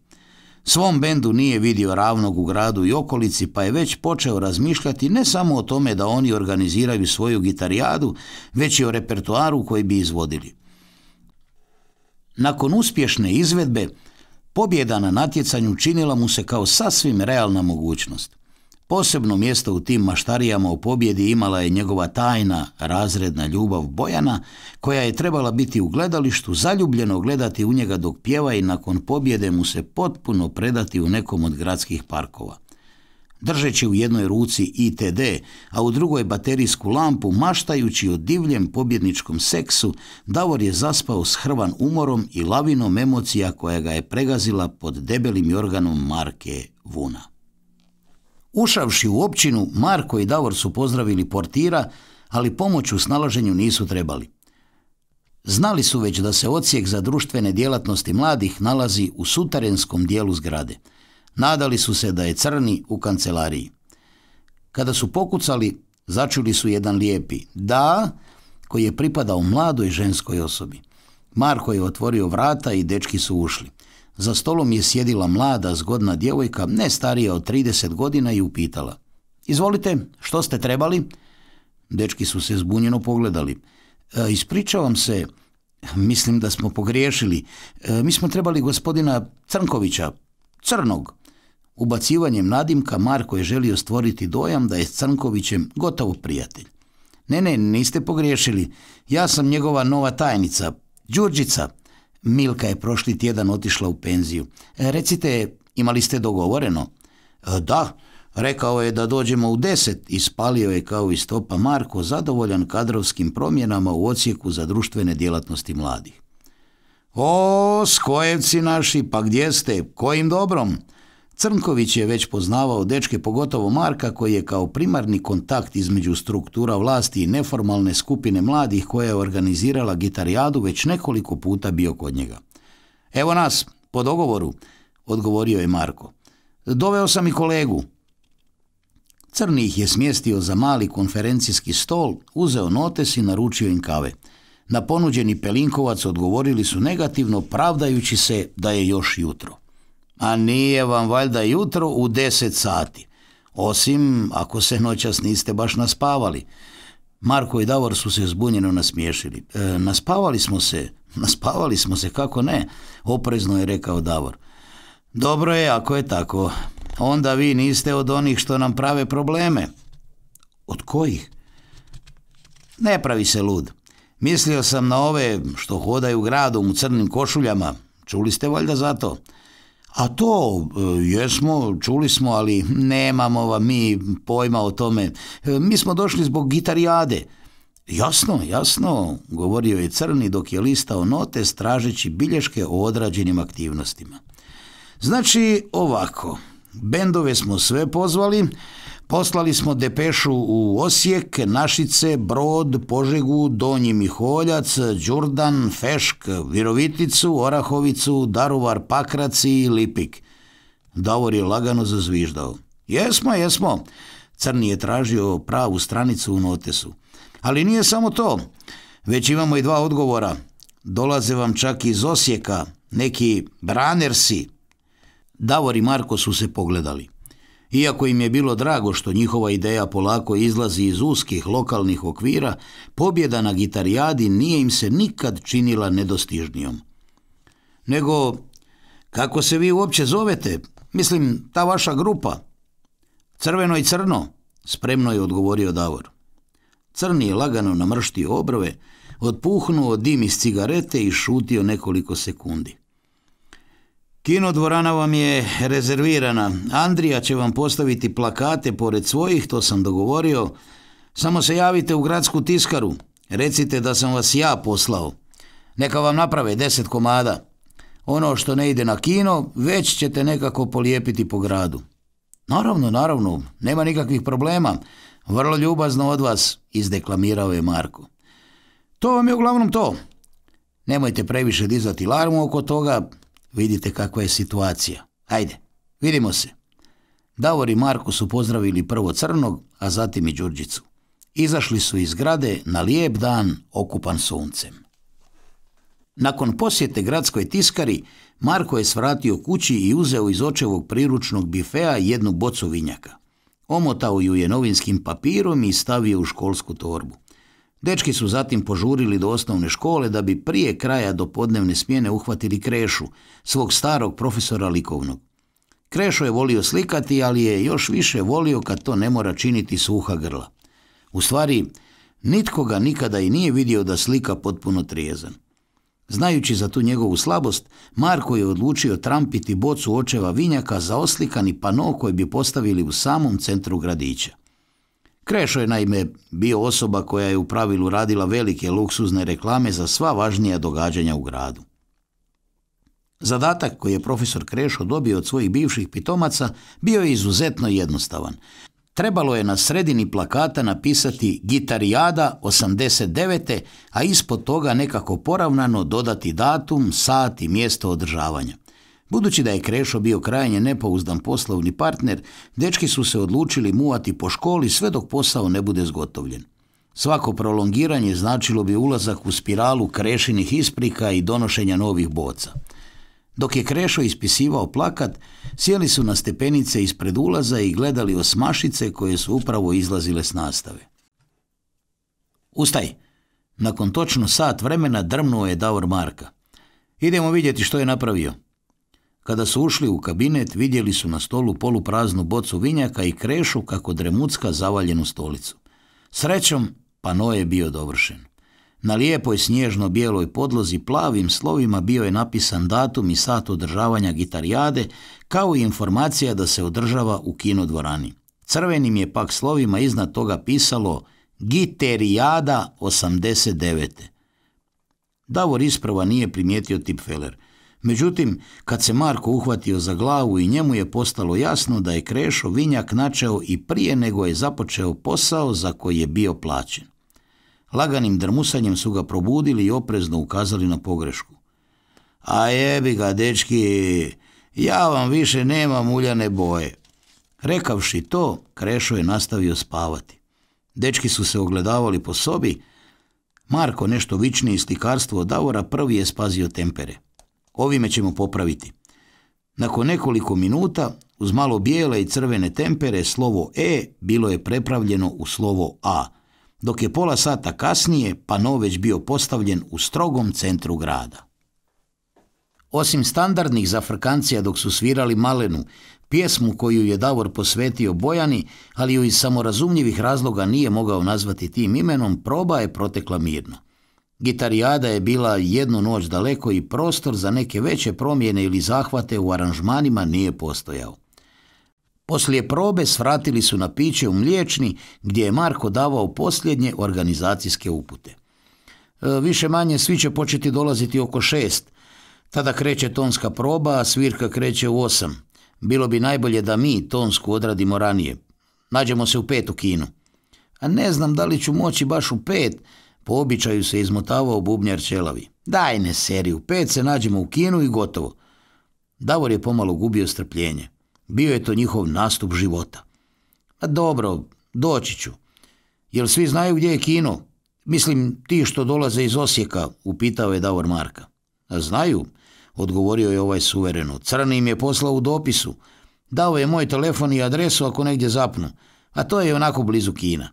Svom bendu nije vidio ravnog u gradu i okolici, pa je već počeo razmišljati ne samo o tome da oni organiziraju svoju gitarijadu, već i o repertuaru koji bi izvodili. Nakon uspješne izvedbe, pobjeda na natjecanju činila mu se kao sasvim realna mogućnost. Posebno mjesto u tim maštarijama u pobjedi imala je njegova tajna razredna ljubav Bojana, koja je trebala biti u gledalištu, zaljubljeno gledati u njega dok pjeva i nakon pobjede mu se potpuno predati u nekom od gradskih parkova. Držeći u jednoj ruci ITD, a u drugoj baterijsku lampu, maštajući o divljem pobjedničkom seksu, Davor je zaspao s hrvan umorom i lavinom emocija koja ga je pregazila pod debelim jorganom marke Vuna. Ušavši u općinu, Marko i Davor su pozdravili portira, ali pomoć u snalaženju nisu trebali. Znali su već da se ocijek za društvene djelatnosti mladih nalazi u sutarenskom dijelu zgrade. Nadali su se da je crni u kancelariji. Kada su pokucali, začuli su jedan lijepi da, koji je pripadao mladoj ženskoj osobi. Marko je otvorio vrata i dečki su ušli. Za stolom je sjedila mlada, zgodna djevojka, ne starija od 30 godina i upitala. Izvolite, što ste trebali? Dečki su se zbunjeno pogledali. E, ispričavam se, mislim da smo pogriješili. E, mi smo trebali gospodina Crnkovića, Crnog. Ubacivanjem nadimka Marko je želio stvoriti dojam da je s Crnkovićem gotovo prijatelj. Ne, ne, niste pogriješili. Ja sam njegova nova tajnica, Đurđica. Milka je prošli tjedan otišla u penziju. E, recite, imali ste dogovoreno? E, da, rekao je da dođemo u deset i spalio je kao i stopa Marko zadovoljan kadrovskim promjenama u ocijeku za društvene djelatnosti mladih. O, skojevci naši, pa gdje ste? Kojim dobrom? Crnković je već poznavao dečke, pogotovo Marka, koji je kao primarni kontakt između struktura vlasti i neformalne skupine mladih koja je organizirala gitarijadu već nekoliko puta bio kod njega. Evo nas, po dogovoru, odgovorio je Marko. Doveo sam i kolegu. Crni ih je smjestio za mali konferencijski stol, uzeo notes i naručio im kave. Na ponuđeni pelinkovac odgovorili su negativno, pravdajući se da je još jutro. A nije vam valjda jutro u deset sati, osim ako se noćas niste baš naspavali. Marko i Davor su se zbunjeno nasmiješili. E, naspavali smo se, <laughs> naspavali smo se, kako ne, oprezno je rekao Davor. Dobro je ako je tako, onda vi niste od onih što nam prave probleme. Od kojih? Ne pravi se lud. Mislio sam na ove što hodaju gradom u crnim košuljama. Čuli ste valjda zato? A to e, jesmo, čuli smo, ali nemamo vam mi pojma o tome. E, mi smo došli zbog gitarijade. Jasno, jasno, govorio je Crni dok je listao note stražeći bilješke o odrađenim aktivnostima. Znači ovako, bendove smo sve pozvali, Poslali smo depešu u Osijek, Našice, Brod, Požegu, Donji Miholjac, Đurdan, Fešk, Viroviticu, Orahovicu, Daruvar, Pakrac i Lipik. Davor je lagano zazviždao. Jesmo, jesmo. Crni je tražio pravu stranicu u notesu. Ali nije samo to. Već imamo i dva odgovora. Dolaze vam čak iz Osijeka, neki branersi. Davor i Marko su se pogledali. Iako im je bilo drago što njihova ideja polako izlazi iz uskih lokalnih okvira, pobjeda na gitarijadi nije im se nikad činila nedostižnijom. Nego, kako se vi uopće zovete? Mislim, ta vaša grupa. Crveno i crno, spremno je odgovorio Davor. Crni je lagano namrštio obrove, otpuhnuo dim iz cigarete i šutio nekoliko sekundi. Kino dvorana vam je rezervirana. Andrija će vam postaviti plakate pored svojih, to sam dogovorio. Samo se javite u gradsku tiskaru. Recite da sam vas ja poslao. Neka vam naprave deset komada. Ono što ne ide na kino, već ćete nekako polijepiti po gradu. Naravno, naravno, nema nikakvih problema. Vrlo ljubazno od vas, izdeklamirao je Marko. To vam je uglavnom to. Nemojte previše dizati larmu oko toga, Vidite kakva je situacija. Ajde, vidimo se. Davor i Marko su pozdravili prvo Crnog, a zatim i Đurđicu. Izašli su iz grade na lijep dan okupan suncem. Nakon posjete gradskoj tiskari, Marko je svratio kući i uzeo iz očevog priručnog bifea jednu bocu vinjaka. Omotao ju je novinskim papirom i stavio u školsku torbu. Dečki su zatim požurili do osnovne škole da bi prije kraja do podnevne smjene uhvatili Krešu, svog starog profesora likovnog. Krešo je volio slikati, ali je još više volio kad to ne mora činiti suha grla. U stvari, nitko ga nikada i nije vidio da slika potpuno trijezan. Znajući za tu njegovu slabost, Marko je odlučio trampiti bocu očeva vinjaka za oslikani pano koji bi postavili u samom centru gradića. Krešo je naime bio osoba koja je u pravilu radila velike luksuzne reklame za sva važnija događanja u gradu. Zadatak koji je profesor Krešo dobio od svojih bivših pitomaca bio je izuzetno jednostavan. Trebalo je na sredini plakata napisati Gitarijada 89. a ispod toga nekako poravnano dodati datum, sat i mjesto održavanja. Budući da je Krešo bio krajnje nepouzdan poslovni partner, dečki su se odlučili muvati po školi sve dok posao ne bude zgotovljen. Svako prolongiranje značilo bi ulazak u spiralu krešinih isprika i donošenja novih boca. Dok je Krešo ispisivao plakat, sjeli su na stepenice ispred ulaza i gledali osmašice koje su upravo izlazile s nastave. Ustaj! Nakon točno sat vremena drmnuo je Davor Marka. Idemo vidjeti što je napravio. Kada su ušli u kabinet, vidjeli su na stolu polupraznu bocu vinjaka i krešu kako dremucka zavaljenu stolicu. Srećom, pano je bio dovršen. Na lijepoj snježno-bijeloj podlozi plavim slovima bio je napisan datum i sat održavanja gitarijade, kao i informacija da se održava u kino dvorani. Crvenim je pak slovima iznad toga pisalo Giterijada 89. Davor isprava nije primijetio tipfeler – Međutim, kad se Marko uhvatio za glavu i njemu je postalo jasno da je Krešo Vinjak načeo i prije nego je započeo posao za koji je bio plaćen. Laganim drmusanjem su ga probudili i oprezno ukazali na pogrešku. A jebi ga, dečki, ja vam više nemam uljane boje. Rekavši to, Krešo je nastavio spavati. Dečki su se ogledavali po sobi. Marko, nešto vičnije slikarstvo od Davora, prvi je spazio tempere. Ovime ćemo popraviti. Nakon nekoliko minuta, uz malo bijele i crvene tempere, slovo E bilo je prepravljeno u slovo A, dok je pola sata kasnije pano već bio postavljen u strogom centru grada. Osim standardnih zafrkancija dok su svirali malenu, pjesmu koju je Davor posvetio Bojani, ali ju iz samorazumljivih razloga nije mogao nazvati tim imenom, proba je protekla mirno. Gitarijada je bila jednu noć daleko i prostor za neke veće promjene ili zahvate u aranžmanima nije postojao. Poslije probe svratili su na piće u Mliječni gdje je Marko davao posljednje organizacijske upute. E, Više manje svi će početi dolaziti oko šest. Tada kreće tonska proba, a svirka kreće u osam. Bilo bi najbolje da mi tonsku odradimo ranije. Nađemo se u pet kinu. A ne znam da li ću moći baš u pet, po običaju se izmotavao bubnjar Čelavi. Daj ne seriju, pet se nađemo u kinu i gotovo. Davor je pomalo gubio strpljenje. Bio je to njihov nastup života. A dobro, doći ću. Jel svi znaju gdje je kino? Mislim, ti što dolaze iz Osijeka, upitao je Davor Marka. A znaju, odgovorio je ovaj suvereno. Crni im je poslao u dopisu. Dao je moj telefon i adresu ako negdje zapnu, a to je onako blizu Kina.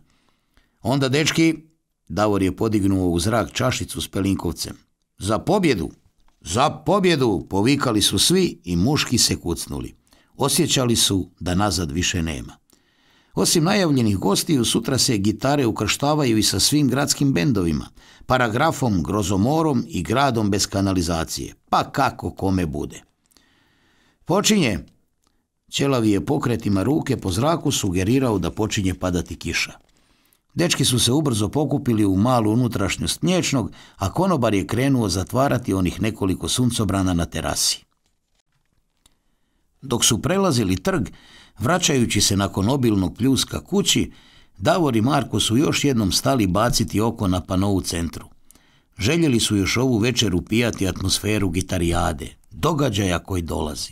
Onda, dečki, Davor je podignuo u zrak čašicu s pelinkovcem. Za pobjedu! Za pobjedu! Povikali su svi i muški se kucnuli. Osjećali su da nazad više nema. Osim najavljenih gostiju, sutra se gitare ukrštavaju i sa svim gradskim bendovima, paragrafom, grozomorom i gradom bez kanalizacije. Pa kako kome bude. Počinje! Ćelavi je pokretima ruke po zraku sugerirao da počinje padati kiša. Dečki su se ubrzo pokupili u malu unutrašnju mliječnog, a konobar je krenuo zatvarati onih nekoliko suncobrana na terasi. Dok su prelazili trg, vraćajući se nakon obilnog pljuska kući, Davor i Marko su još jednom stali baciti oko na panovu u centru. Željeli su još ovu večer upijati atmosferu gitarijade, događaja koji dolazi.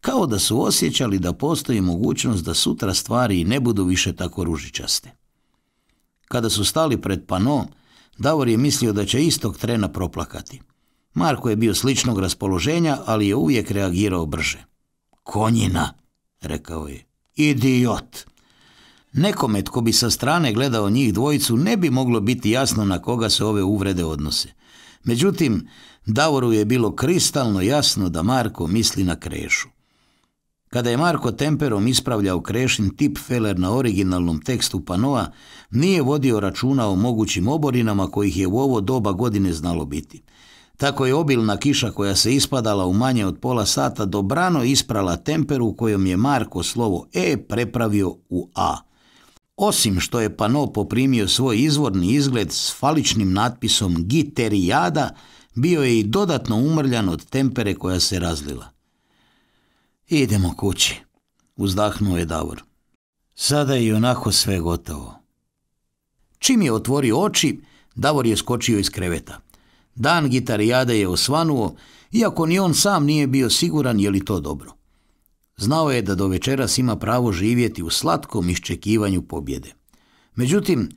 Kao da su osjećali da postoji mogućnost da sutra stvari ne budu više tako ružičaste. Kada su stali pred pano, Davor je mislio da će istog trena proplakati. Marko je bio sličnog raspoloženja, ali je uvijek reagirao brže. Konjina, rekao je. Idiot! Nekome tko bi sa strane gledao njih dvojicu ne bi moglo biti jasno na koga se ove uvrede odnose. Međutim, Davoru je bilo kristalno jasno da Marko misli na krešu. Kada je Marko Temperom ispravljao krešin Feller na originalnom tekstu panoa, nije vodio računa o mogućim oborinama kojih je u ovo doba godine znalo biti. Tako je obilna kiša koja se ispadala u manje od pola sata dobrano isprala temperu kojom je Marko slovo E prepravio u A. Osim što je pano poprimio svoj izvorni izgled s faličnim natpisom Giterijada, bio je i dodatno umrljan od tempere koja se razlila. Idemo kući, uzdahnuo je Davor. Sada je i onako sve gotovo. Čim je otvorio oči, Davor je skočio iz kreveta. Dan gitarijade je osvanuo, iako ni on sam nije bio siguran je li to dobro. Znao je da do večeras ima pravo živjeti u slatkom iščekivanju pobjede. Međutim,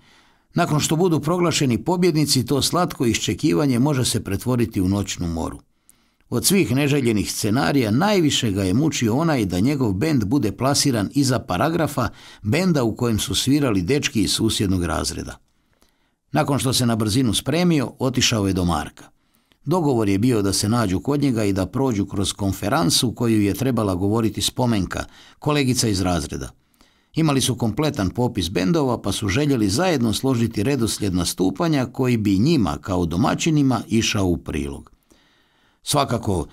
nakon što budu proglašeni pobjednici, to slatko iščekivanje može se pretvoriti u noćnu moru. Od svih neželjenih scenarija najviše ga je mučio onaj da njegov bend bude plasiran iza paragrafa benda u kojem su svirali dečki iz susjednog razreda. Nakon što se na brzinu spremio, otišao je do Marka. Dogovor je bio da se nađu kod njega i da prođu kroz konferancu koju je trebala govoriti spomenka, kolegica iz razreda. Imali su kompletan popis bendova pa su željeli zajedno složiti redoslijed nastupanja koji bi njima kao domaćinima išao u prilog. Svakako,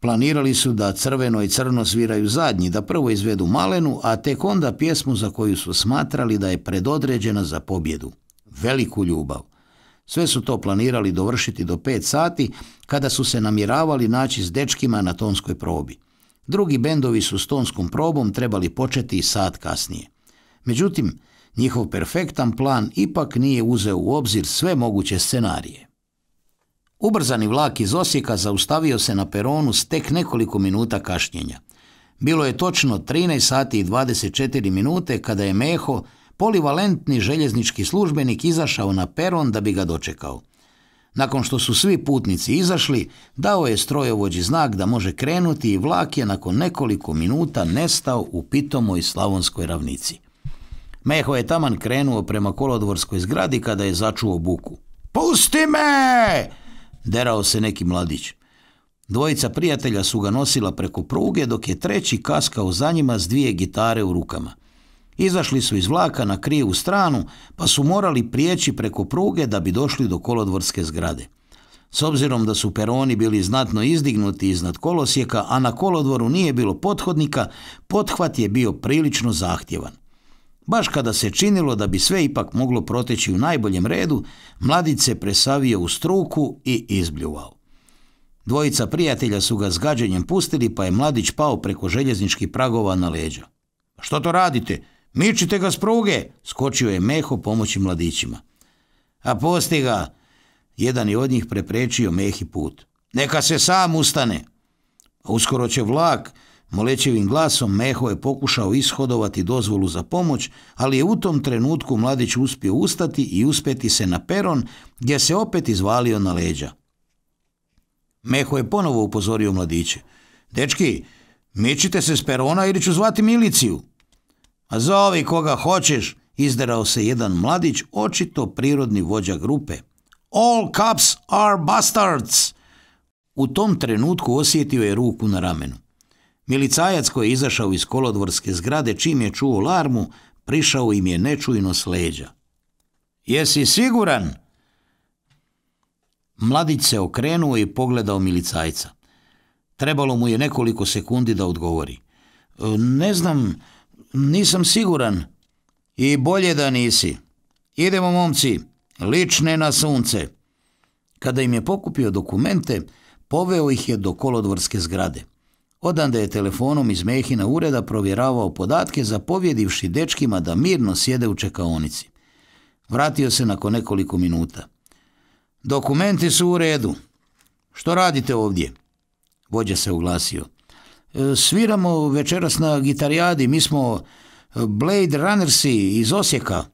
planirali su da crveno i crno sviraju zadnji, da prvo izvedu malenu, a tek onda pjesmu za koju su smatrali da je predodređena za pobjedu. Veliku ljubav. Sve su to planirali dovršiti do pet sati kada su se namiravali naći s dečkima na tonskoj probi. Drugi bendovi su s tonskom probom trebali početi i sat kasnije. Međutim, njihov perfektan plan ipak nije uzeo u obzir sve moguće scenarije. Ubrzani vlak iz Osijeka zaustavio se na peronu s tek nekoliko minuta kašnjenja. Bilo je točno 13 sati i 24 minute kada je Meho, polivalentni željeznički službenik, izašao na peron da bi ga dočekao. Nakon što su svi putnici izašli, dao je strojovođi znak da može krenuti i vlak je nakon nekoliko minuta nestao u pitomoj slavonskoj ravnici. Meho je taman krenuo prema kolodvorskoj zgradi kada je začuo buku. Pusti me! derao se neki mladić. Dvojica prijatelja su ga nosila preko pruge dok je treći kaskao za njima s dvije gitare u rukama. Izašli su iz vlaka na krivu stranu pa su morali prijeći preko pruge da bi došli do kolodvorske zgrade. S obzirom da su peroni bili znatno izdignuti iznad kolosijeka, a na kolodvoru nije bilo pothodnika, pothvat je bio prilično zahtjevan. Baš kada se činilo da bi sve ipak moglo proteći u najboljem redu, mladic se presavio u struku i izbljuvao. Dvojica prijatelja su ga zgađenjem pustili, pa je mladić pao preko željezničkih pragova na leđa. Što to radite? Mičite ga s pruge! Skočio je Meho pomoći mladićima. A posti ga! Jedan je od njih preprečio Mehi put. Neka se sam ustane! A uskoro će vlak, Molećevim glasom Meho je pokušao ishodovati dozvolu za pomoć, ali je u tom trenutku mladić uspio ustati i uspeti se na peron gdje se opet izvalio na leđa. Meho je ponovo upozorio mladiće. Dečki, mičite se s perona ili ću zvati miliciju. A zove koga hoćeš, izderao se jedan mladić, očito prirodni vođa grupe. All cops are bastards! U tom trenutku osjetio je ruku na ramenu. Milicajac koji je izašao iz kolodvorske zgrade čim je čuo larmu, prišao im je nečujno s leđa. Jesi siguran? Mladić se okrenuo i pogledao milicajca. Trebalo mu je nekoliko sekundi da odgovori. E, ne znam, nisam siguran. I bolje da nisi. Idemo, momci, lične na sunce. Kada im je pokupio dokumente, poveo ih je do kolodvorske zgrade. Odande je telefonom iz Mehina ureda provjeravao podatke zapovjedivši dečkima da mirno sjede u čekaonici. Vratio se nakon nekoliko minuta. Dokumenti su u redu. Što radite ovdje? Vođa se uglasio. E, sviramo večeras na gitarijadi, mi smo e, Blade Runnersi iz Osijeka.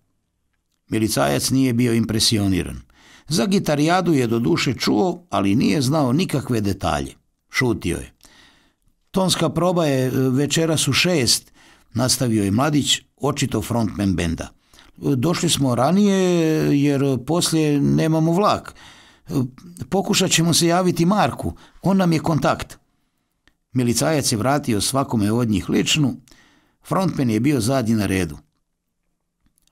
Milicajac nije bio impresioniran. Za gitarijadu je doduše čuo, ali nije znao nikakve detalje. Šutio je. Tonska proba je e, večeras u šest, nastavio je mladić, očito frontman benda. Došli smo ranije jer poslije nemamo vlak. E, pokušat ćemo se javiti Marku, on nam je kontakt. Milicajac je vratio svakome od njih ličnu, frontman je bio zadnji na redu.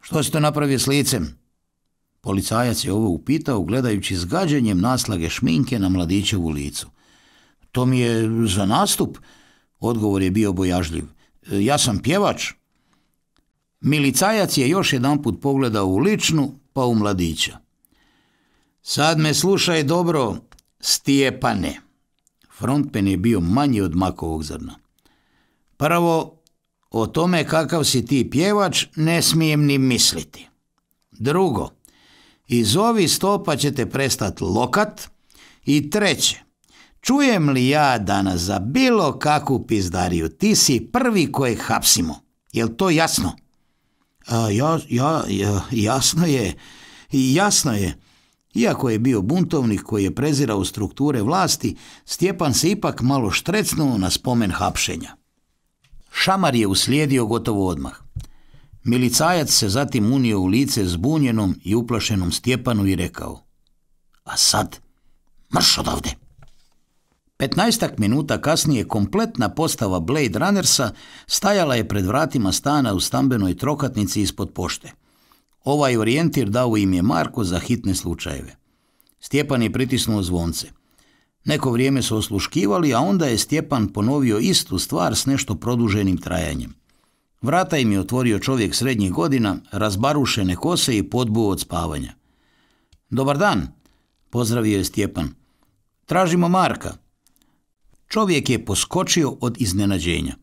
Što si to napravio s licem? Policajac je ovo upitao gledajući s naslage šminke na mladićevu licu. To mi je za nastup. Odgovor je bio bojažljiv. E, ja sam pjevač. Milicajac je još jedanput pogledao u ličnu, pa u mladića. Sad me slušaj dobro, Stjepane. Frontpen je bio manji od makovog zrna. Prvo, o tome kakav si ti pjevač ne smijem ni misliti. Drugo, iz ovi stopa ćete prestat lokat. I treće, Čujem li ja danas za bilo kakvu pizdariju? Ti si prvi koje hapsimo. Jel to jasno? ja, ja, jasno je. Jasno je. Iako je bio buntovnik koji je prezirao strukture vlasti, Stjepan se ipak malo štrecnuo na spomen hapšenja. Šamar je uslijedio gotovo odmah. Milicajac se zatim unio u lice zbunjenom i uplašenom Stjepanu i rekao A sad, mrš odavde! Petnaestak minuta kasnije kompletna postava Blade Runnersa stajala je pred vratima stana u stambenoj trokatnici ispod pošte. Ovaj orijentir dao im je Marko za hitne slučajeve. Stjepan je pritisnuo zvonce. Neko vrijeme su osluškivali, a onda je Stjepan ponovio istu stvar s nešto produženim trajanjem. Vrata im je otvorio čovjek srednjih godina, razbarušene kose i podbu od spavanja. Dobar dan, pozdravio je Stjepan. Tražimo Marka. Čovjek je poskočio od iznenađenja.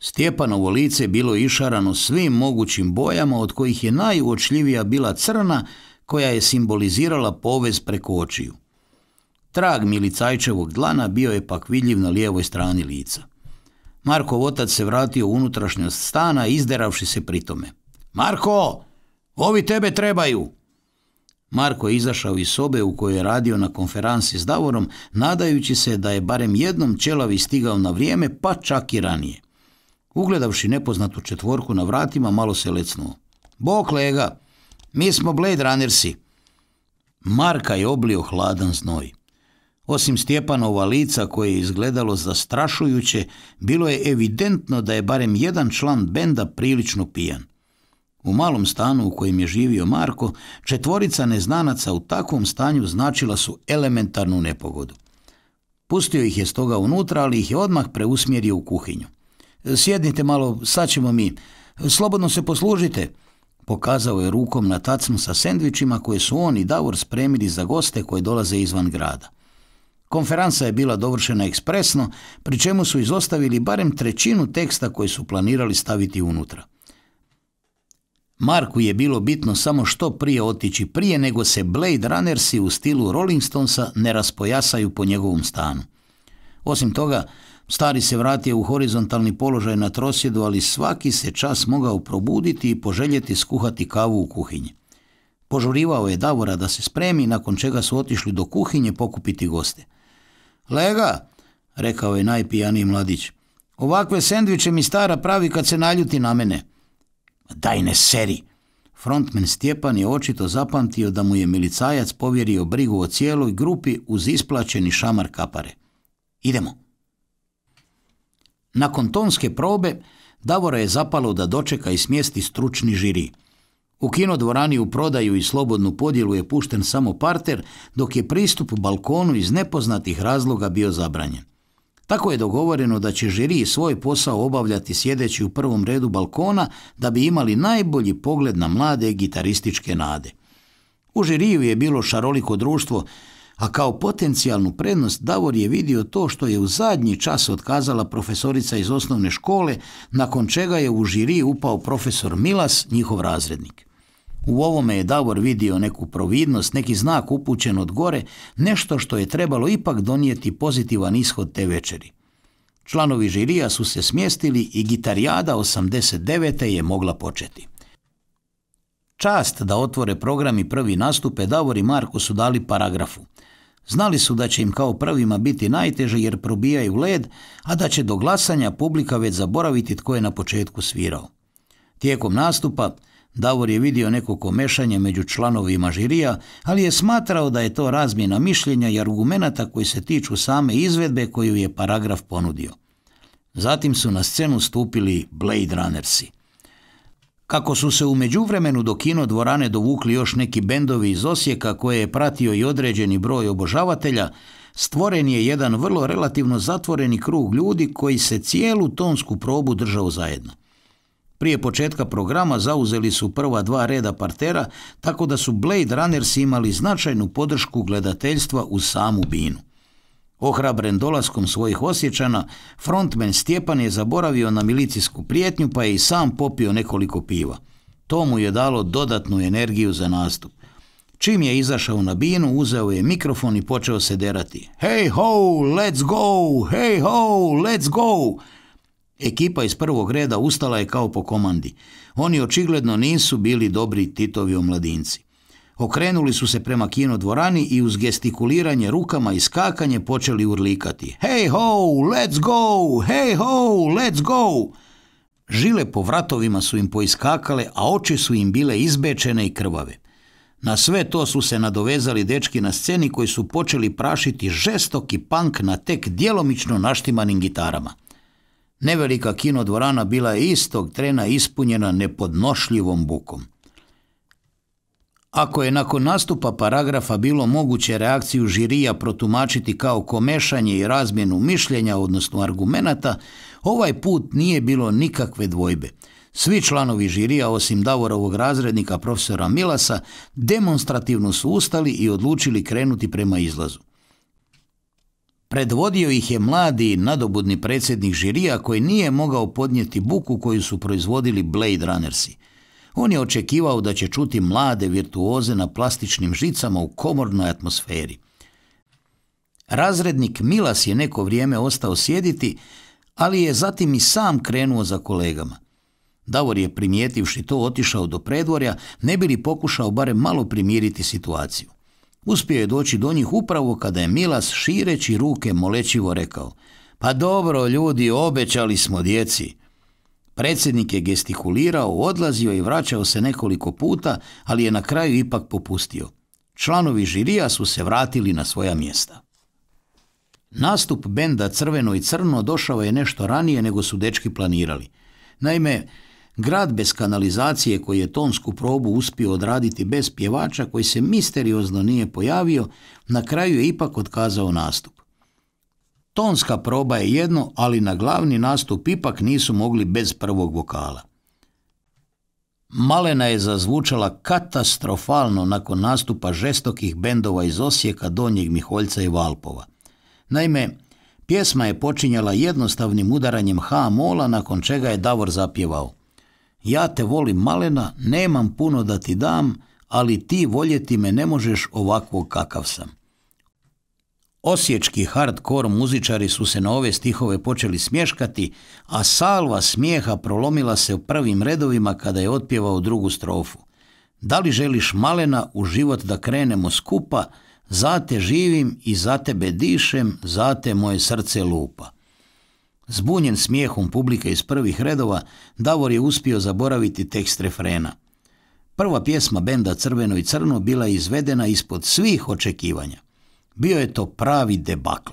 Stjepanovo lice bilo išarano svim mogućim bojama od kojih je najuočljivija bila crna koja je simbolizirala povez preko očiju. Trag Milicajčevog dlana bio je pak vidljiv na lijevoj strani lica. Marko otac se vratio u unutrašnjost stana izderavši se pri tome. Marko, ovi tebe trebaju, Marko je izašao iz sobe u kojoj je radio na konferanci s Davorom, nadajući se da je barem jednom čelavi stigao na vrijeme, pa čak i ranije. Ugledavši nepoznatu četvorku na vratima, malo se lecnuo. Bok lega, mi smo Blade Runnersi. Marka je oblio hladan znoj. Osim Stjepanova lica koje je izgledalo zastrašujuće, bilo je evidentno da je barem jedan član benda prilično pijan. U malom stanu u kojem je živio Marko, četvorica neznanaca u takvom stanju značila su elementarnu nepogodu. Pustio ih je stoga unutra, ali ih je odmah preusmjerio u kuhinju. Sjednite malo, sad ćemo mi. Slobodno se poslužite. Pokazao je rukom na tacnu sa sendvičima koje su on i Davor spremili za goste koje dolaze izvan grada. Konferanca je bila dovršena ekspresno, pri čemu su izostavili barem trećinu teksta koji su planirali staviti unutra. Marku je bilo bitno samo što prije otići, prije nego se Blade Runnersi u stilu Rolling Stonesa ne raspojasaju po njegovom stanu. Osim toga, stari se vratio u horizontalni položaj na trosjedu, ali svaki se čas mogao probuditi i poželjeti skuhati kavu u kuhinji. Požurivao je Davora da se spremi, nakon čega su otišli do kuhinje pokupiti goste. Lega, rekao je najpijaniji mladić, ovakve sendviče mi stara pravi kad se naljuti na mene. Daj ne seri. Frontman Stjepan je očito zapamtio da mu je milicajac povjerio brigu o cijeloj grupi uz isplaćeni šamar kapare. Idemo. Nakon tonske probe, Davora je zapalo da dočeka i smjesti stručni žiri. U kino dvorani u prodaju i slobodnu podjelu je pušten samo parter, dok je pristup u balkonu iz nepoznatih razloga bio zabranjen. Tako je dogovoreno da će žiri svoj posao obavljati sjedeći u prvom redu balkona da bi imali najbolji pogled na mlade gitarističke nade. U žiriju je bilo šaroliko društvo, a kao potencijalnu prednost Davor je vidio to što je u zadnji čas otkazala profesorica iz osnovne škole, nakon čega je u žiri upao profesor Milas, njihov razrednik. U ovome je Davor vidio neku providnost, neki znak upućen od gore, nešto što je trebalo ipak donijeti pozitivan ishod te večeri. Članovi žirija su se smjestili i gitarijada 89. je mogla početi. Čast da otvore program i prvi nastupe Davor i Marko su dali paragrafu. Znali su da će im kao prvima biti najteže jer probijaju led, a da će do glasanja publika već zaboraviti tko je na početku svirao. Tijekom nastupa Davor je vidio neko komešanje među članovima žirija, ali je smatrao da je to razmjena mišljenja i argumenata koji se tiču same izvedbe koju je paragraf ponudio. Zatim su na scenu stupili Blade Runnersi. Kako su se u međuvremenu do kino dvorane dovukli još neki bendovi iz Osijeka koje je pratio i određeni broj obožavatelja, stvoren je jedan vrlo relativno zatvoreni krug ljudi koji se cijelu tonsku probu držao zajedno. Prije početka programa zauzeli su prva dva reda partera, tako da su Blade Runners imali značajnu podršku gledateljstva u samu binu. Ohrabren dolaskom svojih osjećana, frontman Stjepan je zaboravio na milicijsku prijetnju pa je i sam popio nekoliko piva. To mu je dalo dodatnu energiju za nastup. Čim je izašao na binu, uzeo je mikrofon i počeo se derati. Hey ho, let's go! Hey ho, let's go! Ekipa iz prvog reda ustala je kao po komandi. Oni očigledno nisu bili dobri Titovi omladinci. Okrenuli su se prema kino dvorani i uz gestikuliranje rukama i skakanje počeli urlikati. Hey ho, let's go! Hey ho, let's go! Žile po vratovima su im poiskakale, a oči su im bile izbečene i krvave. Na sve to su se nadovezali dečki na sceni koji su počeli prašiti žestoki pank na tek djelomično naštimanim gitarama. Nevelika kinodvorana bila je istog trena ispunjena nepodnošljivom bukom. Ako je nakon nastupa paragrafa bilo moguće reakciju žirija protumačiti kao komešanje i razmjenu mišljenja, odnosno argumenata, ovaj put nije bilo nikakve dvojbe. Svi članovi žirija, osim Davorovog razrednika profesora Milasa, demonstrativno su ustali i odlučili krenuti prema izlazu. Predvodio ih je mladi nadobudni predsjednik žirija koji nije mogao podnijeti buku koju su proizvodili Blade Runnersi. On je očekivao da će čuti mlade virtuoze na plastičnim žicama u komornoj atmosferi. Razrednik Milas je neko vrijeme ostao sjediti, ali je zatim i sam krenuo za kolegama. Davor je primijetivši to otišao do predvorja, ne bi li pokušao barem malo primiriti situaciju. Uspio je doći do njih upravo kada je Milas šireći ruke molečivo rekao Pa dobro ljudi, obećali smo djeci. Predsjednik je gestikulirao, odlazio i vraćao se nekoliko puta, ali je na kraju ipak popustio. Članovi žirija su se vratili na svoja mjesta. Nastup benda Crveno i Crno došao je nešto ranije nego su dečki planirali. Naime, Grad bez kanalizacije koji je tonsku probu uspio odraditi bez pjevača koji se misteriozno nije pojavio, na kraju je ipak otkazao nastup. Tonska proba je jedno, ali na glavni nastup ipak nisu mogli bez prvog vokala. Malena je zazvučala katastrofalno nakon nastupa žestokih bendova iz Osijeka, Donjeg Miholjca i Valpova. Naime, pjesma je počinjala jednostavnim udaranjem H mola nakon čega je Davor zapjevao ja te volim malena, nemam puno da ti dam, ali ti voljeti me ne možeš ovakvog kakav sam. Osječki hardkor muzičari su se na ove stihove počeli smješkati, a salva smijeha prolomila se u prvim redovima kada je otpjevao drugu strofu. Da li želiš malena u život da krenemo skupa, zate živim i za tebe dišem, za te moje srce lupa. Zbunjen smijehom publike iz prvih redova, Davor je uspio zaboraviti tekst refrena. Prva pjesma benda Crveno i Crno bila je izvedena ispod svih očekivanja. Bio je to pravi debakl.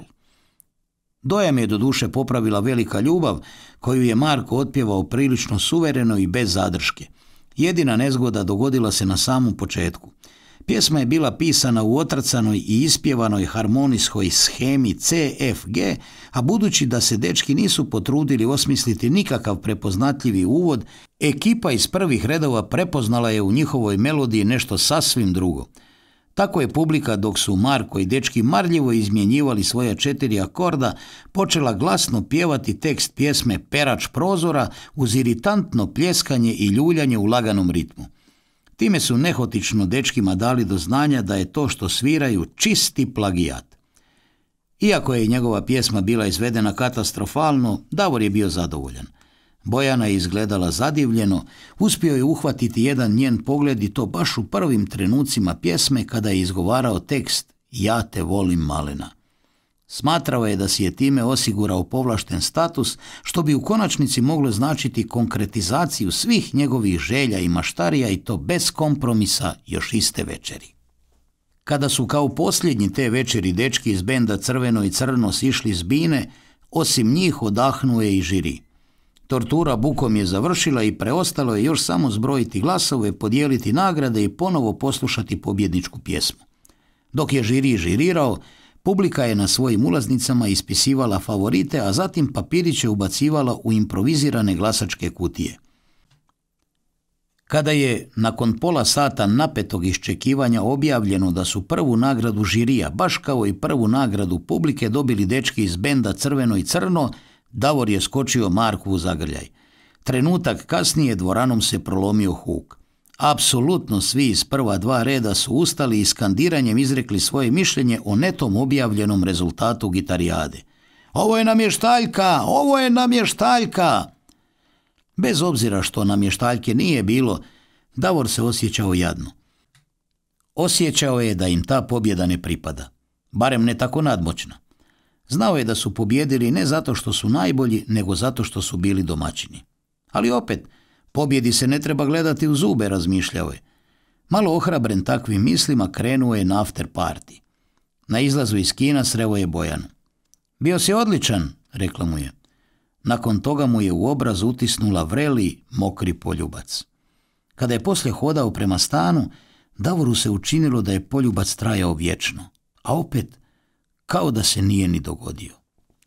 Dojam je doduše popravila velika ljubav koju je Marko otpjevao prilično suvereno i bez zadrške. Jedina nezgoda dogodila se na samom početku – Pjesma je bila pisana u otracanoj i ispjevanoj harmonijskoj schemi CFG, a budući da se dečki nisu potrudili osmisliti nikakav prepoznatljivi uvod, ekipa iz prvih redova prepoznala je u njihovoj melodiji nešto sasvim drugo. Tako je publika dok su Marko i dečki marljivo izmjenjivali svoja četiri akorda počela glasno pjevati tekst pjesme Perač prozora uz iritantno pljeskanje i ljuljanje u laganom ritmu. Time su nehotično dečkima dali do znanja da je to što sviraju čisti plagijat. Iako je njegova pjesma bila izvedena katastrofalno, Davor je bio zadovoljan. Bojana je izgledala zadivljeno, uspio je uhvatiti jedan njen pogled i to baš u prvim trenucima pjesme kada je izgovarao tekst Ja te volim malena. Smatrao je da si je time osigurao povlašten status, što bi u konačnici moglo značiti konkretizaciju svih njegovih želja i maštarija i to bez kompromisa još iste večeri. Kada su kao posljednji te večeri dečki iz benda Crveno i Crno sišli iz bine, osim njih odahnuje i žiri. Tortura bukom je završila i preostalo je još samo zbrojiti glasove, podijeliti nagrade i ponovo poslušati pobjedničku pjesmu. Dok je žiri žirirao, Publika je na svojim ulaznicama ispisivala favorite, a zatim papiriće ubacivala u improvizirane glasačke kutije. Kada je nakon pola sata napetog iščekivanja objavljeno da su prvu nagradu žirija, baš kao i prvu nagradu publike, dobili dečki iz benda Crveno i Crno, Davor je skočio Marku u zagrljaj. Trenutak kasnije dvoranom se prolomio huk. Apsolutno svi iz prva dva reda su ustali i skandiranjem izrekli svoje mišljenje o netom objavljenom rezultatu gitarijade. Ovo je namještaljka, ovo je namještaljka. Bez obzira što namještaljke nije bilo, Davor se osjećao jadno. Osjećao je da im ta pobjeda ne pripada, barem ne tako nadmoćna. Znao je da su pobjedili ne zato što su najbolji, nego zato što su bili domaćini. Ali opet, Pobjedi se ne treba gledati u zube, razmišljao je. Malo ohrabren takvim mislima krenuo je na after party. Na izlazu iz kina sreo je Bojan. Bio si odličan, rekla mu je. Nakon toga mu je u obraz utisnula vreli, mokri poljubac. Kada je poslije hodao prema stanu, Davoru se učinilo da je poljubac trajao vječno, a opet kao da se nije ni dogodio.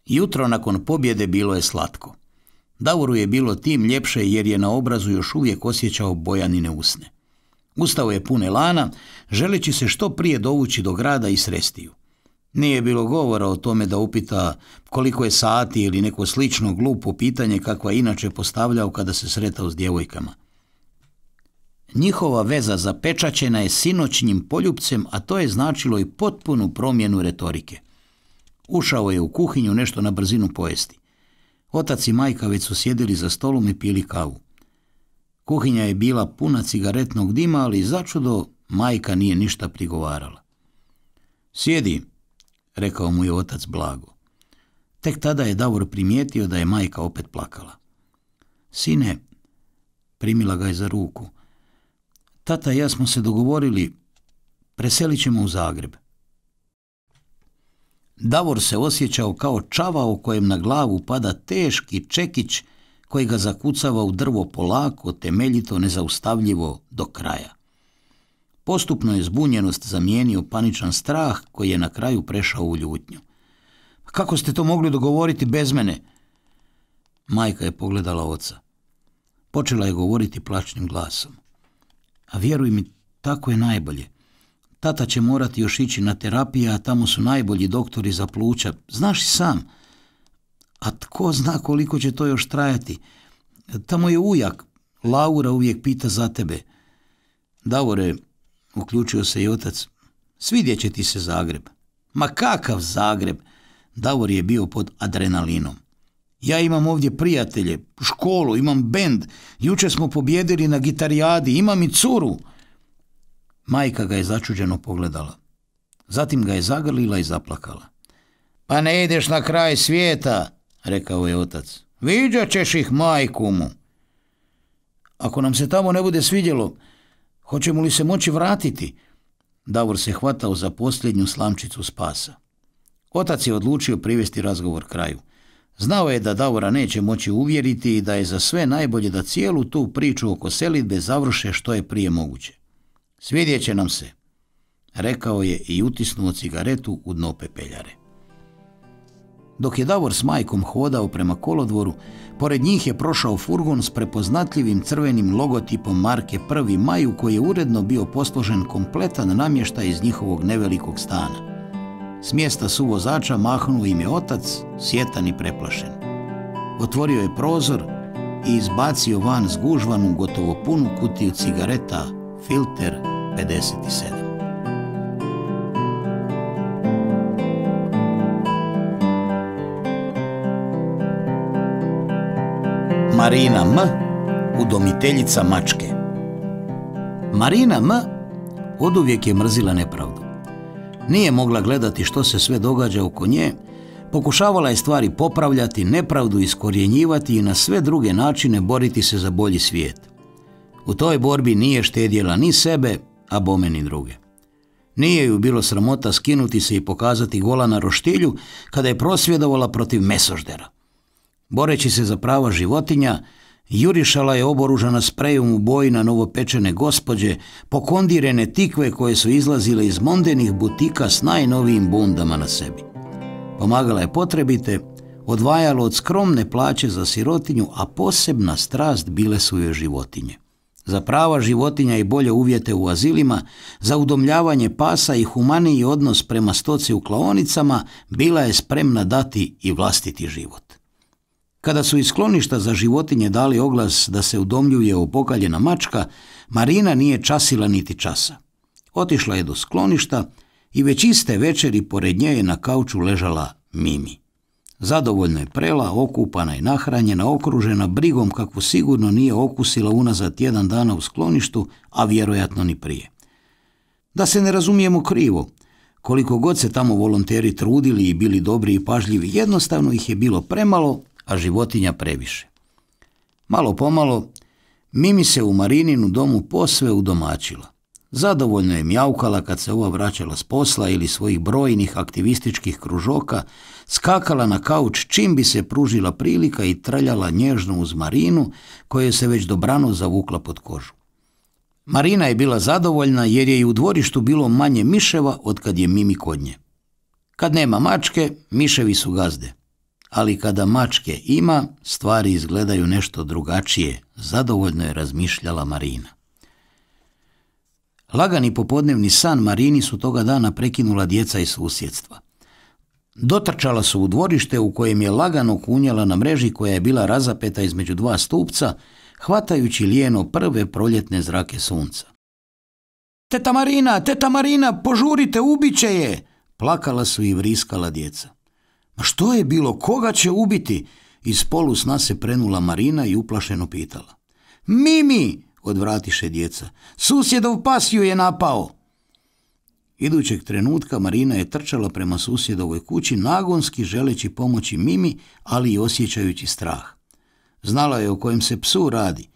Jutro nakon pobjede bilo je slatko. Davoru je bilo tim ljepše jer je na obrazu još uvijek osjećao bojanine usne. Ustao je pune lana, želeći se što prije dovući do grada i srestiju. Nije bilo govora o tome da upita koliko je sati ili neko slično glupo pitanje kakva je inače postavljao kada se sretao s djevojkama. Njihova veza zapečaćena je sinoćnjim poljupcem, a to je značilo i potpunu promjenu retorike. Ušao je u kuhinju nešto na brzinu pojesti. Otac i majka već su sjedili za stolom i pili kavu. Kuhinja je bila puna cigaretnog dima, ali začudo majka nije ništa prigovarala. Sjedi, rekao mu je otac blago. Tek tada je Davor primijetio da je majka opet plakala. Sine, primila ga je za ruku. Tata i ja smo se dogovorili, preselit ćemo u Zagreb. Davor se osjećao kao čavao kojem na glavu pada teški čekić koji ga zakucava u drvo polako, temeljito, nezaustavljivo do kraja. Postupno je zbunjenost zamijenio paničan strah koji je na kraju prešao u ljutnju. Pa kako ste to mogli dogovoriti bez mene? Majka je pogledala oca. Počela je govoriti plačnim glasom. A vjeruj mi, tako je najbolje. Tata će morati još ići na terapiju, a tamo su najbolji doktori za pluća. Znaš i sam. A tko zna koliko će to još trajati? Tamo je ujak. Laura uvijek pita za tebe. Davore, uključio se i otac, svidjet će ti se Zagreb. Ma kakav Zagreb? Davor je bio pod adrenalinom. Ja imam ovdje prijatelje, školu, imam bend, Juče smo pobjedili na gitarijadi, imam i curu. Majka ga je začuđeno pogledala. Zatim ga je zagrlila i zaplakala. Pa ne ideš na kraj svijeta, rekao je otac. Viđat ćeš ih majku mu. Ako nam se tamo ne bude svidjelo, hoćemo li se moći vratiti? Davor se hvatao za posljednju slamčicu spasa. Otac je odlučio privesti razgovor kraju. Znao je da Davora neće moći uvjeriti i da je za sve najbolje da cijelu tu priču oko selitbe završe što je prije moguće. Svidjet će nam se, rekao je i utisnuo cigaretu u dno pepeljare. Dok je Davor s majkom hodao prema kolodvoru, pored njih je prošao furgon s prepoznatljivim crvenim logotipom marke 1. maju koji je uredno bio posložen kompletan namještaj iz njihovog nevelikog stana. S mjesta suvozača mahnuo im je otac, sjetan i preplašen. Otvorio je prozor i izbacio van zgužvanu gotovo punu kutiju cigareta Filter 57. Marina M. Udomiteljica mačke Marina M. oduvijek je mrzila nepravdu. Nije mogla gledati što se sve događa oko nje, pokušavala je stvari popravljati, nepravdu iskorjenjivati i na sve druge načine boriti se za bolji svijet. U toj borbi nije štedjela ni sebe, a bome ni druge. Nije ju bilo sramota skinuti se i pokazati gola na roštilju kada je prosvjedovala protiv mesoždera. Boreći se za prava životinja, jurišala je oboružana sprejom u boji na novopečene gospođe, pokondirene tikve koje su izlazile iz mondenih butika s najnovijim bundama na sebi. Pomagala je potrebite, odvajalo od skromne plaće za sirotinju, a posebna strast bile su joj životinje za prava životinja i bolje uvjete u azilima, za udomljavanje pasa i humaniji odnos prema stoci u klaonicama, bila je spremna dati i vlastiti život. Kada su iz skloništa za životinje dali oglas da se udomljuje opokaljena mačka, Marina nije časila niti časa. Otišla je do skloništa i već iste večeri pored nje je na kauču ležala Mimi. Zadovoljno je prela, okupana i nahranjena, okružena brigom kakvu sigurno nije okusila unazad tjedan dana u skloništu, a vjerojatno ni prije. Da se ne razumijemo krivo, koliko god se tamo volonteri trudili i bili dobri i pažljivi, jednostavno ih je bilo premalo, a životinja previše. Malo pomalo, Mimi se u Marininu domu posve udomaćila. Zadovoljno je mjaukala kad se ova vraćala s posla ili svojih brojnih aktivističkih kružoka, skakala na kauč čim bi se pružila prilika i trljala nježno uz Marinu, koja se već dobrano zavukla pod kožu. Marina je bila zadovoljna jer je i u dvorištu bilo manje miševa od kad je Mimi kod nje. Kad nema mačke, miševi su gazde. Ali kada mačke ima, stvari izgledaju nešto drugačije, zadovoljno je razmišljala Marina. Lagani popodnevni san Marini su toga dana prekinula djeca iz susjedstva. Dotrčala su u dvorište u kojem je lagano kunjala na mreži koja je bila razapeta između dva stupca, hvatajući lijeno prve proljetne zrake sunca. Teta Marina, teta Marina, požurite, ubiće je! Plakala su i vriskala djeca. Ma što je bilo, koga će ubiti? Iz polu sna se prenula Marina i uplašeno pitala. Mimi, odvratiše djeca, susjedov pas ju je napao. Idućeg trenutka Marina je trčala prema susjedovoj kući nagonski želeći pomoći Mimi, ali i osjećajući strah. Znala je o kojem se psu radi.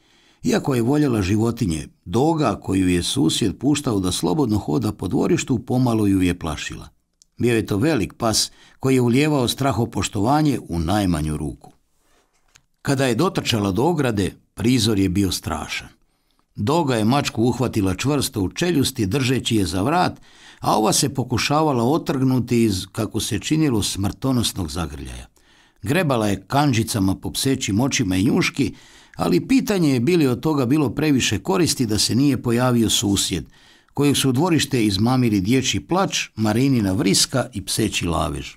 Iako je voljela životinje, doga koju je susjed puštao da slobodno hoda po dvorištu, pomalo ju je plašila. Bio je to velik pas koji je ulijevao strahopoštovanje u najmanju ruku. Kada je dotrčala do ograde, prizor je bio strašan. Doga je mačku uhvatila čvrsto u čeljusti, držeći je za vrat, a ova se pokušavala otrgnuti iz, kako se činilo, smrtonosnog zagrljaja. Grebala je kanđicama po psećim očima i njuški, ali pitanje je bili od toga bilo previše koristi da se nije pojavio susjed, kojeg su u dvorište izmamili dječji plač, marinina vriska i pseći lavež.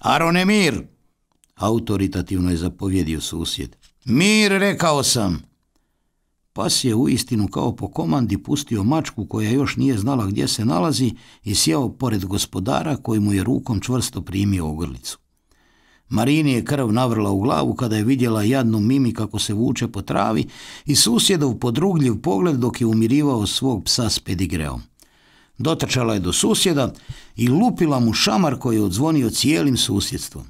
Arone mir! Autoritativno je zapovjedio susjed. Mir, rekao sam! Pas je uistinu kao po komandi pustio mačku koja još nije znala gdje se nalazi i sjeo pored gospodara koji mu je rukom čvrsto primio ogrlicu. Marini je krv navrla u glavu kada je vidjela jadnu mimi kako se vuče po travi i susjedov podrugljiv pogled dok je umirivao svog psa s pedigreom. Dotrčala je do susjeda i lupila mu šamar koji je odzvonio cijelim susjedstvom.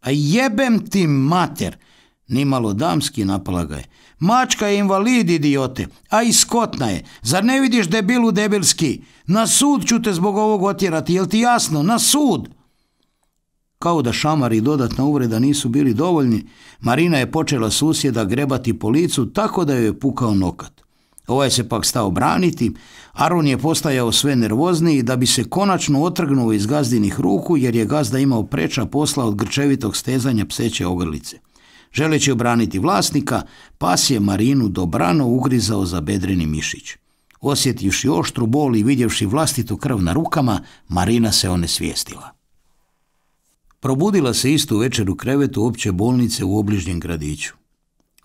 A jebem ti mater! Nimalo damski napala ga je. Mačka je invalid, idiote, a i skotna je. Zar ne vidiš debilu debilski? Na sud ću te zbog ovog otjerati, jel ti jasno? Na sud! Kao da šamari i dodatna uvreda nisu bili dovoljni, Marina je počela susjeda grebati po licu tako da joj je pukao nokat. Ovaj se pak stao braniti, Aron je postajao sve nervozniji da bi se konačno otrgnuo iz gazdinih ruku jer je gazda imao preča posla od grčevitog stezanja pseće ogrlice. Želeći obraniti vlasnika, pas je Marinu dobrano ugrizao za bedreni mišić. Osjetivši oštru bol i vidjevši vlastitu krv na rukama, Marina se onesvijestila. Probudila se istu večer u krevetu opće bolnice u obližnjem gradiću.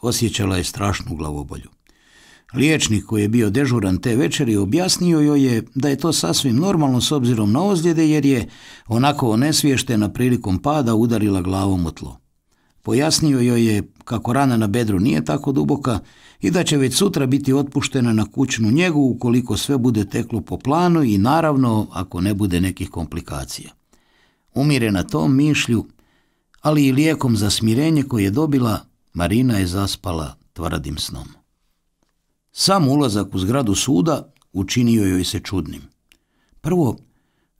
Osjećala je strašnu glavobolju. Liječnik koji je bio dežuran te večeri objasnio joj je da je to sasvim normalno s obzirom na ozljede jer je onako onesviještena prilikom pada udarila glavom o tlo. Pojasnio joj je kako rana na bedru nije tako duboka i da će već sutra biti otpuštena na kućnu njegu ukoliko sve bude teklo po planu i naravno ako ne bude nekih komplikacija. Umire na tom mišlju, ali i lijekom za smirenje koje je dobila, Marina je zaspala tvrdim snom. Sam ulazak u zgradu suda učinio joj se čudnim. Prvo,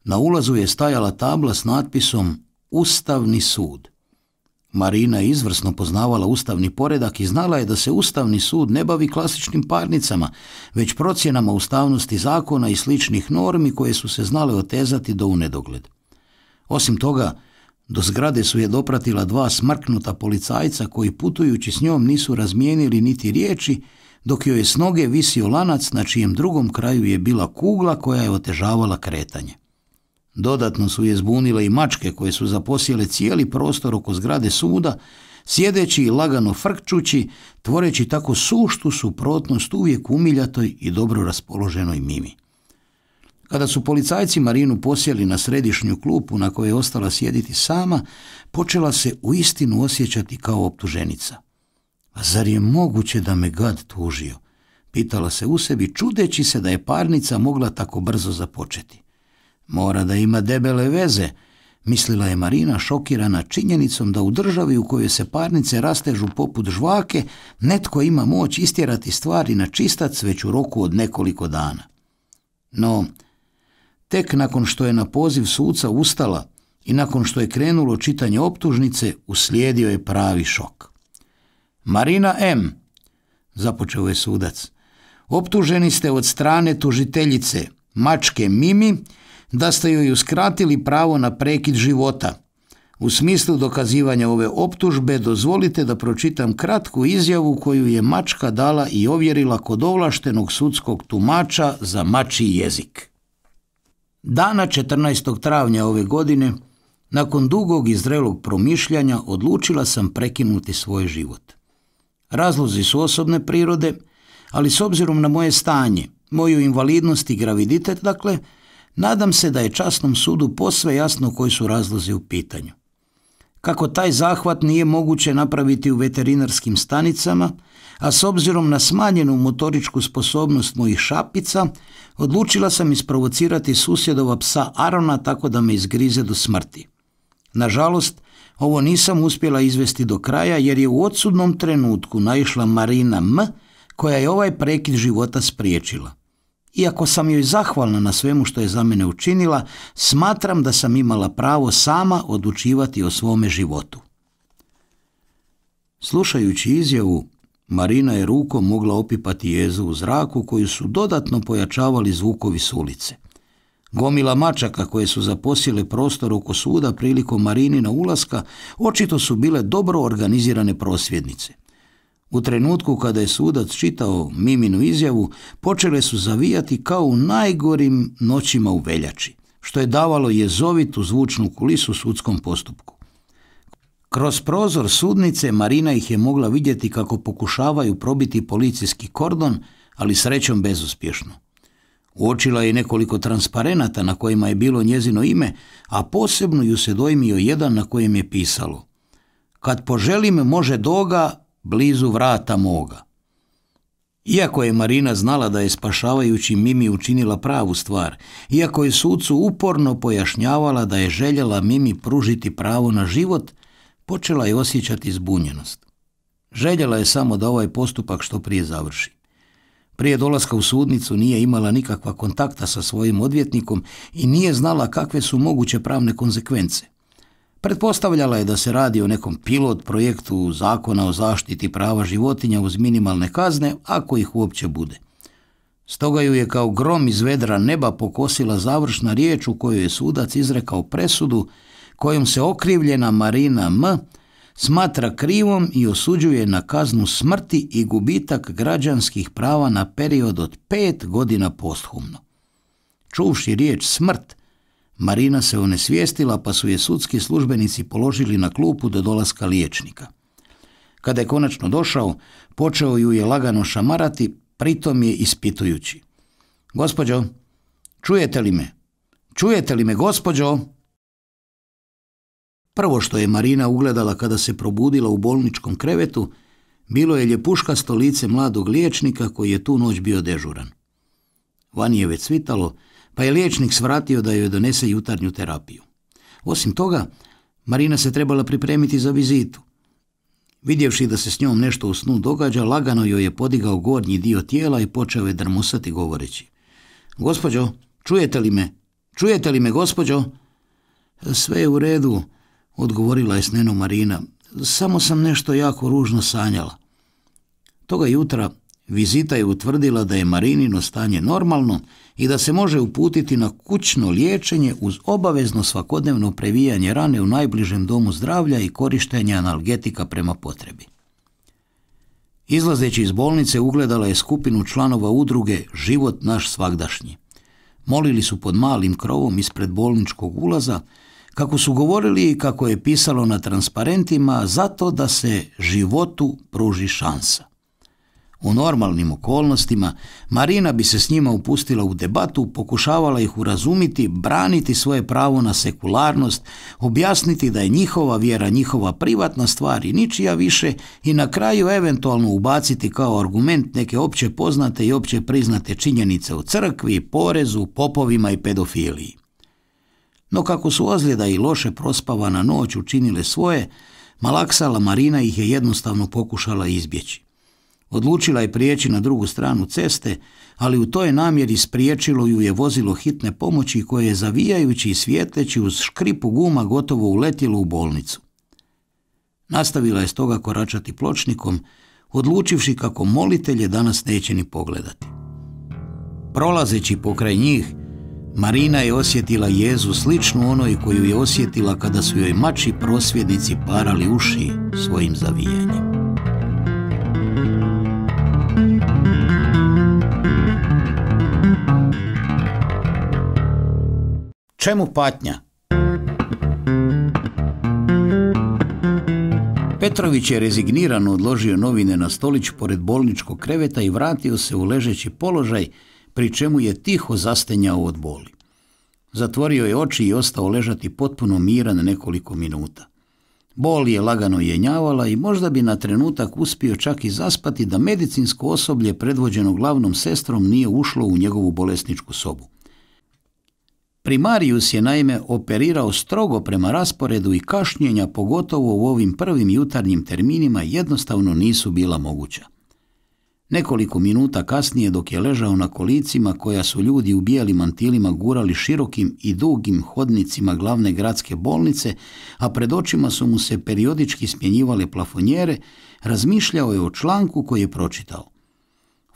na ulazu je stajala tabla s natpisom Ustavni sud – Marina je izvrsno poznavala ustavni poredak i znala je da se ustavni sud ne bavi klasičnim parnicama, već procjenama ustavnosti zakona i sličnih normi koje su se znale otezati do unedogled. Osim toga, do zgrade su je dopratila dva smrknuta policajca koji putujući s njom nisu razmijenili niti riječi, dok joj je s noge visio lanac na čijem drugom kraju je bila kugla koja je otežavala kretanje. Dodatno su je zbunile i mačke koje su zaposjele cijeli prostor oko zgrade suda, sjedeći i lagano frkčući, tvoreći tako suštu suprotnost uvijek umiljatoj i dobro raspoloženoj mimi. Kada su policajci Marinu posjeli na središnju klupu na kojoj je ostala sjediti sama, počela se u istinu osjećati kao optuženica. A zar je moguće da me gad tužio? Pitala se u sebi, čudeći se da je parnica mogla tako brzo započeti. Mora da ima debele veze, mislila je Marina šokirana činjenicom da u državi u kojoj se parnice rastežu poput žvake, netko ima moć istjerati stvari na čistac već u roku od nekoliko dana. No, tek nakon što je na poziv suca ustala i nakon što je krenulo čitanje optužnice, uslijedio je pravi šok. Marina M., započeo je sudac, optuženi ste od strane tužiteljice Mačke Mimi da ste joj uskratili pravo na prekid života. U smislu dokazivanja ove optužbe dozvolite da pročitam kratku izjavu koju je Mačka dala i ovjerila kod ovlaštenog sudskog tumača za mači jezik. Dana 14. travnja ove godine, nakon dugog i zrelog promišljanja, odlučila sam prekinuti svoj život. Razlozi su osobne prirode, ali s obzirom na moje stanje, moju invalidnost i graviditet, dakle, Nadam se da je časnom sudu posve jasno koji su razlozi u pitanju. Kako taj zahvat nije moguće napraviti u veterinarskim stanicama, a s obzirom na smanjenu motoričku sposobnost mojih šapica, odlučila sam isprovocirati susjedova psa Arona tako da me izgrize do smrti. Nažalost, ovo nisam uspjela izvesti do kraja jer je u odsudnom trenutku naišla Marina M, koja je ovaj prekid života spriječila. Iako sam joj zahvalna na svemu što je za mene učinila, smatram da sam imala pravo sama odlučivati o svome životu. Slušajući izjavu, Marina je rukom mogla opipati jezu u zraku koju su dodatno pojačavali zvukovi s ulice. Gomila mačaka koje su zaposjele prostor oko suda prilikom Marinina ulaska očito su bile dobro organizirane prosvjednice. U trenutku kada je sudac čitao Miminu izjavu, počele su zavijati kao u najgorim noćima u veljači, što je davalo jezovitu zvučnu kulisu sudskom postupku. Kroz prozor sudnice Marina ih je mogla vidjeti kako pokušavaju probiti policijski kordon, ali srećom bezuspješno. Uočila je nekoliko transparenata na kojima je bilo njezino ime, a posebno ju se dojmio jedan na kojem je pisalo. Kad poželim može doga, blizu vrata moga. Iako je Marina znala da je spašavajući Mimi učinila pravu stvar, iako je sucu uporno pojašnjavala da je željela Mimi pružiti pravo na život, počela je osjećati zbunjenost. Željela je samo da ovaj postupak što prije završi. Prije dolaska u sudnicu nije imala nikakva kontakta sa svojim odvjetnikom i nije znala kakve su moguće pravne konsekvence. Pretpostavljala je da se radi o nekom pilot projektu zakona o zaštiti prava životinja uz minimalne kazne, ako ih uopće bude. Stoga ju je kao grom iz vedra neba pokosila završna riječ u kojoj je sudac izrekao presudu kojom se okrivljena Marina M. smatra krivom i osuđuje na kaznu smrti i gubitak građanskih prava na period od pet godina posthumno. Čuvši riječ smrt, Marina se onesvijestila pa su je sudski službenici položili na klupu do dolaska liječnika. Kada je konačno došao, počeo ju je lagano šamarati, pritom je ispitujući. Gospođo, čujete li me? Čujete li me, gospođo? Prvo što je Marina ugledala kada se probudila u bolničkom krevetu, bilo je ljepuška stolice mladog liječnika koji je tu noć bio dežuran. Vani je već svitalo, pa je liječnik svratio da joj donese jutarnju terapiju. Osim toga, Marina se trebala pripremiti za vizitu. Vidjevši da se s njom nešto u snu događa, lagano joj je podigao gornji dio tijela i počeo je drmusati govoreći. Gospođo, čujete li me? Čujete li me, gospođo? Sve je u redu, odgovorila je sneno Marina. Samo sam nešto jako ružno sanjala. Toga jutra Vizita je utvrdila da je Marinino stanje normalno i da se može uputiti na kućno liječenje uz obavezno svakodnevno previjanje rane u najbližem domu zdravlja i korištenje analgetika prema potrebi. Izlazeći iz bolnice ugledala je skupinu članova udruge Život naš svagdašnji. Molili su pod malim krovom ispred bolničkog ulaza, kako su govorili i kako je pisalo na transparentima, zato da se životu pruži šansa. U normalnim okolnostima Marina bi se s njima upustila u debatu, pokušavala ih urazumiti, braniti svoje pravo na sekularnost, objasniti da je njihova vjera njihova privatna stvar i ničija više i na kraju eventualno ubaciti kao argument neke opće poznate i opće priznate činjenice o crkvi, porezu, popovima i pedofiliji. No kako su ozljeda i loše prospavana noć učinile svoje, malaksala Marina ih je jednostavno pokušala izbjeći. Odlučila je prijeći na drugu stranu ceste, ali u toj namjeri spriječilo ju je vozilo hitne pomoći koje je zavijajući i svijeteći uz škripu guma gotovo uletilo u bolnicu. Nastavila je stoga koračati pločnikom, odlučivši kako molitelje danas neće ni pogledati. Prolazeći pokraj njih, Marina je osjetila jezu sličnu onoj koju je osjetila kada su joj mači prosvjednici parali uši svojim zavijanjem. Čemu patnja? Petrović je rezignirano odložio novine na stolić pored bolničkog kreveta i vratio se u ležeći položaj, pri čemu je tiho zastenjao od boli. Zatvorio je oči i ostao ležati potpuno miran nekoliko minuta. Bol je lagano jenjavala i možda bi na trenutak uspio čak i zaspati da medicinsko osoblje predvođeno glavnom sestrom nije ušlo u njegovu bolesničku sobu. Primarius je naime operirao strogo prema rasporedu i kašnjenja pogotovo u ovim prvim jutarnjim terminima jednostavno nisu bila moguća. Nekoliko minuta kasnije dok je ležao na kolicima koja su ljudi u bijelim mantilima gurali širokim i dugim hodnicima glavne gradske bolnice, a pred očima su mu se periodički smjenjivale plafonjere, razmišljao je o članku koji je pročitao.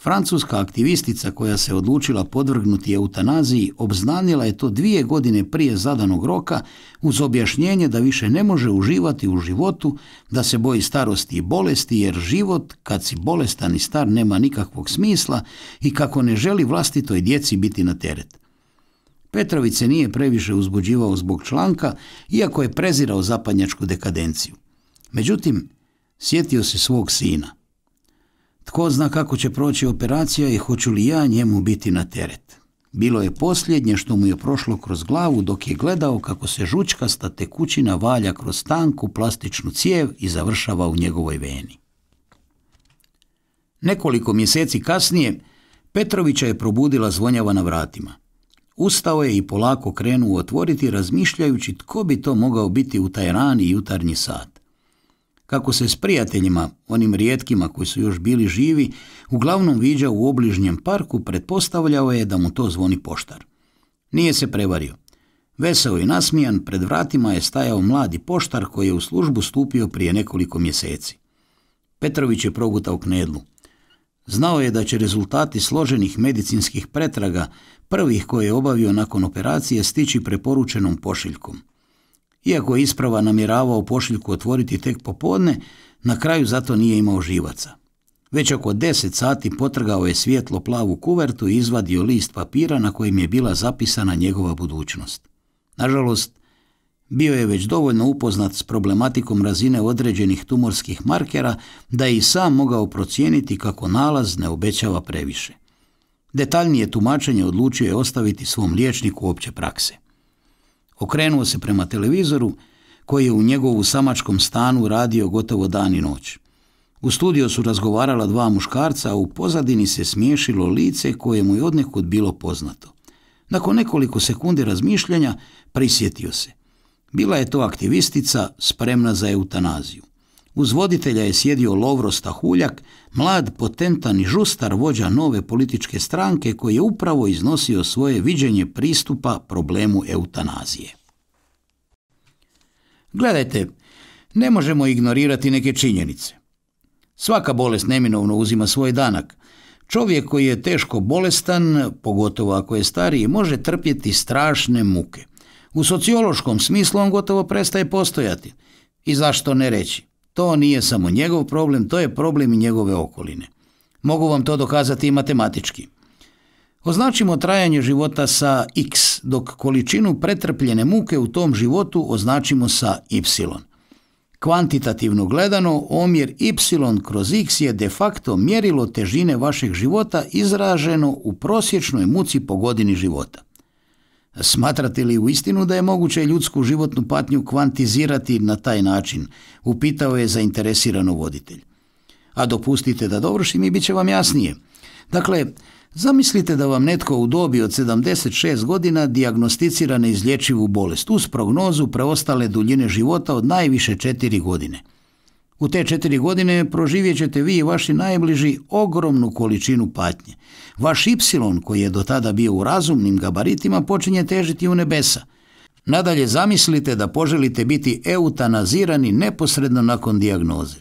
Francuska aktivistica koja se odlučila podvrgnuti eutanaziji obznanila je to dvije godine prije zadanog roka uz objašnjenje da više ne može uživati u životu, da se boji starosti i bolesti jer život kad si bolestan i star nema nikakvog smisla i kako ne želi vlastitoj djeci biti na teret. Petrović se nije previše uzbuđivao zbog članka, iako je prezirao zapadnjačku dekadenciju. Međutim, sjetio se svog sina – tko zna kako će proći operacija i hoću li ja njemu biti na teret. Bilo je posljednje što mu je prošlo kroz glavu dok je gledao kako se žučkasta tekućina valja kroz tanku plastičnu cijev i završava u njegovoj veni. Nekoliko mjeseci kasnije Petrovića je probudila zvonjava na vratima. Ustao je i polako krenuo otvoriti razmišljajući tko bi to mogao biti u taj rani jutarnji sat kako se s prijateljima, onim rijetkima koji su još bili živi, uglavnom viđa u obližnjem parku, pretpostavljao je da mu to zvoni poštar. Nije se prevario. Veseo i nasmijan, pred vratima je stajao mladi poštar koji je u službu stupio prije nekoliko mjeseci. Petrović je progutao knedlu. Znao je da će rezultati složenih medicinskih pretraga, prvih koje je obavio nakon operacije, stići preporučenom pošiljkom – iako je isprava namjeravao pošiljku otvoriti tek popodne, na kraju zato nije imao živaca. Već oko deset sati potrgao je svjetlo plavu kuvertu i izvadio list papira na kojem je bila zapisana njegova budućnost. Nažalost, bio je već dovoljno upoznat s problematikom razine određenih tumorskih markera da je i sam mogao procijeniti kako nalaz ne obećava previše. Detaljnije tumačenje odlučio je ostaviti svom liječniku opće prakse. Okrenuo se prema televizoru koji je u njegovu samačkom stanu radio gotovo dan i noć. U studio su razgovarala dva muškarca, a u pozadini se smiješilo lice koje mu je odnekud bilo poznato. Nakon nekoliko sekundi razmišljanja prisjetio se. Bila je to aktivistica spremna za eutanaziju. Uz voditelja je sjedio Lovro Stahuljak, mlad, potentan i žustar vođa nove političke stranke koji je upravo iznosio svoje viđenje pristupa problemu eutanazije. Gledajte, ne možemo ignorirati neke činjenice. Svaka bolest neminovno uzima svoj danak. Čovjek koji je teško bolestan, pogotovo ako je stariji, može trpjeti strašne muke. U sociološkom smislu on gotovo prestaje postojati. I zašto ne reći? To nije samo njegov problem, to je problem i njegove okoline. Mogu vam to dokazati i matematički. Označimo trajanje života sa x, dok količinu pretrpljene muke u tom životu označimo sa y. Kvantitativno gledano, omjer y kroz x je de facto mjerilo težine vašeg života izraženo u prosječnoj muci po godini života. Smatrate li u istinu da je moguće ljudsku životnu patnju kvantizirati na taj način? Upitao je zainteresirano voditelj. A dopustite da dovršim i bit će vam jasnije. Dakle, zamislite da vam netko u dobi od 76 godina dijagnosticira neizlječivu bolest uz prognozu preostale duljine života od najviše 4 godine. U te četiri godine proživjet ćete vi i vaši najbliži ogromnu količinu patnje. Vaš Y, koji je do tada bio u razumnim gabaritima, počinje težiti u nebesa. Nadalje zamislite da poželite biti eutanazirani neposredno nakon dijagnoze.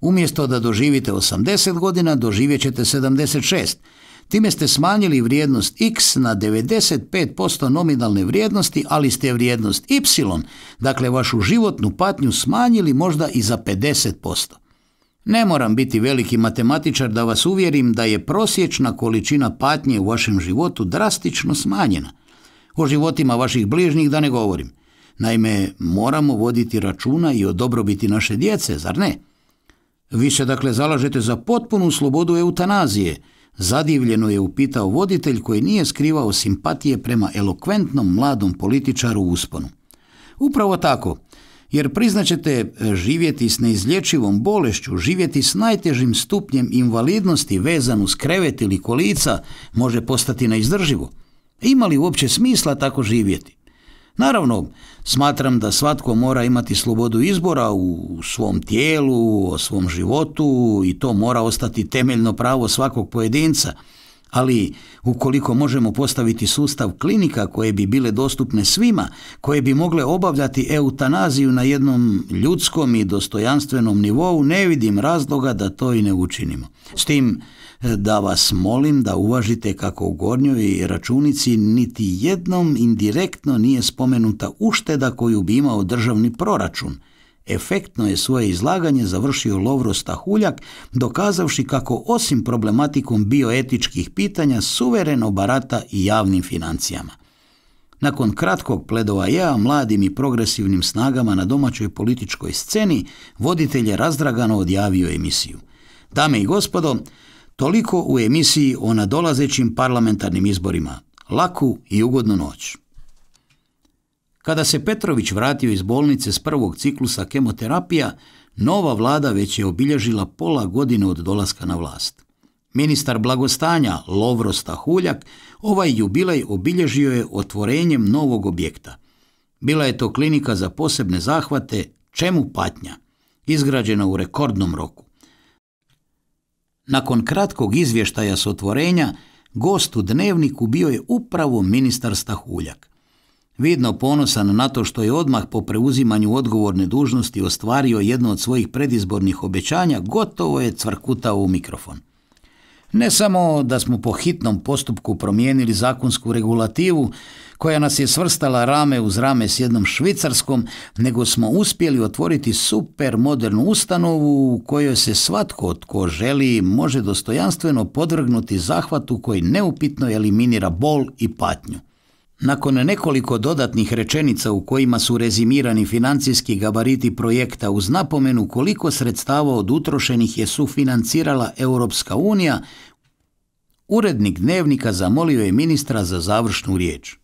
Umjesto da doživite 80 godina, doživjet ćete 76, Time ste smanjili vrijednost x na 95% nominalne vrijednosti, ali ste vrijednost y, dakle vašu životnu patnju smanjili možda i za 50%. Ne moram biti veliki matematičar da vas uvjerim da je prosječna količina patnje u vašem životu drastično smanjena. O životima vaših bližnjih da ne govorim. Naime, moramo voditi računa i o dobrobiti naše djece, zar ne? Vi se dakle zalažete za potpunu slobodu eutanazije, Zadivljeno je upitao voditelj koji nije skrivao simpatije prema elokventnom mladom političaru usponu. Upravo tako, jer priznaćete živjeti s neizlječivom bolešću, živjeti s najtežim stupnjem invalidnosti vezan uz krevet ili kolica može postati neizdrživo. Ima li uopće smisla tako živjeti? Naravno, smatram da svatko mora imati slobodu izbora u svom tijelu, o svom životu i to mora ostati temeljno pravo svakog pojedinca. Ali ukoliko možemo postaviti sustav klinika koje bi bile dostupne svima, koje bi mogle obavljati eutanaziju na jednom ljudskom i dostojanstvenom nivou, ne vidim razloga da to i ne učinimo. S tim da vas molim da uvažite kako u gornjoj računici niti jednom indirektno nije spomenuta ušteda koju bi imao državni proračun. Efektno je svoje izlaganje završio Lovro Stahuljak, dokazavši kako osim problematikom bioetičkih pitanja suvereno barata i javnim financijama. Nakon kratkog ja mladim i progresivnim snagama na domaćoj političkoj sceni, voditelj je razdragano odjavio emisiju. Dame i gospodo, Toliko u emisiji o nadolazećim parlamentarnim izborima. Laku i ugodnu noć. Kada se Petrović vratio iz bolnice s prvog ciklusa kemoterapija, nova vlada već je obilježila pola godine od dolaska na vlast. Ministar blagostanja Lovro Stahuljak ovaj jubilaj obilježio je otvorenjem novog objekta. Bila je to klinika za posebne zahvate Čemu patnja, izgrađena u rekordnom roku. Nakon kratkog izvještaja s otvorenja, gost u dnevniku bio je upravo ministar Stahuljak. Vidno ponosan na to što je odmah po preuzimanju odgovorne dužnosti ostvario jedno od svojih predizbornih obećanja, gotovo je cvrkutao u mikrofon. Ne samo da smo po hitnom postupku promijenili zakonsku regulativu, koja nas je svrstala rame uz rame s jednom Švicarskom, nego smo uspjeli otvoriti super modernu ustanovu u kojoj se svatko tko želi može dostojanstveno podvrgnuti zahvatu koji neupitno eliminira bol i patnju. Nakon nekoliko dodatnih rečenica u kojima su rezimirani financijski gabariti projekta uz napomenu koliko sredstava od utrošenih je sufinancirala Europska unija, urednik dnevnika zamolio je ministra za završnu riječ.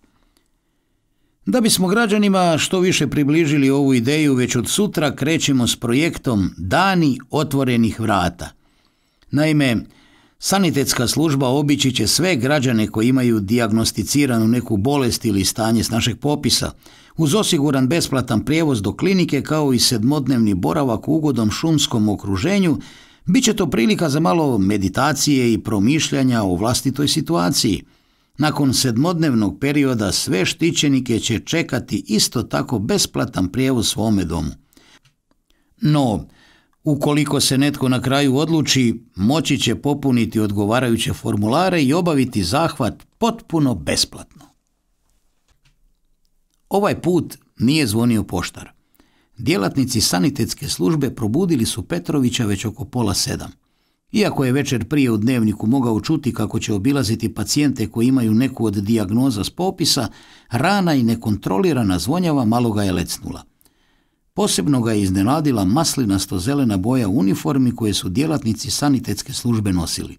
Da bismo građanima što više približili ovu ideju, već od sutra krećemo s projektom Dani otvorenih vrata. Naime, sanitetska služba obići će sve građane koji imaju dijagnosticiranu neku bolest ili stanje s našeg popisa, uz osiguran besplatan prijevoz do klinike kao i sedmodnevni boravak u ugodom šumskom okruženju, bit će to prilika za malo meditacije i promišljanja o vlastitoj situaciji – nakon sedmodnevnog perioda sve štićenike će čekati isto tako besplatan prijevoz svome domu. No, ukoliko se netko na kraju odluči, moći će popuniti odgovarajuće formulare i obaviti zahvat potpuno besplatno. Ovaj put nije zvonio poštar. Djelatnici sanitetske službe probudili su Petrovića već oko pola sedam. Iako je večer prije u dnevniku mogao čuti kako će obilaziti pacijente koji imaju neku od dijagnoza s popisa, rana i nekontrolirana zvonjava malo ga je lecnula. Posebno ga je iznenadila maslinasto zelena boja uniformi koje su djelatnici sanitetske službe nosili.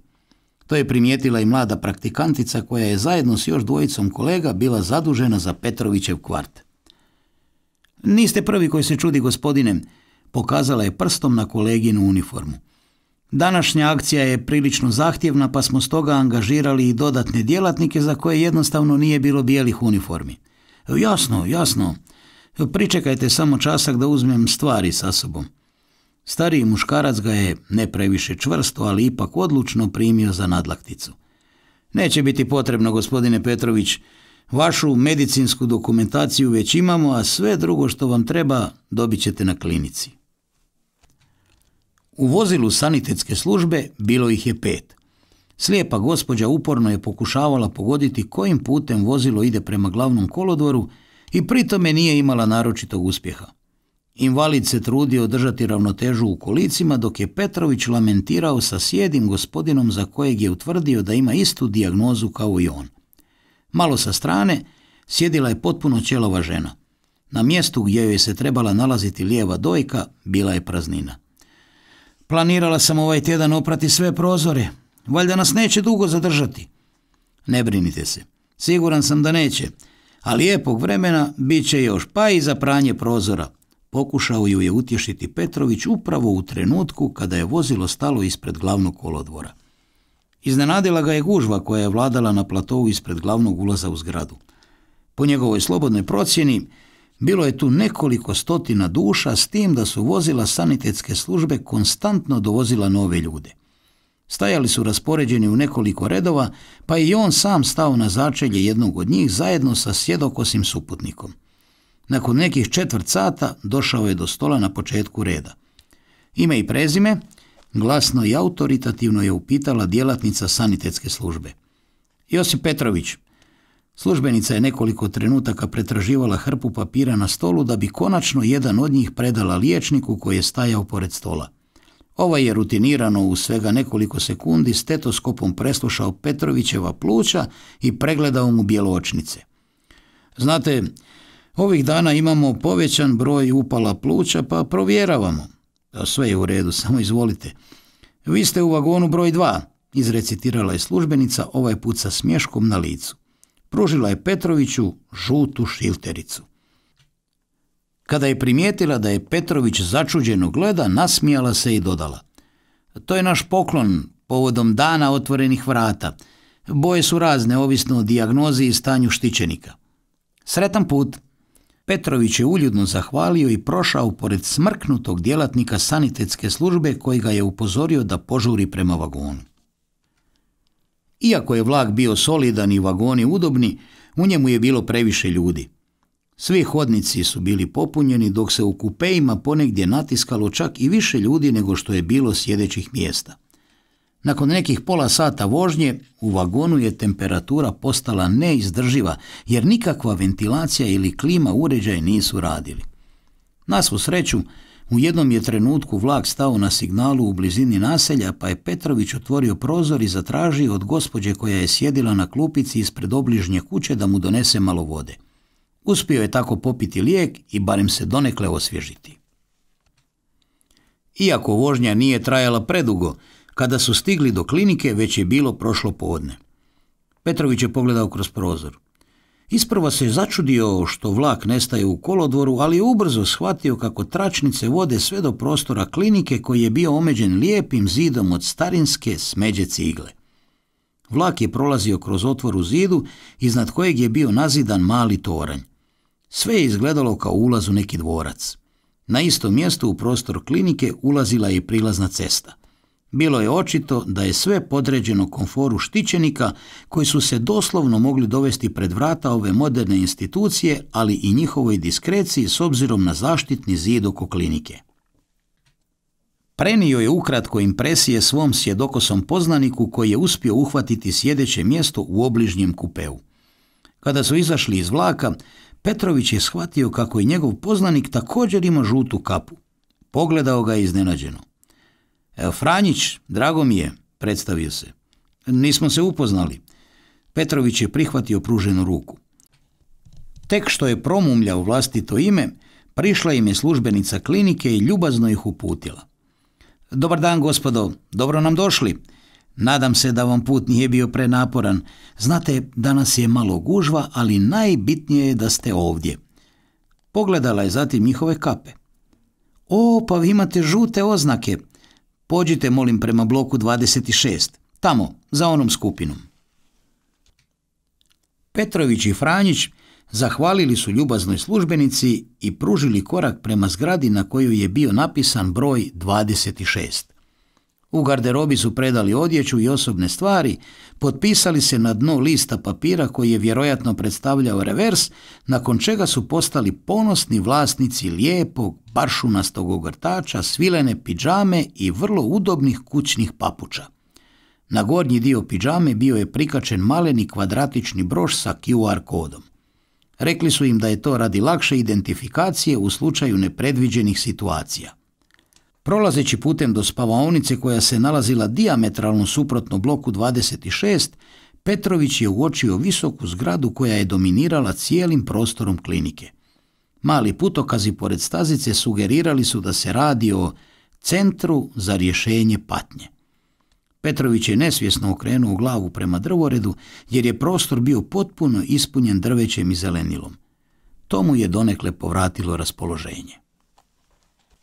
To je primijetila i mlada praktikantica koja je zajedno s još dvojicom kolega bila zadužena za Petrovićev kvart. Niste prvi koji se čudi gospodine, pokazala je prstom na koleginu uniformu. Današnja akcija je prilično zahtjevna pa smo stoga angažirali i dodatne djelatnike za koje jednostavno nije bilo bijelih uniformi. Jasno, jasno. Pričekajte samo časak da uzmem stvari sa sobom. Stariji muškarac ga je, ne previše čvrsto, ali ipak odlučno primio za nadlakticu. Neće biti potrebno, gospodine Petrović. Vašu medicinsku dokumentaciju već imamo, a sve drugo što vam treba dobit ćete na klinici. U vozilu sanitetske službe bilo ih je pet. Slijepa gospođa uporno je pokušavala pogoditi kojim putem vozilo ide prema glavnom kolodvoru i pritome nije imala naročitog uspjeha. Invalid se trudio držati ravnotežu u kolicima dok je Petrović lamentirao sa sjedim gospodinom za kojeg je utvrdio da ima istu dijagnozu kao i on. Malo sa strane sjedila je potpuno ćelova žena. Na mjestu gdje joj se trebala nalaziti lijeva dojka bila je praznina. Planirala sam ovaj tjedan oprati sve prozore. Valjda nas neće dugo zadržati. Ne brinite se. Siguran sam da neće. A lijepog vremena bit će još, pa i za pranje prozora. Pokušao ju je utješiti Petrović upravo u trenutku kada je vozilo stalo ispred glavnog kolodvora. Iznenadila ga je gužva koja je vladala na platovu ispred glavnog ulaza u zgradu. Po njegovoj slobodnoj procjeni, bilo je tu nekoliko stotina duša s tim da su vozila sanitetske službe konstantno dovozila nove ljude. Stajali su raspoređeni u nekoliko redova, pa i on sam stao na začelje jednog od njih zajedno sa sjedokosim suputnikom. Nakon nekih četvrt sata došao je do stola na početku reda. Ime i prezime glasno i autoritativno je upitala djelatnica sanitetske službe. Josip Petrović, Službenica je nekoliko trenutaka pretraživala hrpu papira na stolu da bi konačno jedan od njih predala liječniku koji je stajao pored stola. Ovaj je rutinirano u svega nekoliko sekundi stetoskopom preslušao Petrovićeva pluća i pregledao mu bjeločnice. Znate, ovih dana imamo povećan broj upala pluća pa provjeravamo. Sve je u redu, <laughs> samo izvolite. Vi ste u vagonu broj dva, izrecitirala je službenica ovaj put sa smješkom na licu pružila je Petroviću žutu šiltericu. Kada je primijetila da je Petrović začuđeno gleda, nasmijala se i dodala. To je naš poklon povodom dana otvorenih vrata. Boje su razne, ovisno o dijagnozi i stanju štićenika. Sretan put! Petrović je uljudno zahvalio i prošao pored smrknutog djelatnika sanitetske službe koji ga je upozorio da požuri prema vagonu. Iako je vlak bio solidan i vagoni udobni, u njemu je bilo previše ljudi. Svi hodnici su bili popunjeni dok se u kupejima ponegdje natiskalo čak i više ljudi nego što je bilo sjedećih mjesta. Nakon nekih pola sata vožnje u vagonu je temperatura postala neizdrživa jer nikakva ventilacija ili klima uređaj nisu radili. Na svu sreću, u jednom je trenutku vlak stao na signalu u blizini naselja, pa je Petrović otvorio prozor i zatražio od gospođe koja je sjedila na klupici ispred obližnje kuće da mu donese malo vode. Uspio je tako popiti lijek i barem se donekle osvježiti. Iako vožnja nije trajala predugo, kada su stigli do klinike već je bilo prošlo poodne. Petrović je pogledao kroz prozor. Isprvo se je začudio što vlak nestaje u kolodvoru, ali je ubrzo shvatio kako tračnice vode sve do prostora klinike koji je bio omeđen lijepim zidom od starinske smeđe cigle. Vlak je prolazio kroz otvor u zidu, iznad kojeg je bio nazidan mali toranj. Sve je izgledalo kao ulaz u neki dvorac. Na istom mjestu u prostor klinike ulazila je prilazna cesta. Bilo je očito da je sve podređeno konforu štićenika koji su se doslovno mogli dovesti pred vrata ove moderne institucije, ali i njihovoj diskreciji s obzirom na zaštitni zid oko klinike. Prenio je ukratko impresije svom sjedokosom poznaniku koji je uspio uhvatiti sjedeće mjesto u obližnjem kupeu. Kada su izašli iz vlaka, Petrović je shvatio kako i njegov poznanik također ima žutu kapu. Pogledao ga je iznenađeno. Franjić, drago mi je, predstavio se. Nismo se upoznali. Petrović je prihvatio pruženu ruku. Tek što je promumljao vlastito ime, prišla im je službenica klinike i ljubazno ih uputila. Dobar dan, gospodo, dobro nam došli. Nadam se da vam put nije bio prenaporan. Znate, danas je malo gužva, ali najbitnije je da ste ovdje. Pogledala je zatim njihove kape. O, pa vi imate žute oznake, Pođite, molim, prema bloku 26, tamo, za onom skupinom. Petrović i Franjić zahvalili su ljubaznoj službenici i pružili korak prema zgradi na kojoj je bio napisan broj 26. U garderobi su predali odjeću i osobne stvari, potpisali se na dno lista papira koji je vjerojatno predstavljao revers, nakon čega su postali ponosni vlasnici lijepog, baršunastog ogrtača, svilene piđame i vrlo udobnih kućnih papuča. Na gornji dio piđame bio je prikačen maleni kvadratični broš sa QR kodom. Rekli su im da je to radi lakše identifikacije u slučaju nepredviđenih situacija. Prolazeći putem do spavaonice koja se nalazila diametralno suprotno bloku 26, Petrović je uočio visoku zgradu koja je dominirala cijelim prostorom klinike. Mali putokazi pored stazice sugerirali su da se radi o centru za rješenje patnje. Petrović je nesvjesno okrenuo glavu prema drvoredu jer je prostor bio potpuno ispunjen drvećem i zelenilom. To mu je donekle povratilo raspoloženje.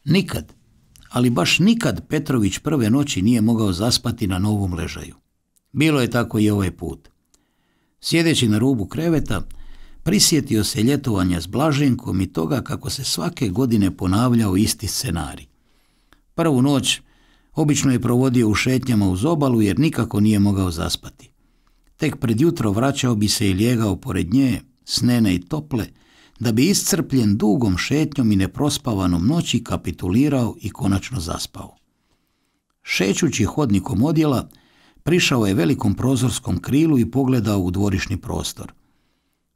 Nikad ali baš nikad Petrović prve noći nije mogao zaspati na novom ležaju. Bilo je tako i ovaj put. Sjedeći na rubu kreveta, prisjetio se ljetovanja s Blaženkom i toga kako se svake godine ponavljao isti scenarij. Prvu noć obično je provodio u šetnjama uz obalu jer nikako nije mogao zaspati. Tek pred jutro vraćao bi se i lijegao pored nje, snene i tople, da bi iscrpljen dugom šetnjom i neprospavanom noći kapitulirao i konačno zaspao. Šećući hodnikom odjela, prišao je velikom prozorskom krilu i pogledao u dvorišni prostor.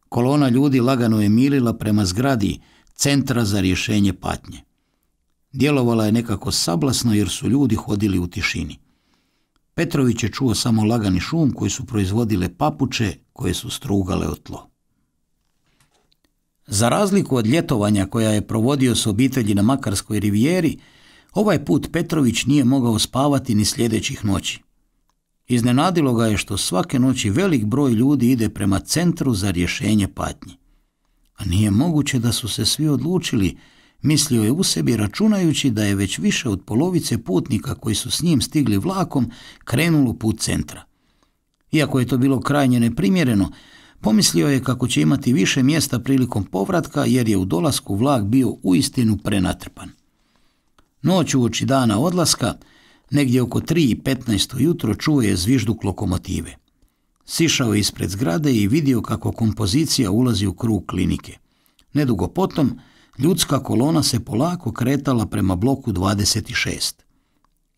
Kolona ljudi lagano je milila prema zgradi Centra za rješenje patnje. Djelovala je nekako sablasno jer su ljudi hodili u tišini. Petrović je čuo samo lagani šum koji su proizvodile papuče koje su strugale o tlo. Za razliku od ljetovanja koja je provodio s obitelji na Makarskoj rivijeri, ovaj put Petrović nije mogao spavati ni sljedećih noći. Iznenadilo ga je što svake noći velik broj ljudi ide prema centru za rješenje patnji. A nije moguće da su se svi odlučili, mislio je u sebi računajući da je već više od polovice putnika koji su s njim stigli vlakom krenulo put centra. Iako je to bilo krajnje neprimjereno, Pomislio je kako će imati više mjesta prilikom povratka jer je u dolasku vlak bio uistinu prenatrpan. Noć uoči dana odlaska, negdje oko 3.15. jutro čuo je zvižduk lokomotive. Sišao je ispred zgrade i vidio kako kompozicija ulazi u krug klinike. Nedugo potom, ljudska kolona se polako kretala prema bloku 26.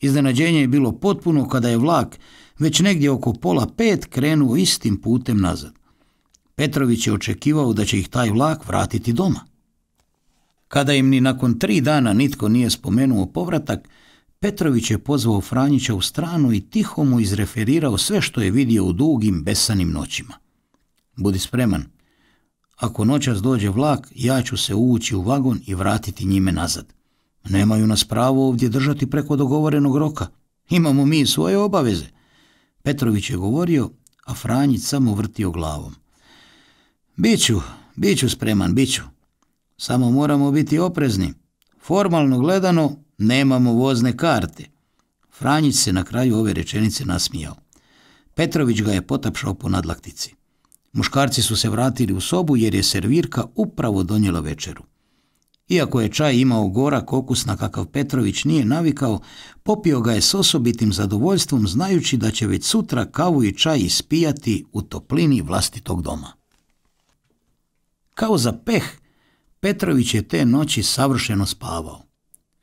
Iznenađenje je bilo potpuno kada je vlak već negdje oko pola pet krenuo istim putem nazad. Petrović je očekivao da će ih taj vlak vratiti doma. Kada im ni nakon tri dana nitko nije spomenuo povratak, Petrović je pozvao Franjića u stranu i tiho mu izreferirao sve što je vidio u dugim, besanim noćima. Budi spreman. Ako noćas dođe vlak, ja ću se uvući u vagon i vratiti njime nazad. Nemaju nas pravo ovdje držati preko dogovorenog roka. Imamo mi svoje obaveze. Petrović je govorio, a Franjić samo vrtio glavom. Biću, biću spreman, biću. Samo moramo biti oprezni. Formalno gledano, nemamo vozne karte. Franjić se na kraju ove rečenice nasmijao. Petrović ga je potapšao po nadlaktici. Muškarci su se vratili u sobu jer je servirka upravo donijela večeru. Iako je čaj imao gorak okus na kakav Petrović nije navikao, popio ga je s osobitim zadovoljstvom znajući da će već sutra kavu i čaj ispijati u toplini vlastitog doma. Kao za peh, Petrović je te noći savršeno spavao.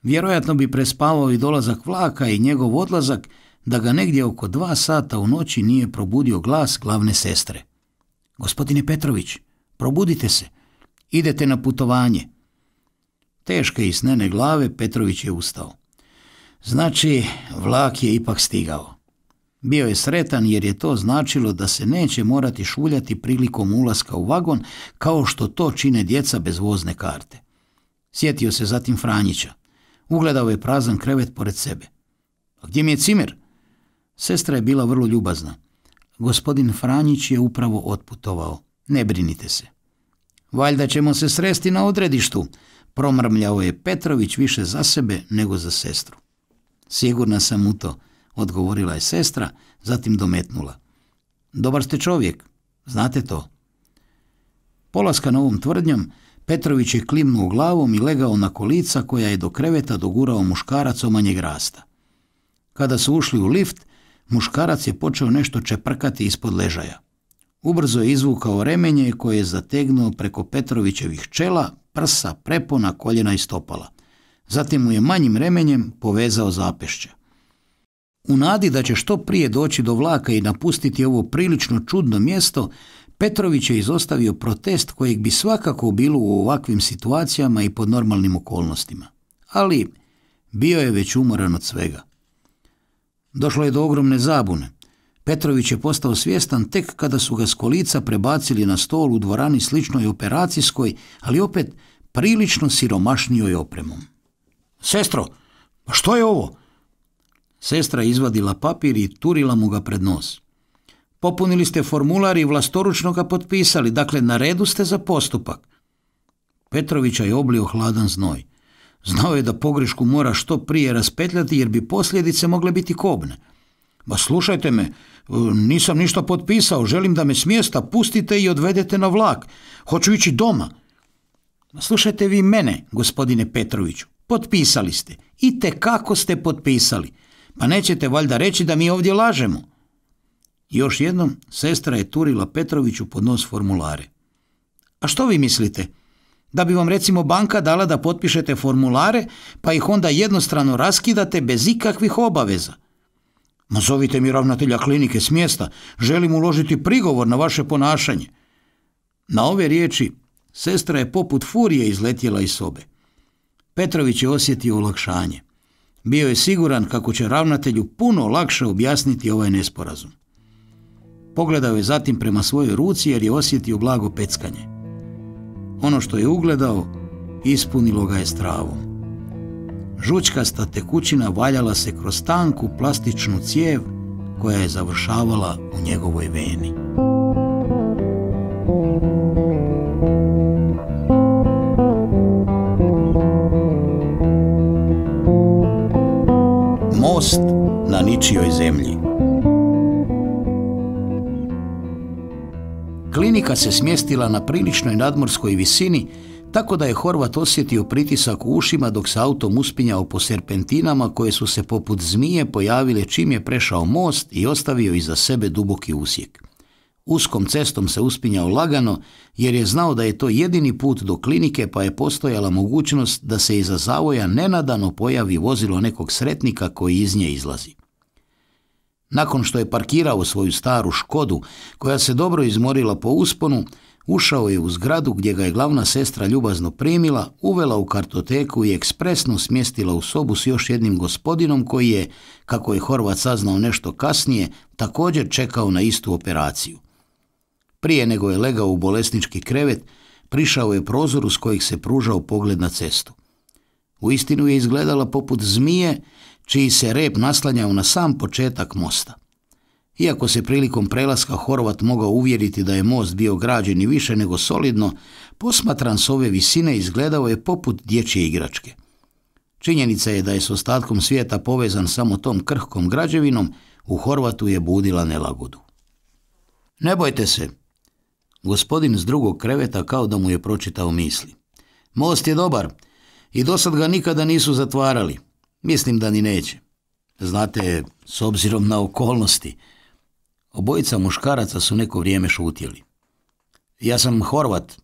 Vjerojatno bi prespavao i dolazak vlaka i njegov odlazak da ga negdje oko dva sata u noći nije probudio glas glavne sestre. Gospodine Petrović, probudite se, idete na putovanje. Teške i snene glave Petrović je ustao. Znači, vlak je ipak stigao. Bio je sretan jer je to značilo da se neće morati šuljati prilikom ulaska u vagon kao što to čine djeca bez vozne karte. Sjetio se zatim Franjića. Ugledao je prazan krevet pored sebe. A gdje mi je cimer? Sestra je bila vrlo ljubazna. Gospodin Franjić je upravo otputovao. Ne brinite se. Valjda ćemo se sresti na odredištu, promrmljao je Petrović više za sebe nego za sestru. Sigurna sam u to odgovorila je sestra, zatim dometnula. Dobar ste čovjek, znate to. Polaska novom tvrdnjom, Petrović je klimnuo glavom i legao na kolica koja je do kreveta dogurao muškarac manjeg rasta. Kada su ušli u lift, muškarac je počeo nešto čeprkati ispod ležaja. Ubrzo je izvukao remenje koje je zategnuo preko Petrovićevih čela, prsa, prepona, koljena i stopala. Zatim mu je manjim remenjem povezao zapešće. U nadi da će što prije doći do vlaka i napustiti ovo prilično čudno mjesto, Petrović je izostavio protest kojeg bi svakako bilo u ovakvim situacijama i pod normalnim okolnostima. Ali bio je već umoran od svega. Došlo je do ogromne zabune. Petrović je postao svjestan tek kada su ga s kolica prebacili na stol u dvorani sličnoj operacijskoj, ali opet prilično siromašnijoj opremom. Sestro, pa što je ovo? Sestra je izvadila papir i turila mu ga pred nos. Popunili ste formular i vlastoručno ga potpisali, dakle na redu ste za postupak. Petrovića je oblio hladan znoj. Znao je da pogrešku mora što prije raspetljati jer bi posljedice mogle biti kobne. Ma slušajte me, nisam ništa potpisao, želim da me smjesta pustite i odvedete na vlak. Hoću ići doma. Slušajte vi mene, gospodine Petroviću. Potpisali ste. I te kako ste potpisali. Pa nećete valjda reći da mi ovdje lažemo. Još jednom, sestra je turila Petroviću pod nos formulare. A što vi mislite? Da bi vam recimo banka dala da potpišete formulare, pa ih onda jednostrano raskidate bez ikakvih obaveza. Ma zovite mi ravnatelja klinike s mjesta, želim uložiti prigovor na vaše ponašanje. Na ove riječi sestra je poput furije izletjela iz sobe. Petrović je osjetio olakšanje. Bio je siguran kako će ravnatelju puno lakše objasniti ovaj nesporazum. Pogledao je zatim prema svojoj ruci jer je osjetio blago peckanje. Ono što je ugledao, ispunilo ga je stravom. Žučkasta tekućina valjala se kroz tanku plastičnu cijev koja je završavala u njegovoj veni. most na ničijoj zemlji. Klinika se smjestila na priličnoj nadmorskoj visini, tako da je Horvat osjetio pritisak u ušima dok se autom uspinjao po serpentinama koje su se poput zmije pojavile čim je prešao most i ostavio iza sebe duboki usjek. Uskom cestom se uspinjao lagano jer je znao da je to jedini put do klinike pa je postojala mogućnost da se iza zavoja nenadano pojavi vozilo nekog sretnika koji iz nje izlazi. Nakon što je parkirao svoju staru Škodu, koja se dobro izmorila po usponu, ušao je u zgradu gdje ga je glavna sestra ljubazno primila, uvela u kartoteku i ekspresno smjestila u sobu s još jednim gospodinom koji je, kako je Horvat saznao nešto kasnije, također čekao na istu operaciju. Prije nego je legao u bolesnički krevet, prišao je prozor s kojih se pružao pogled na cestu. U istinu je izgledala poput zmije, čiji se rep naslanjao na sam početak mosta. Iako se prilikom prelaska Horvat mogao uvjeriti da je most bio građen i više nego solidno, posmatran s ove visine izgledao je poput dječje igračke. Činjenica je da je s ostatkom svijeta povezan samo tom krhkom građevinom, u Horvatu je budila nelagodu. Ne bojte se, Gospodin s drugog kreveta kao da mu je pročitao misli. Most je dobar i dosad ga nikada nisu zatvarali. Mislim da ni neće. Znate, s obzirom na okolnosti. Obojica muškaraca su neko vrijeme šutjeli. Ja sam Horvat,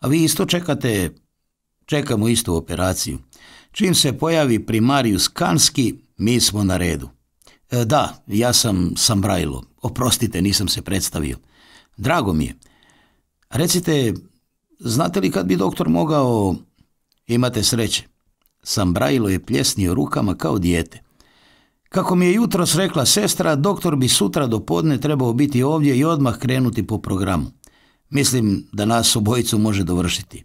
a vi isto čekate, čekamo istu operaciju. Čim se pojavi primarius Kanski, mi smo na redu. E, da, ja sam Sambrajlo. Oprostite, nisam se predstavio. Drago mi je. Recite, znate li kad bi doktor mogao... Imate sreće. sam Brailo je pljesnio rukama kao dijete. Kako mi je jutros rekla sestra, doktor bi sutra do podne trebao biti ovdje i odmah krenuti po programu. Mislim da nas obojicu može dovršiti.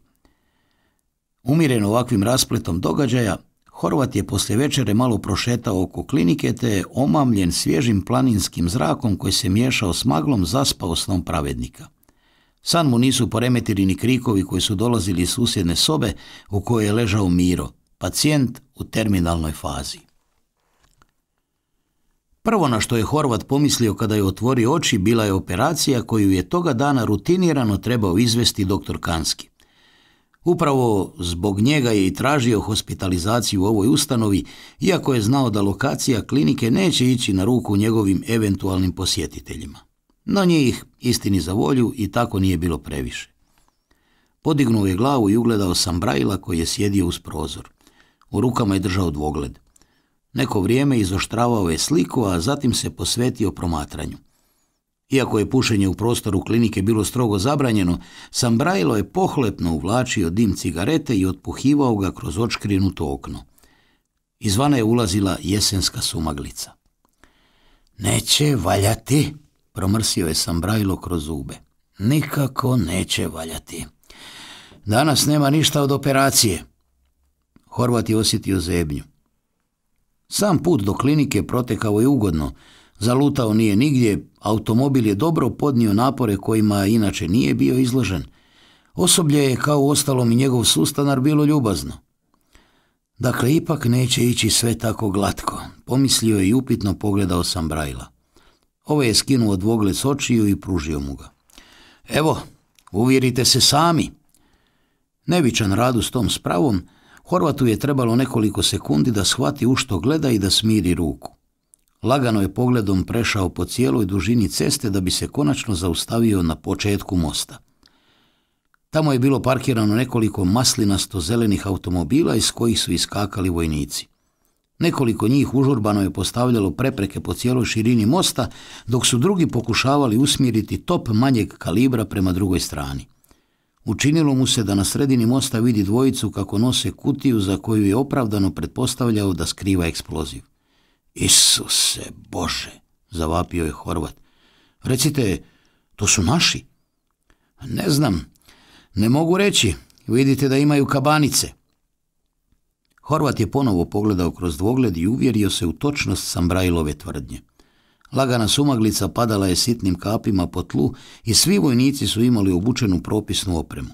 Umiren ovakvim raspletom događaja, Horvat je poslije večere malo prošetao oko klinike te je omamljen svježim planinskim zrakom koji se miješao s maglom zaspao snom pravednika. San mu nisu poremetili ni krikovi koji su dolazili iz susjedne sobe u kojoj je ležao Miro, pacijent u terminalnoj fazi. Prvo na što je Horvat pomislio kada je otvorio oči bila je operacija koju je toga dana rutinirano trebao izvesti dr. Kanski. Upravo zbog njega je i tražio hospitalizaciju u ovoj ustanovi, iako je znao da lokacija klinike neće ići na ruku njegovim eventualnim posjetiteljima no njih istini za volju i tako nije bilo previše. Podignuo je glavu i ugledao sam Brajla koji je sjedio uz prozor. U rukama je držao dvogled. Neko vrijeme izoštravao je sliku, a zatim se posvetio promatranju. Iako je pušenje u prostoru klinike bilo strogo zabranjeno, Sambrailo je pohlepno uvlačio dim cigarete i otpuhivao ga kroz očkrinuto okno. Izvana je ulazila jesenska sumaglica. Neće valjati, Promrsio je sam brajlo kroz zube. Nikako neće valjati. Danas nema ništa od operacije. Horvat je osjetio zebnju. Sam put do klinike protekao je ugodno. Zalutao nije nigdje, automobil je dobro podnio napore kojima inače nije bio izložen. Osoblje je kao ostalom i njegov sustanar bilo ljubazno. Dakle, ipak neće ići sve tako glatko, pomislio je i upitno pogledao sam Brajla. Ovo je skinuo dvogled s očiju i pružio mu ga. Evo, uvjerite se sami. Nevičan radu s tom spravom, Horvatu je trebalo nekoliko sekundi da shvati u što gleda i da smiri ruku. Lagano je pogledom prešao po cijeloj dužini ceste da bi se konačno zaustavio na početku mosta. Tamo je bilo parkirano nekoliko maslinasto zelenih automobila iz kojih su iskakali vojnici. Nekoliko njih užurbano je postavljalo prepreke po cijeloj širini mosta, dok su drugi pokušavali usmjeriti top manjeg kalibra prema drugoj strani. Učinilo mu se da na sredini mosta vidi dvojicu kako nose kutiju za koju je opravdano pretpostavljao da skriva eksploziv. Isuse Bože, zavapio je Horvat. Recite, to su naši? Ne znam, ne mogu reći, vidite da imaju kabanice. Horvat je ponovo pogledao kroz dvogled i uvjerio se u točnost Sambrajlove tvrdnje. Lagana sumaglica padala je sitnim kapima po tlu i svi vojnici su imali obučenu propisnu opremu.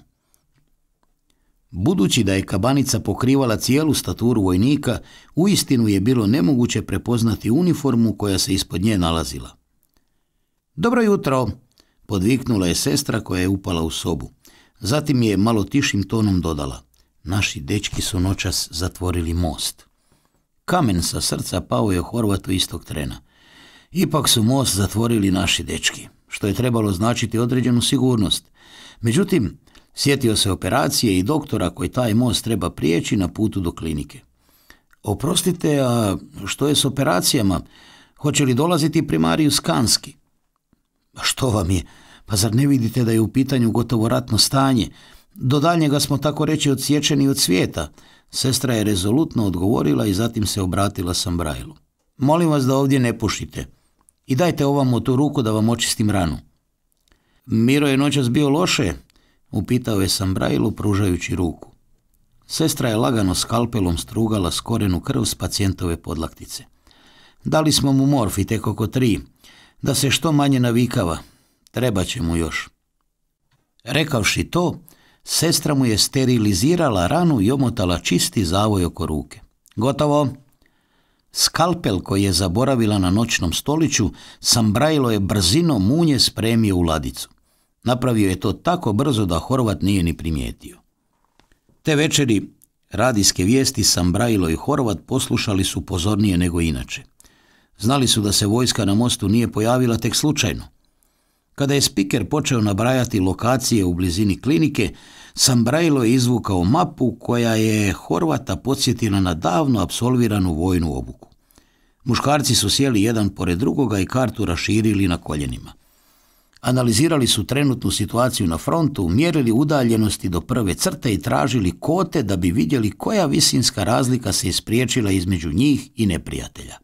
Budući da je kabanica pokrivala cijelu staturu vojnika, uistinu je bilo nemoguće prepoznati uniformu koja se ispod nje nalazila. Dobro jutro, podviknula je sestra koja je upala u sobu. Zatim je malo tišim tonom dodala. Naši dečki su noćas zatvorili most. Kamen sa srca pao je Horvatu istog trena. Ipak su most zatvorili naši dečki, što je trebalo značiti određenu sigurnost. Međutim, sjetio se operacije i doktora koji taj most treba prijeći na putu do klinike. Oprostite, a što je s operacijama? Hoće li dolaziti primariju Skanski? Pa što vam je? Pa zar ne vidite da je u pitanju gotovo ratno stanje? Do daljnjega smo tako reći odsječeni od svijeta. Sestra je rezolutno odgovorila i zatim se obratila sam Brajlu. Molim vas da ovdje ne pušite. I dajte ovamo tu ruku da vam očistim ranu. Miro je noćas bio loše, upitao je sam Brajlu pružajući ruku. Sestra je lagano skalpelom strugala skorenu krv s pacijentove podlaktice. Dali smo mu morfi tek oko tri, da se što manje navikava. Treba će mu još. Rekavši to, Sestra mu je sterilizirala ranu i omotala čisti zavoj oko ruke. Gotovo. Skalpel koji je zaboravila na noćnom stoliću, Sambrajlo je brzino munje spremio u ladicu. Napravio je to tako brzo da Horvat nije ni primijetio. Te večeri radijske vijesti Sambrajlo i Horvat poslušali su pozornije nego inače. Znali su da se vojska na mostu nije pojavila tek slučajno. Kada je spiker počeo nabrajati lokacije u blizini klinike, sam je izvukao mapu koja je Horvata podsjetila na davno absolviranu vojnu obuku. Muškarci su sjeli jedan pored drugoga i kartu raširili na koljenima. Analizirali su trenutnu situaciju na frontu, mjerili udaljenosti do prve crte i tražili kote da bi vidjeli koja visinska razlika se ispriječila između njih i neprijatelja.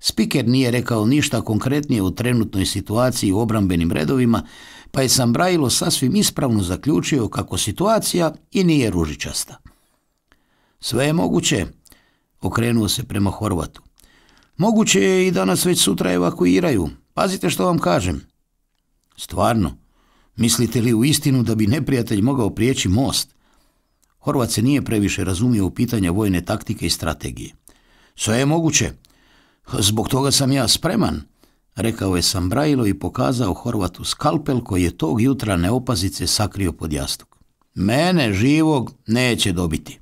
Spiker nije rekao ništa konkretnije o trenutnoj situaciji u obrambenim redovima, pa je sam Brajlo sasvim ispravno zaključio kako situacija i nije ružičasta. Sve je moguće, okrenuo se prema Horvatu. Moguće je i danas već sutra evakuiraju. Pazite što vam kažem. Stvarno, mislite li u istinu da bi neprijatelj mogao prijeći most? Horvat se nije previše razumio u pitanja vojne taktike i strategije. Sve je moguće. Zbog toga sam ja spreman, rekao je sam Sambrajlo i pokazao Horvatu skalpel koji je tog jutra neopazice sakrio pod jastuk. Mene živog neće dobiti.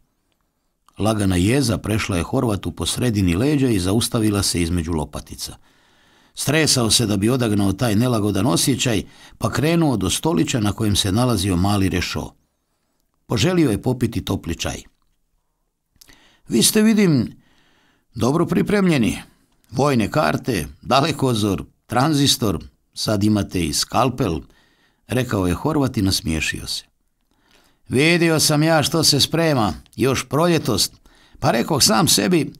Lagana jeza prešla je Horvatu po sredini leđa i zaustavila se između lopatica. Stresao se da bi odagnao taj nelagodan osjećaj, pa krenuo do stolića na kojem se nalazio mali rešo. Poželio je popiti topli čaj. Vi ste, vidim, dobro pripremljeni, vojne karte, dalekozor, tranzistor, sad imate i skalpel, rekao je Horvat i nasmiješio se. Vidio sam ja što se sprema, još proljetost, pa rekao sam sebi,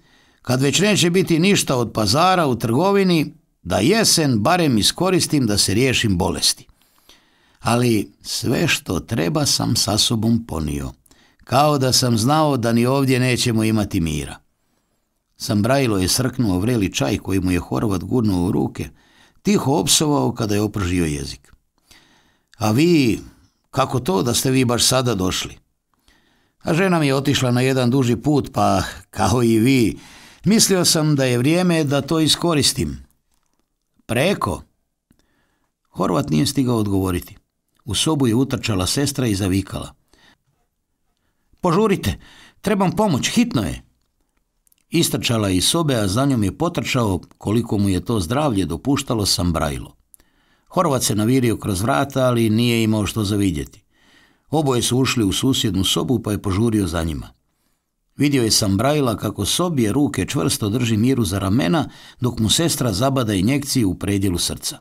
kad već neće biti ništa od pazara u trgovini, da jesen barem iskoristim da se riješim bolesti. Ali sve što treba sam sa sobom ponio, kao da sam znao da ni ovdje nećemo imati mira. Sambrajlo je srknuo vreli čaj koji mu je Horvat gurnuo u ruke, tiho opsovao kada je opržio jezik. A vi, kako to da ste vi baš sada došli? A žena mi je otišla na jedan duži put, pa kao i vi, mislio sam da je vrijeme da to iskoristim. Preko? Horvat nije stigao odgovoriti. U sobu je utrčala sestra i zavikala. Požurite, trebam pomoć, hitno je. Istrčala iz sobe, a za njom je potrčao, koliko mu je to zdravlje dopuštalo, sam brajlo. Horvat se navirio kroz vrata, ali nije imao što zavidjeti. Oboje su ušli u susjednu sobu, pa je požurio za njima. Vidio je sam brajla kako sobije ruke čvrsto drži Miru za ramena, dok mu sestra zabada injekciju u predjelu srca.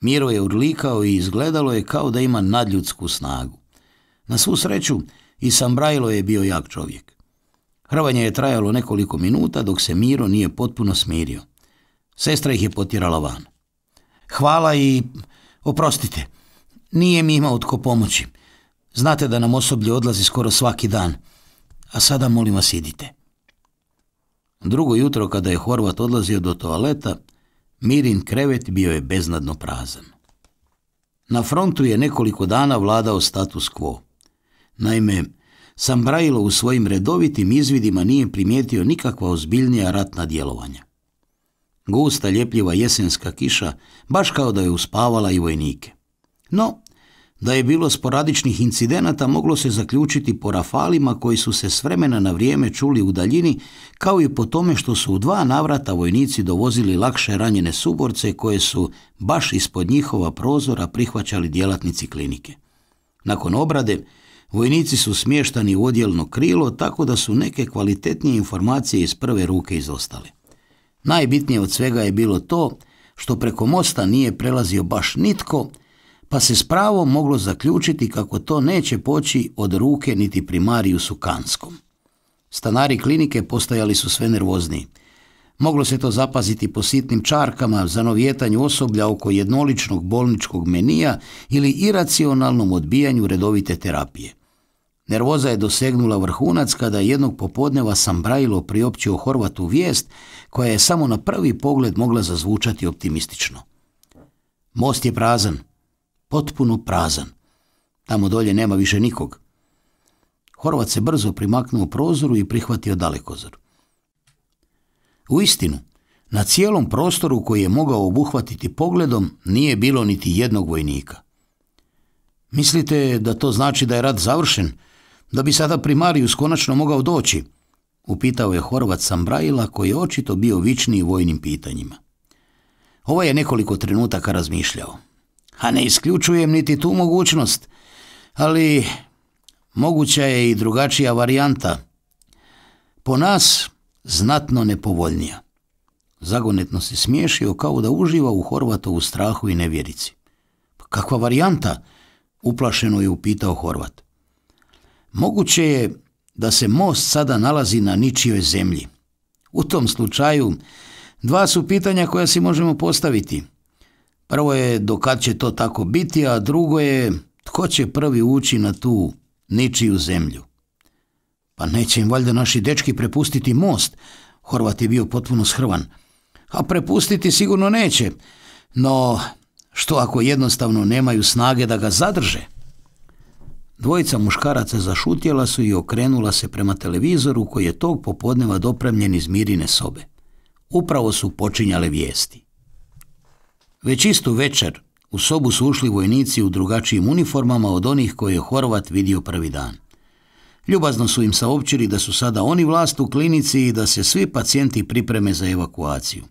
Miro je urlikao i izgledalo je kao da ima nadljudsku snagu. Na svu sreću, i Brajlo je bio jak čovjek. Hrvanje je trajalo nekoliko minuta dok se Miro nije potpuno smirio. Sestra ih je potjerala van. Hvala i oprostite, nije mi imao tko pomoći. Znate da nam osoblje odlazi skoro svaki dan. A sada molim vas idite. Drugo jutro kada je Horvat odlazio do toaleta, Mirin krevet bio je beznadno prazan. Na frontu je nekoliko dana vladao status quo. Naime, sam Brajlo u svojim redovitim izvidima nije primijetio nikakva ozbiljnija ratna djelovanja. Gusta ljepljiva jesenska kiša baš kao da je uspavala i vojnike. No, da je bilo sporadičnih incidenata moglo se zaključiti po rafalima koji su se s vremena na vrijeme čuli u daljini, kao i po tome što su u dva navrata vojnici dovozili lakše ranjene suborce koje su baš ispod njihova prozora prihvaćali djelatnici klinike. Nakon obrade, Vojnici su smještani u odjelno krilo tako da su neke kvalitetnije informacije iz prve ruke izostale. Najbitnije od svega je bilo to što preko mosta nije prelazio baš nitko, pa se s moglo zaključiti kako to neće poći od ruke niti primariju kanskom. Stanari klinike postajali su sve nervozniji. Moglo se to zapaziti po sitnim čarkama, zanovijetanju osoblja oko jednoličnog bolničkog menija ili iracionalnom odbijanju redovite terapije. Nervoza je dosegnula vrhunac kada jednog popodneva sam Brajlo priopćio Horvatu vijest koja je samo na prvi pogled mogla zazvučati optimistično. Most je prazan, potpuno prazan. Tamo dolje nema više nikog. Horvat se brzo primaknuo prozoru i prihvatio dalekozor. U istinu, na cijelom prostoru koji je mogao obuhvatiti pogledom nije bilo niti jednog vojnika. Mislite da to znači da je rat završen? da bi sada primarijus konačno mogao doći, upitao je Horvat Sambraila, koji je očito bio vičniji vojnim pitanjima. Ovo je nekoliko trenutaka razmišljao. A ne isključujem niti tu mogućnost, ali moguća je i drugačija varijanta. Po nas znatno nepovoljnija. Zagonetno se smiješio kao da uživa u Horvatovu strahu i nevjerici. Pa kakva varijanta? Uplašeno je upitao Horvat. Moguće je da se most sada nalazi na ničijoj zemlji. U tom slučaju, dva su pitanja koja si možemo postaviti. Prvo je do kad će to tako biti, a drugo je tko će prvi ući na tu ničiju zemlju. Pa neće im valjda naši dečki prepustiti most, Horvat je bio potpuno shrvan. A prepustiti sigurno neće, no što ako jednostavno nemaju snage da ga zadrže? Dvojica muškaraca zašutjela su i okrenula se prema televizoru koji je tog popodneva dopremljen iz mirine sobe. Upravo su počinjale vijesti. Već istu večer u sobu su ušli vojnici u drugačijim uniformama od onih koje je Horvat vidio prvi dan. Ljubazno su im saopćili da su sada oni vlast u klinici i da se svi pacijenti pripreme za evakuaciju.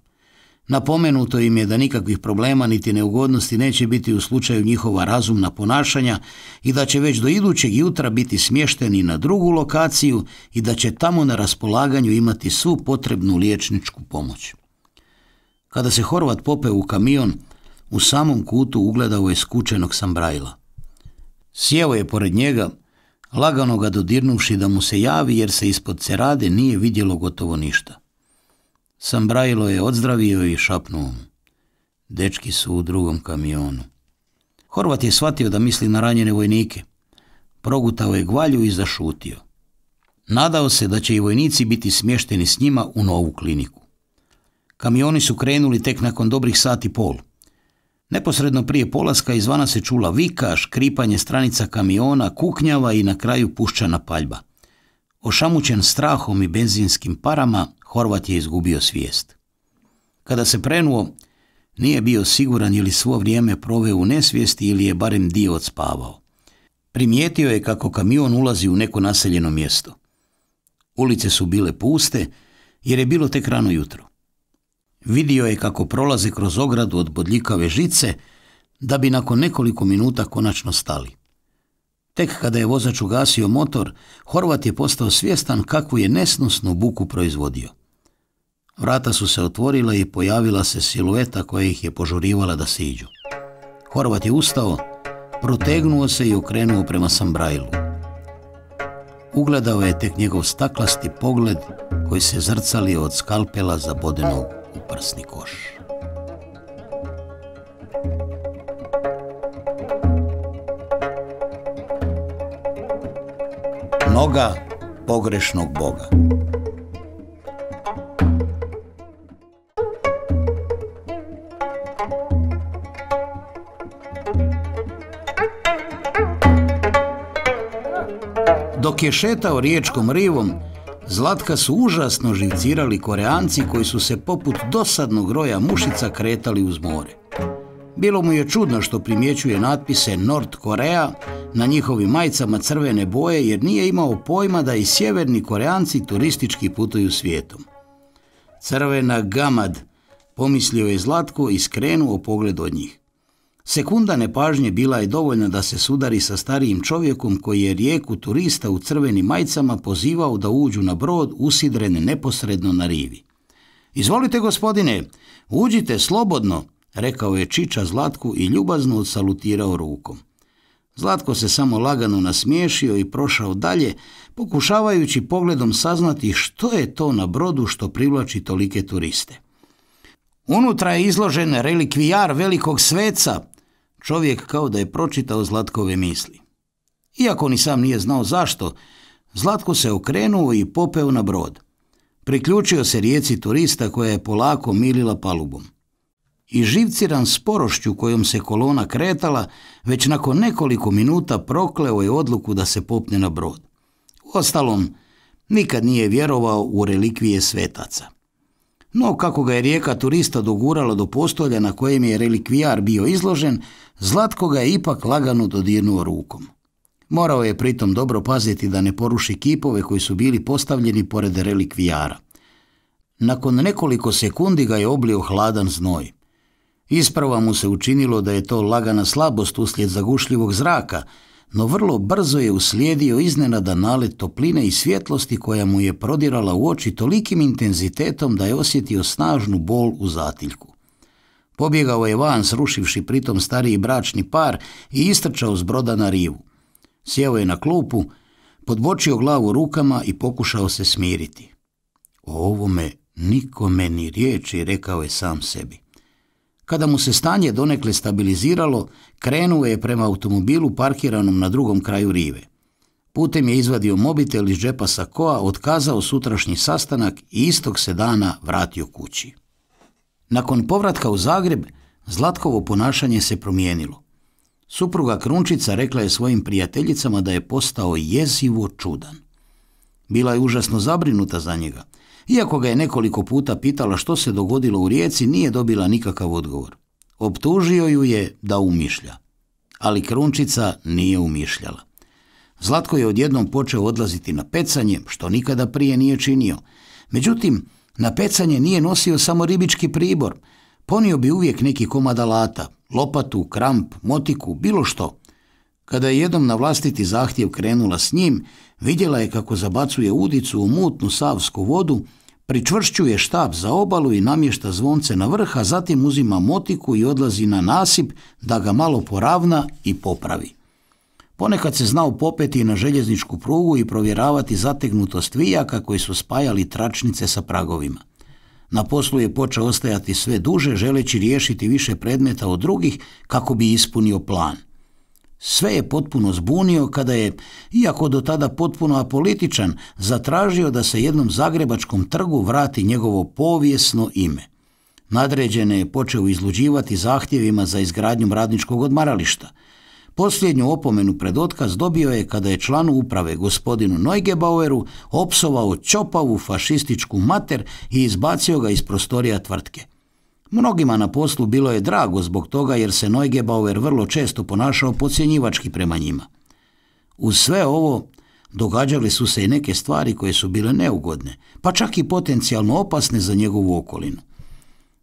Napomenuto im je da nikakvih problema niti neugodnosti neće biti u slučaju njihova razumna ponašanja i da će već do idućeg jutra biti smješteni na drugu lokaciju i da će tamo na raspolaganju imati svu potrebnu liječničku pomoć. Kada se Horvat pope u kamion, u samom kutu ugledao je skučenog sambrajla. Sjeo je pored njega, lagano ga dodirnuvši da mu se javi jer se ispod cerade nije vidjelo gotovo ništa. Sambrajlo je odzdravio i šapnuo mu. Dečki su u drugom kamionu. Horvat je shvatio da misli na ranjene vojnike. Progutao je gvalju i zašutio. Nadao se da će i vojnici biti smješteni s njima u novu kliniku. Kamioni su krenuli tek nakon dobrih sati pol. Neposredno prije polaska izvana se čula vika, škripanje stranica kamiona, kuknjava i na kraju pušćana paljba. Ošamućen strahom i benzinskim parama, Horvat je izgubio svijest. Kada se prenuo, nije bio siguran ili svo vrijeme proveo u nesvijesti ili je barem dio odspavao. Primijetio je kako kamion ulazi u neko naseljeno mjesto. Ulice su bile puste jer je bilo tek rano jutro. Vidio je kako prolaze kroz ogradu od bodljikave žice da bi nakon nekoliko minuta konačno stali. Tek kada je vozač ugasio motor, Horvat je postao svjestan kakvu je nesnosnu buku proizvodio. Vrata su se otvorila i pojavila se silueta koja ih je požurivala da siđu. Horvat je ustao, protegnuo se i okrenuo prema Sambrajlu. Ugledao je tek njegov staklasti pogled koji se zrcali od skalpela zabodenog u prsni koš. Noga pogrešnog boga. Dok je šetao riječkom rivom, Zlatka su užasno živcirali koreanci koji su se poput dosadnog roja mušica kretali uz more. Bilo mu je čudno što primjećuje natpise Nord Korea na njihovim majicama crvene boje jer nije imao pojma da i sjeverni koreanci turistički putuju svijetom. Crvena gamad, pomislio je Zlatko i skrenuo pogled od njih. Sekunda nepažnje bila je dovoljna da se sudari sa starijim čovjekom koji je rijeku turista u crvenim majcama pozivao da uđu na brod usidren neposredno na rivi. Izvolite gospodine, uđite slobodno, rekao je Čiča Zlatku i ljubazno odsalutirao rukom. Zlatko se samo lagano nasmiješio i prošao dalje, pokušavajući pogledom saznati što je to na brodu što privlači tolike turiste. Unutra je izložen relikvijar velikog sveca, Čovjek kao da je pročitao Zlatkove misli. Iako ni sam nije znao zašto, Zlatko se okrenuo i popeo na brod. Priključio se rijeci turista koja je polako milila palubom. I živciran sporošću kojom se kolona kretala, već nakon nekoliko minuta prokleo je odluku da se popne na brod. ostalom, nikad nije vjerovao u relikvije svetaca. No, kako ga je rijeka turista dogurala do postolja na kojem je relikvijar bio izložen, Zlatko ga je ipak lagano dodirnuo rukom. Morao je pritom dobro paziti da ne poruši kipove koji su bili postavljeni pored relikvijara. Nakon nekoliko sekundi ga je oblio hladan znoj. Isprava mu se učinilo da je to lagana slabost uslijed zagušljivog zraka, no vrlo brzo je uslijedio iznenada nalet topline i svjetlosti koja mu je prodirala u oči tolikim intenzitetom da je osjetio snažnu bol u zatiljku. Pobjegao je van, srušivši pritom stariji bračni par i istrčao s broda na rivu. Sjeo je na klupu, podbočio glavu rukama i pokušao se smiriti. O ovome nikome ni riječi, rekao je sam sebi. Kada mu se stanje donekle stabiliziralo, krenuo je prema automobilu parkiranom na drugom kraju rive. Putem je izvadio mobitel iz džepa sakoa, otkazao sutrašnji sastanak i istog se dana vratio kući. Nakon povratka u Zagreb, Zlatkovo ponašanje se promijenilo. Supruga Krunčica rekla je svojim prijateljicama da je postao jezivo čudan. Bila je užasno zabrinuta za njega. Iako ga je nekoliko puta pitala što se dogodilo u rijeci, nije dobila nikakav odgovor. Optužio ju je da umišlja. Ali Krunčica nije umišljala. Zlatko je odjednom počeo odlaziti na pecanje, što nikada prije nije činio. Međutim, na pecanje nije nosio samo ribički pribor. Ponio bi uvijek neki komad alata, lopatu, kramp, motiku, bilo što – kada je jednom na vlastiti zahtjev krenula s njim, vidjela je kako zabacuje udicu u mutnu savsku vodu, pričvršćuje štab za obalu i namješta zvonce na vrha, a zatim uzima motiku i odlazi na nasip da ga malo poravna i popravi. Ponekad se znao popeti na željezničku prugu i provjeravati zategnutost vijaka koji su spajali tračnice sa pragovima. Na poslu je počeo ostajati sve duže, želeći riješiti više predmeta od drugih kako bi ispunio plan. Sve je potpuno zbunio kada je, iako do tada potpuno apolitičan, zatražio da se jednom zagrebačkom trgu vrati njegovo povijesno ime. Nadređene je počeo izluđivati zahtjevima za izgradnjom radničkog odmarališta. Posljednju opomenu pred otkaz dobio je kada je članu uprave gospodinu Neugebaueru opsovao čopavu fašističku mater i izbacio ga iz prostorija tvrtke. Mnogima na poslu bilo je drago zbog toga jer se Neugebauer vrlo često ponašao podcjenjivački prema njima. Uz sve ovo događale su se i neke stvari koje su bile neugodne, pa čak i potencijalno opasne za njegovu okolinu.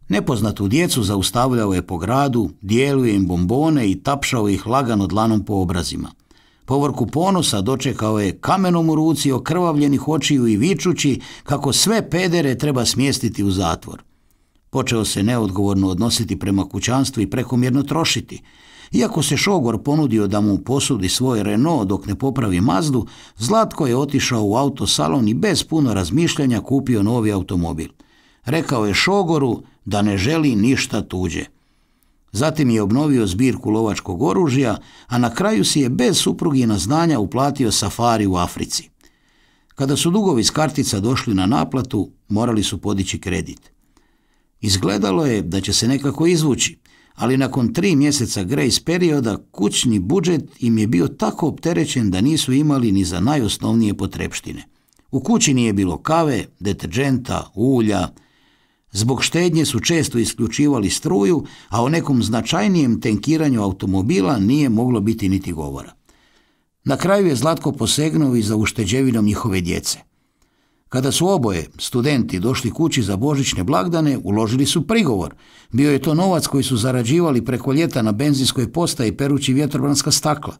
Nepoznatu djecu zaustavljao je po gradu, dijeluje im bombone i tapšao ih lagano dlanom po obrazima. povorku ponosa dočekao je kamenom u ruci okrvavljenih očiju i vičući kako sve pedere treba smjestiti u zatvor. Počeo se neodgovorno odnositi prema kućanstvu i prekomjerno trošiti. Iako se Šogor ponudio da mu posudi svoj Renault dok ne popravi Mazdu, Zlatko je otišao u autosalon i bez puno razmišljanja kupio novi automobil. Rekao je Šogoru da ne želi ništa tuđe. Zatim je obnovio zbirku lovačkog oružja, a na kraju si je bez suprugina znanja uplatio safari u Africi. Kada su dugovi s kartica došli na naplatu, morali su podići kredit. Izgledalo je da će se nekako izvući, ali nakon tri mjeseca grace perioda kućni budžet im je bio tako opterećen da nisu imali ni za najosnovnije potrepštine. U kući nije bilo kave, deterđenta, ulja. Zbog štednje su često isključivali struju, a o nekom značajnijem tenkiranju automobila nije moglo biti niti govora. Na kraju je Zlatko posegnuo i za ušteđevinom njihove djece – kada su oboje, studenti, došli kući za božićne blagdane, uložili su prigovor. Bio je to novac koji su zarađivali preko ljeta na benzinskoj postaji perući vjetrobranska stakla.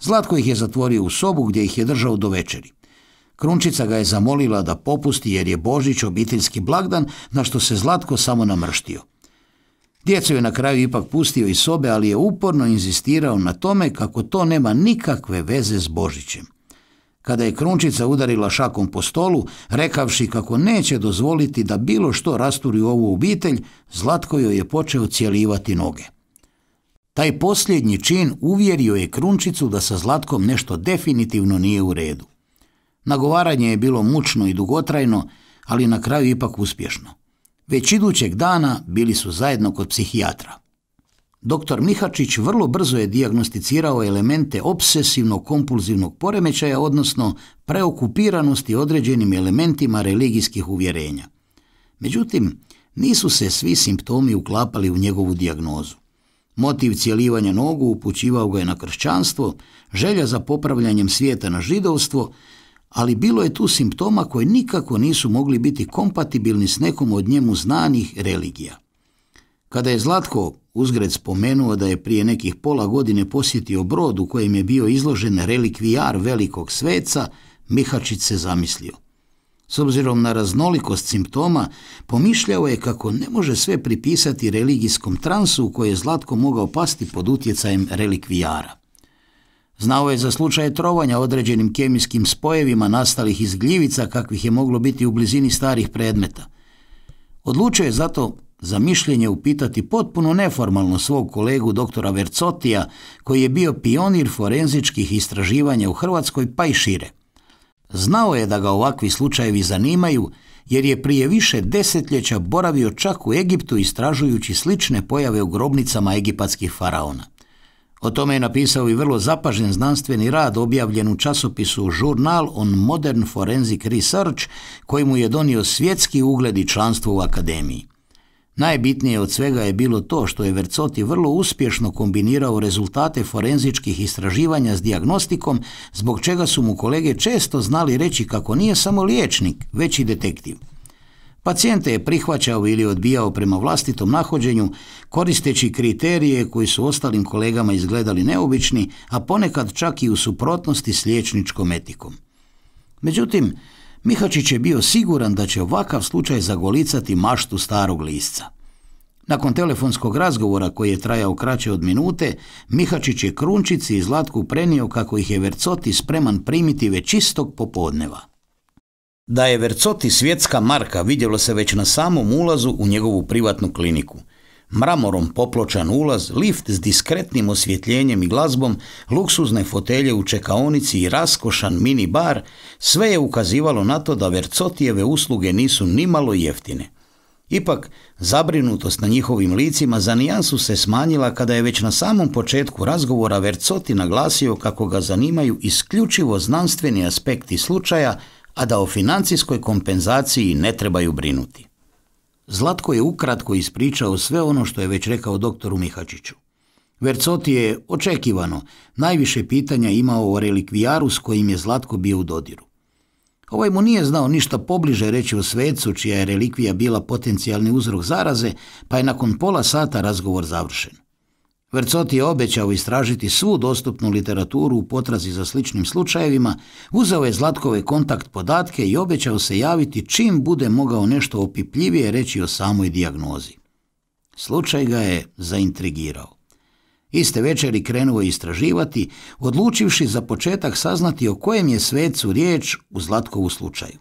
Zlatko ih je zatvorio u sobu gdje ih je držao do večeri. Krunčica ga je zamolila da popusti jer je Božić obiteljski blagdan na što se Zlatko samo namrštio. Djeco je na kraju ipak pustio iz sobe, ali je uporno inzistirao na tome kako to nema nikakve veze s Božićem kada je Krunčica udarila šakom po stolu, rekavši kako neće dozvoliti da bilo što rasturi ovu obitelj, Zlatko joj je počeo cijelivati noge. Taj posljednji čin uvjerio je Krunčicu da sa Zlatkom nešto definitivno nije u redu. Nagovaranje je bilo mučno i dugotrajno, ali na kraju ipak uspješno. Već idućeg dana bili su zajedno kod psihijatra. Dr. Mihačić vrlo brzo je dijagnosticirao elemente obsesivno-kompulzivnog poremećaja, odnosno preokupiranosti određenim elementima religijskih uvjerenja. Međutim, nisu se svi simptomi uklapali u njegovu dijagnozu. Motiv cjelivanja nogu upućivao ga je na kršćanstvo, želja za popravljanjem svijeta na židovstvo, ali bilo je tu simptoma koji nikako nisu mogli biti kompatibilni s nekom od njemu znanih religija. Kada je Zlatko uzgred spomenuo da je prije nekih pola godine posjetio brod u kojem je bio izložen relikvijar velikog sveca, Mihačić se zamislio. S obzirom na raznolikost simptoma, pomišljao je kako ne može sve pripisati religijskom transu u koje je Zlatko mogao pasti pod utjecajem relikvijara. Znao je za slučaje trovanja određenim kemijskim spojevima nastalih iz gljivica kakvih je moglo biti u blizini starih predmeta. Odlučio je zato za mišljenje upitati potpuno neformalno svog kolegu doktora Vercotija, koji je bio pionir forenzičkih istraživanja u Hrvatskoj pa i šire. Znao je da ga ovakvi slučajevi zanimaju, jer je prije više desetljeća boravio čak u Egiptu istražujući slične pojave u grobnicama egipatskih faraona. O tome je napisao i vrlo zapažen znanstveni rad objavljen u časopisu Journal on Modern Forensic Research koji mu je donio svjetski ugled i članstvo u akademiji. Najbitnije od svega je bilo to što je Vercoti vrlo uspješno kombinirao rezultate forenzičkih istraživanja s dijagnostikom, zbog čega su mu kolege često znali reći kako nije samo liječnik, već i detektiv. Pacijente je prihvaćao ili odbijao prema vlastitom nahođenju, koristeći kriterije koji su ostalim kolegama izgledali neobični, a ponekad čak i u suprotnosti s liječničkom etikom. Međutim, Mihačić je bio siguran da će ovakav slučaj zagolicati maštu starog lisca. Nakon telefonskog razgovora koji je trajao kraće od minute, Mihačić je Krunčici i Zlatku prenio kako ih je Vercoti spreman primiti već istog popodneva. Da je Vercoti svjetska marka vidjelo se već na samom ulazu u njegovu privatnu kliniku – mramorom popločan ulaz, lift s diskretnim osvjetljenjem i glazbom, luksuzne fotelje u čekaonici i raskošan mini bar, sve je ukazivalo na to da Vercotijeve usluge nisu nimalo jeftine. Ipak, zabrinutost na njihovim licima za nijansu se smanjila kada je već na samom početku razgovora Vercoti naglasio kako ga zanimaju isključivo znanstveni aspekti slučaja, a da o financijskoj kompenzaciji ne trebaju brinuti. Zlatko je ukratko ispričao sve ono što je već rekao doktoru Mihačiću. Vercoti je, očekivano, najviše pitanja imao o relikvijaru s kojim je Zlatko bio u dodiru. Ovaj mu nije znao ništa pobliže reći o svecu čija je relikvija bila potencijalni uzrok zaraze, pa je nakon pola sata razgovor završen. Vercoti je obećao istražiti svu dostupnu literaturu u potrazi za sličnim slučajevima, uzeo je Zlatkove kontakt podatke i obećao se javiti čim bude mogao nešto opipljivije reći o samoj dijagnozi. Slučaj ga je zaintrigirao. Iste večeri krenuo je istraživati, odlučivši za početak saznati o kojem je svecu riječ u Zlatkovu slučaju.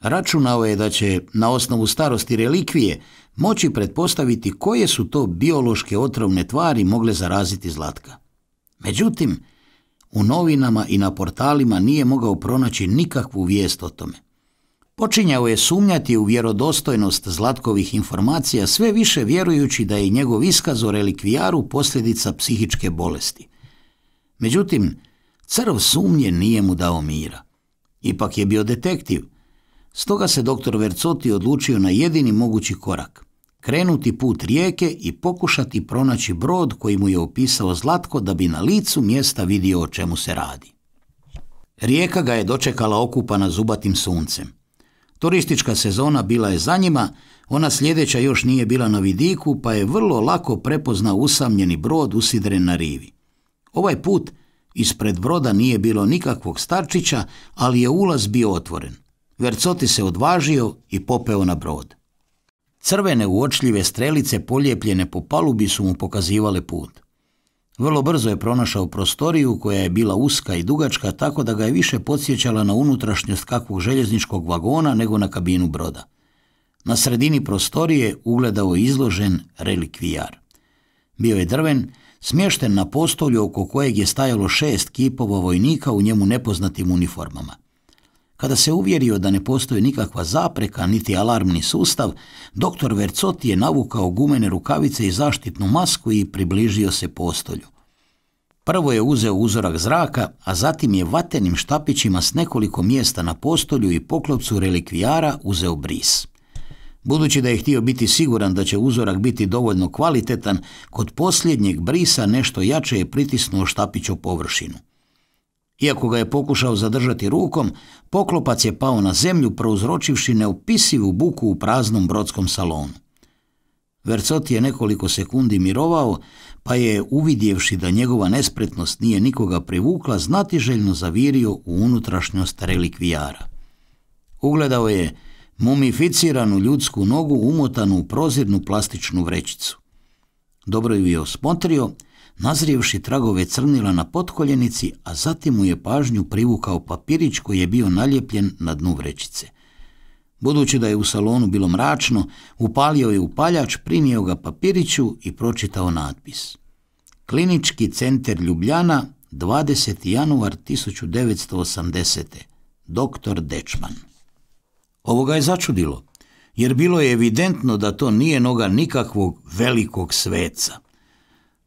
Računao je da će, na osnovu starosti relikvije, moći pretpostaviti koje su to biološke otrovne tvari mogle zaraziti Zlatka. Međutim, u novinama i na portalima nije mogao pronaći nikakvu vijest o tome. Počinjao je sumnjati u vjerodostojnost Zlatkovih informacija sve više vjerujući da je njegov iskaz o relikvijaru posljedica psihičke bolesti. Međutim, crv sumnje nije mu dao mira. Ipak je bio detektiv – Stoga se dr. Vercoti odlučio na jedini mogući korak. Krenuti put rijeke i pokušati pronaći brod koji mu je opisao Zlatko da bi na licu mjesta vidio o čemu se radi. Rijeka ga je dočekala okupana zubatim suncem. Turistička sezona bila je za njima, ona sljedeća još nije bila na vidiku, pa je vrlo lako prepoznao usamljeni brod usidren na rivi. Ovaj put ispred broda nije bilo nikakvog starčića, ali je ulaz bio otvoren. Vercoti se odvažio i popeo na brod. Crvene uočljive strelice polijepljene po palubi su mu pokazivale put. Vrlo brzo je pronašao prostoriju koja je bila uska i dugačka tako da ga je više podsjećala na unutrašnjost kakvog željezničkog vagona nego na kabinu broda. Na sredini prostorije ugledao je izložen relikvijar. Bio je drven, smješten na postolju oko kojeg je stajalo šest kipova vojnika u njemu nepoznatim uniformama. Kada se uvjerio da ne postoji nikakva zapreka niti alarmni sustav, doktor Vercoti je navukao gumene rukavice i zaštitnu masku i približio se postolju. Prvo je uzeo uzorak zraka, a zatim je vatenim štapićima s nekoliko mjesta na postolju i poklopcu relikvijara uzeo bris. Budući da je htio biti siguran da će uzorak biti dovoljno kvalitetan, kod posljednjeg brisa nešto jače je pritisnuo štapiću površinu. Iako ga je pokušao zadržati rukom, poklopac je pao na zemlju prouzročivši neopisivu buku u praznom brodskom salonu. Vercot je nekoliko sekundi mirovao, pa je, uvidjevši da njegova nespretnost nije nikoga privukla, znatiželjno zavirio u unutrašnjost relikvijara. Ugledao je mumificiranu ljudsku nogu umotanu u prozirnu plastičnu vrećicu. Dobro ju je osmotrio, nazrijevši tragove crnila na potkoljenici, a zatim mu je pažnju privukao papirić koji je bio naljepljen na dnu vrećice. Budući da je u salonu bilo mračno, upalio je upaljač, primio ga papiriću i pročitao natpis. Klinički centar Ljubljana, 20. januar 1980. Doktor Dečman. Ovo ga je začudilo, jer bilo je evidentno da to nije noga nikakvog velikog sveca –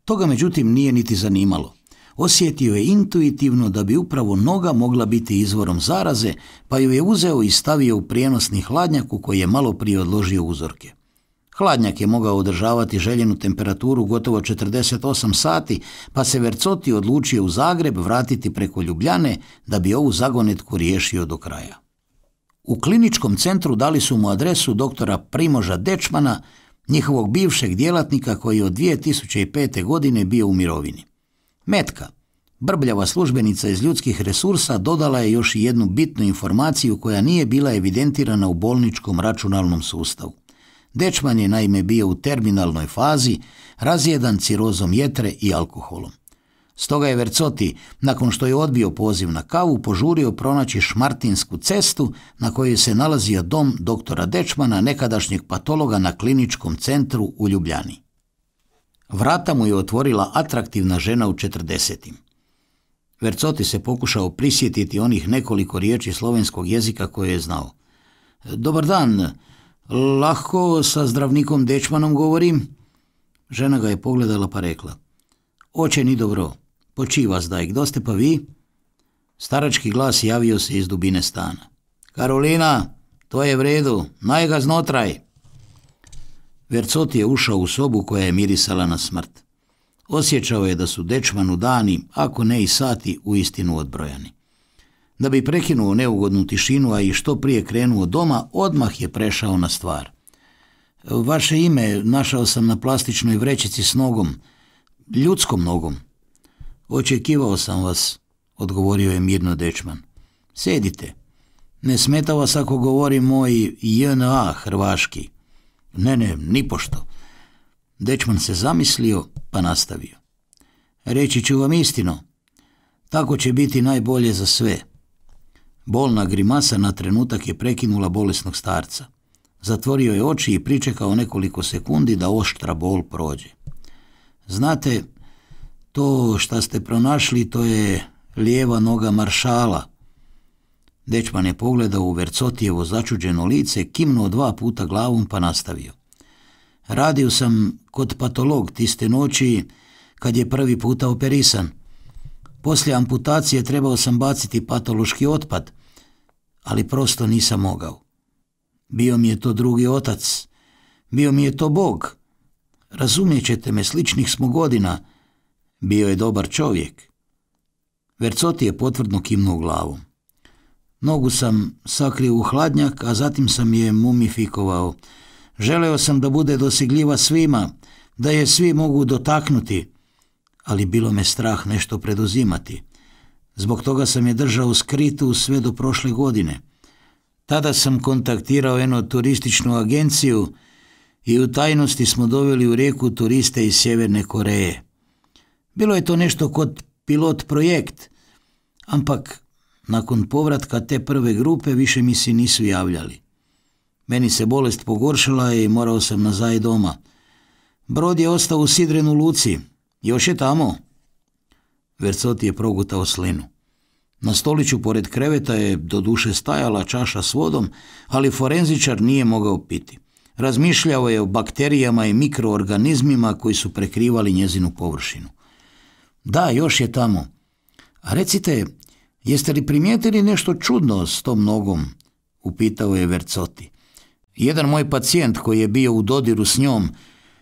toga međutim nije niti zanimalo. Osjetio je intuitivno da bi upravo noga mogla biti izvorom zaraze, pa ju je uzeo i stavio u prijenosni hladnjak u koji je malo prije odložio uzorke. Hladnjak je mogao održavati željenu temperaturu gotovo 48 sati, pa se Vercoti odlučio u Zagreb vratiti preko Ljubljane da bi ovu zagonetku riješio do kraja. U kliničkom centru dali su mu adresu doktora Primoža Dečmana, njihovog bivšeg djelatnika koji je od 2005. godine bio u mirovini. Metka, brbljava službenica iz ljudskih resursa, dodala je još jednu bitnu informaciju koja nije bila evidentirana u bolničkom računalnom sustavu. Dečman je naime bio u terminalnoj fazi, razjedan cirozom jetre i alkoholom. Stoga je Vercoti, nakon što je odbio poziv na kavu, požurio pronaći Šmartinsku cestu na kojoj se nalazio dom doktora Dečmana, nekadašnjeg patologa na kliničkom centru u Ljubljani. Vrata mu je otvorila atraktivna žena u četrdesetim. Vercoti se pokušao prisjetiti onih nekoliko riječi slovenskog jezika koje je znao. Dobar dan, lahko sa zdravnikom Dečmanom govorim? Žena ga je pogledala pa rekla. Oče ni dobro. Počiva zdaj, kdo ste pa vi? Starački glas javio se iz dubine stana. Karolina, to je vredu, redu, naj znotraj. Vercot je ušao u sobu koja je mirisala na smrt. Osjećao je da su dečmanu dani, ako ne i sati, u istinu odbrojani. Da bi prekinuo neugodnu tišinu, a i što prije krenuo doma, odmah je prešao na stvar. Vaše ime našao sam na plastičnoj vrećici s nogom, ljudskom nogom. Očekivao sam vas, odgovorio je mirno dečman. Sedite. Ne smeta vas ako govori moj JNA hrvaški. Ne, ne, nipošto. Dečman se zamislio, pa nastavio. Reći ću vam istino. Tako će biti najbolje za sve. Bolna grimasa na trenutak je prekinula bolesnog starca. Zatvorio je oči i pričekao nekoliko sekundi da oštra bol prođe. Znate, to šta ste pronašli, to je lijeva noga maršala. Dečman je pogledao u Vercotijevo začuđeno lice, kimnuo dva puta glavom pa nastavio. Radio sam kod patolog tiste noći kad je prvi puta operisan. Poslije amputacije trebao sam baciti patološki otpad, ali prosto nisam mogao. Bio mi je to drugi otac, bio mi je to Bog. Razumjet ćete me, sličnih smo godina – bio je dobar čovjek. Vercoti je potvrdno kimnuo glavom. Nogu sam sakrio u hladnjak, a zatim sam je mumifikovao. Želeo sam da bude dosigljiva svima, da je svi mogu dotaknuti, ali bilo me strah nešto preduzimati. Zbog toga sam je držao skritu sve do prošle godine. Tada sam kontaktirao eno turističnu agenciju i u tajnosti smo doveli u rijeku turiste iz Sjeverne Koreje. Bilo je to nešto kod pilot projekt, ampak nakon povratka te prve grupe više mi se nisu javljali. Meni se bolest pogoršila i morao sam nazaj doma. Brod je ostao u u luci. Još je tamo. Vercoti je progutao slinu. Na stoliću pored kreveta je do duše stajala čaša s vodom, ali forenzičar nije mogao piti. Razmišljao je o bakterijama i mikroorganizmima koji su prekrivali njezinu površinu. Da, još je tamo. A recite, jeste li primijetili nešto čudno s tom nogom? Upitao je Vercoti. Jedan moj pacijent koji je bio u dodiru s njom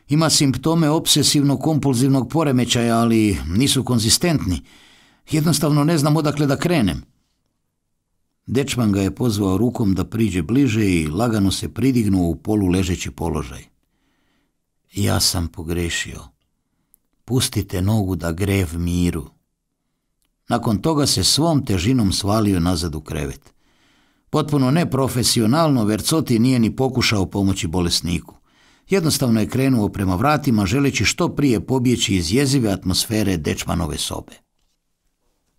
ima simptome obsesivno-kompulzivnog poremećaja, ali nisu konzistentni. Jednostavno ne znam odakle da krenem. Dečman ga je pozvao rukom da priđe bliže i lagano se pridignuo u polu ležeći položaj. Ja sam pogrešio, Pustite nogu da grev miru. Nakon toga se svom težinom svalio nazad u krevet. Potpuno neprofesionalno Vercoti nije ni pokušao pomoći bolesniku. Jednostavno je krenuo prema vratima želeći što prije pobjeći iz jezive atmosfere dečmanove sobe.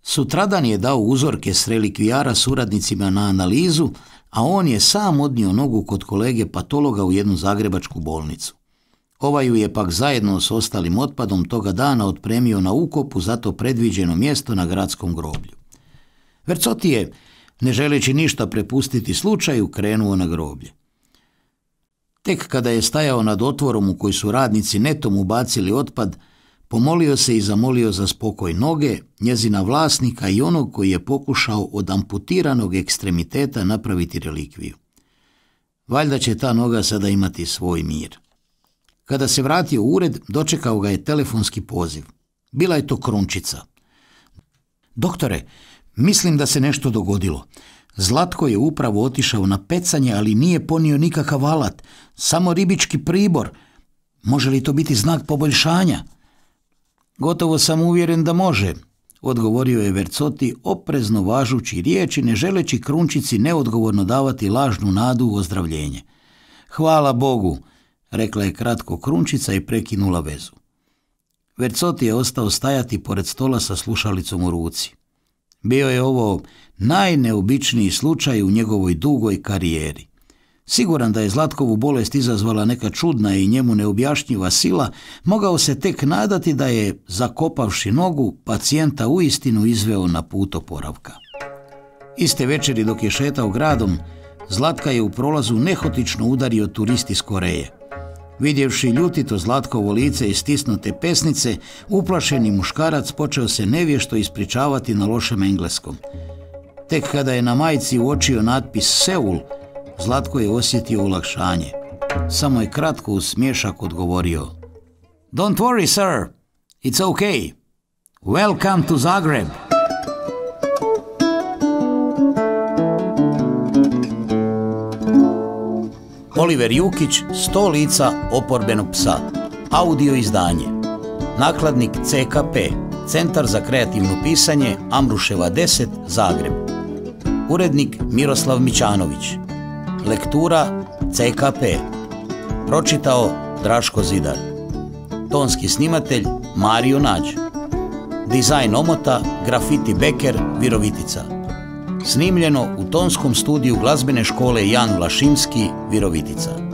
Sutradan je dao uzorke s relikvijara suradnicima na analizu, a on je sam odnio nogu kod kolege patologa u jednu zagrebačku bolnicu. Ovaj ju je pak zajedno s ostalim otpadom toga dana otpremio na ukopu zato predviđeno mjesto na gradskom groblju. Vercoti je, ne želeći ništa prepustiti slučaju, krenuo na groblje. Tek kada je stajao nad otvorom u koji su radnici netom ubacili otpad, pomolio se i zamolio za spokoj noge, njezina vlasnika i onog koji je pokušao od amputiranog ekstremiteta napraviti relikviju. Valjda će ta noga sada imati svoj mir. Kada se vratio u ured, dočekao ga je telefonski poziv. Bila je to Krunčica. Doktore, mislim da se nešto dogodilo. Zlatko je upravo otišao na pecanje, ali nije ponio nikakav alat, samo ribički pribor. Može li to biti znak poboljšanja? Gotovo sam uvjeren da može, odgovorio je Vercoti, oprezno važući riječi, ne želeći krunčici neodgovorno davati lažnu nadu u ozdravljenje. Hvala Bogu, rekla je kratko krunčica i prekinula vezu. Vercoti je ostao stajati pored stola sa slušalicom u ruci. Bio je ovo najneobičniji slučaj u njegovoj dugoj karijeri. Siguran da je Zlatkovu bolest izazvala neka čudna i njemu neobjašnjiva sila, mogao se tek nadati da je, zakopavši nogu, pacijenta uistinu izveo na put oporavka. Iste večeri dok je šetao gradom, Zlatka je u prolazu nehotično udario turist iz Koreje. Vidjevši ljutito Zlatkovo lice i stisnute pesnice, uplašeni muškarac počeo se nevješto ispričavati na lošem engleskom. Tek kada je na majici uočio natpis Seul, Zlatko je osjetio olakšanje. Samo je kratko u smješak odgovorio. Don't worry, sir. It's okay. Welcome to Zagreb. Oliver Jukić, Sto lica oporbenog psa. Audio izdanje. Nakladnik CKP, Centar za kreativno pisanje, Amruševa 10, Zagreb. Urednik Miroslav Mičanović. Lektura CKP. Pročitao Draško Zidar. Tonski snimatelj Mario Nađ. Dizajn omota Grafiti Beker, Virovitica. Snimljeno u tonskom studiju glazbene škole Jan Vlašinski, Virovitica.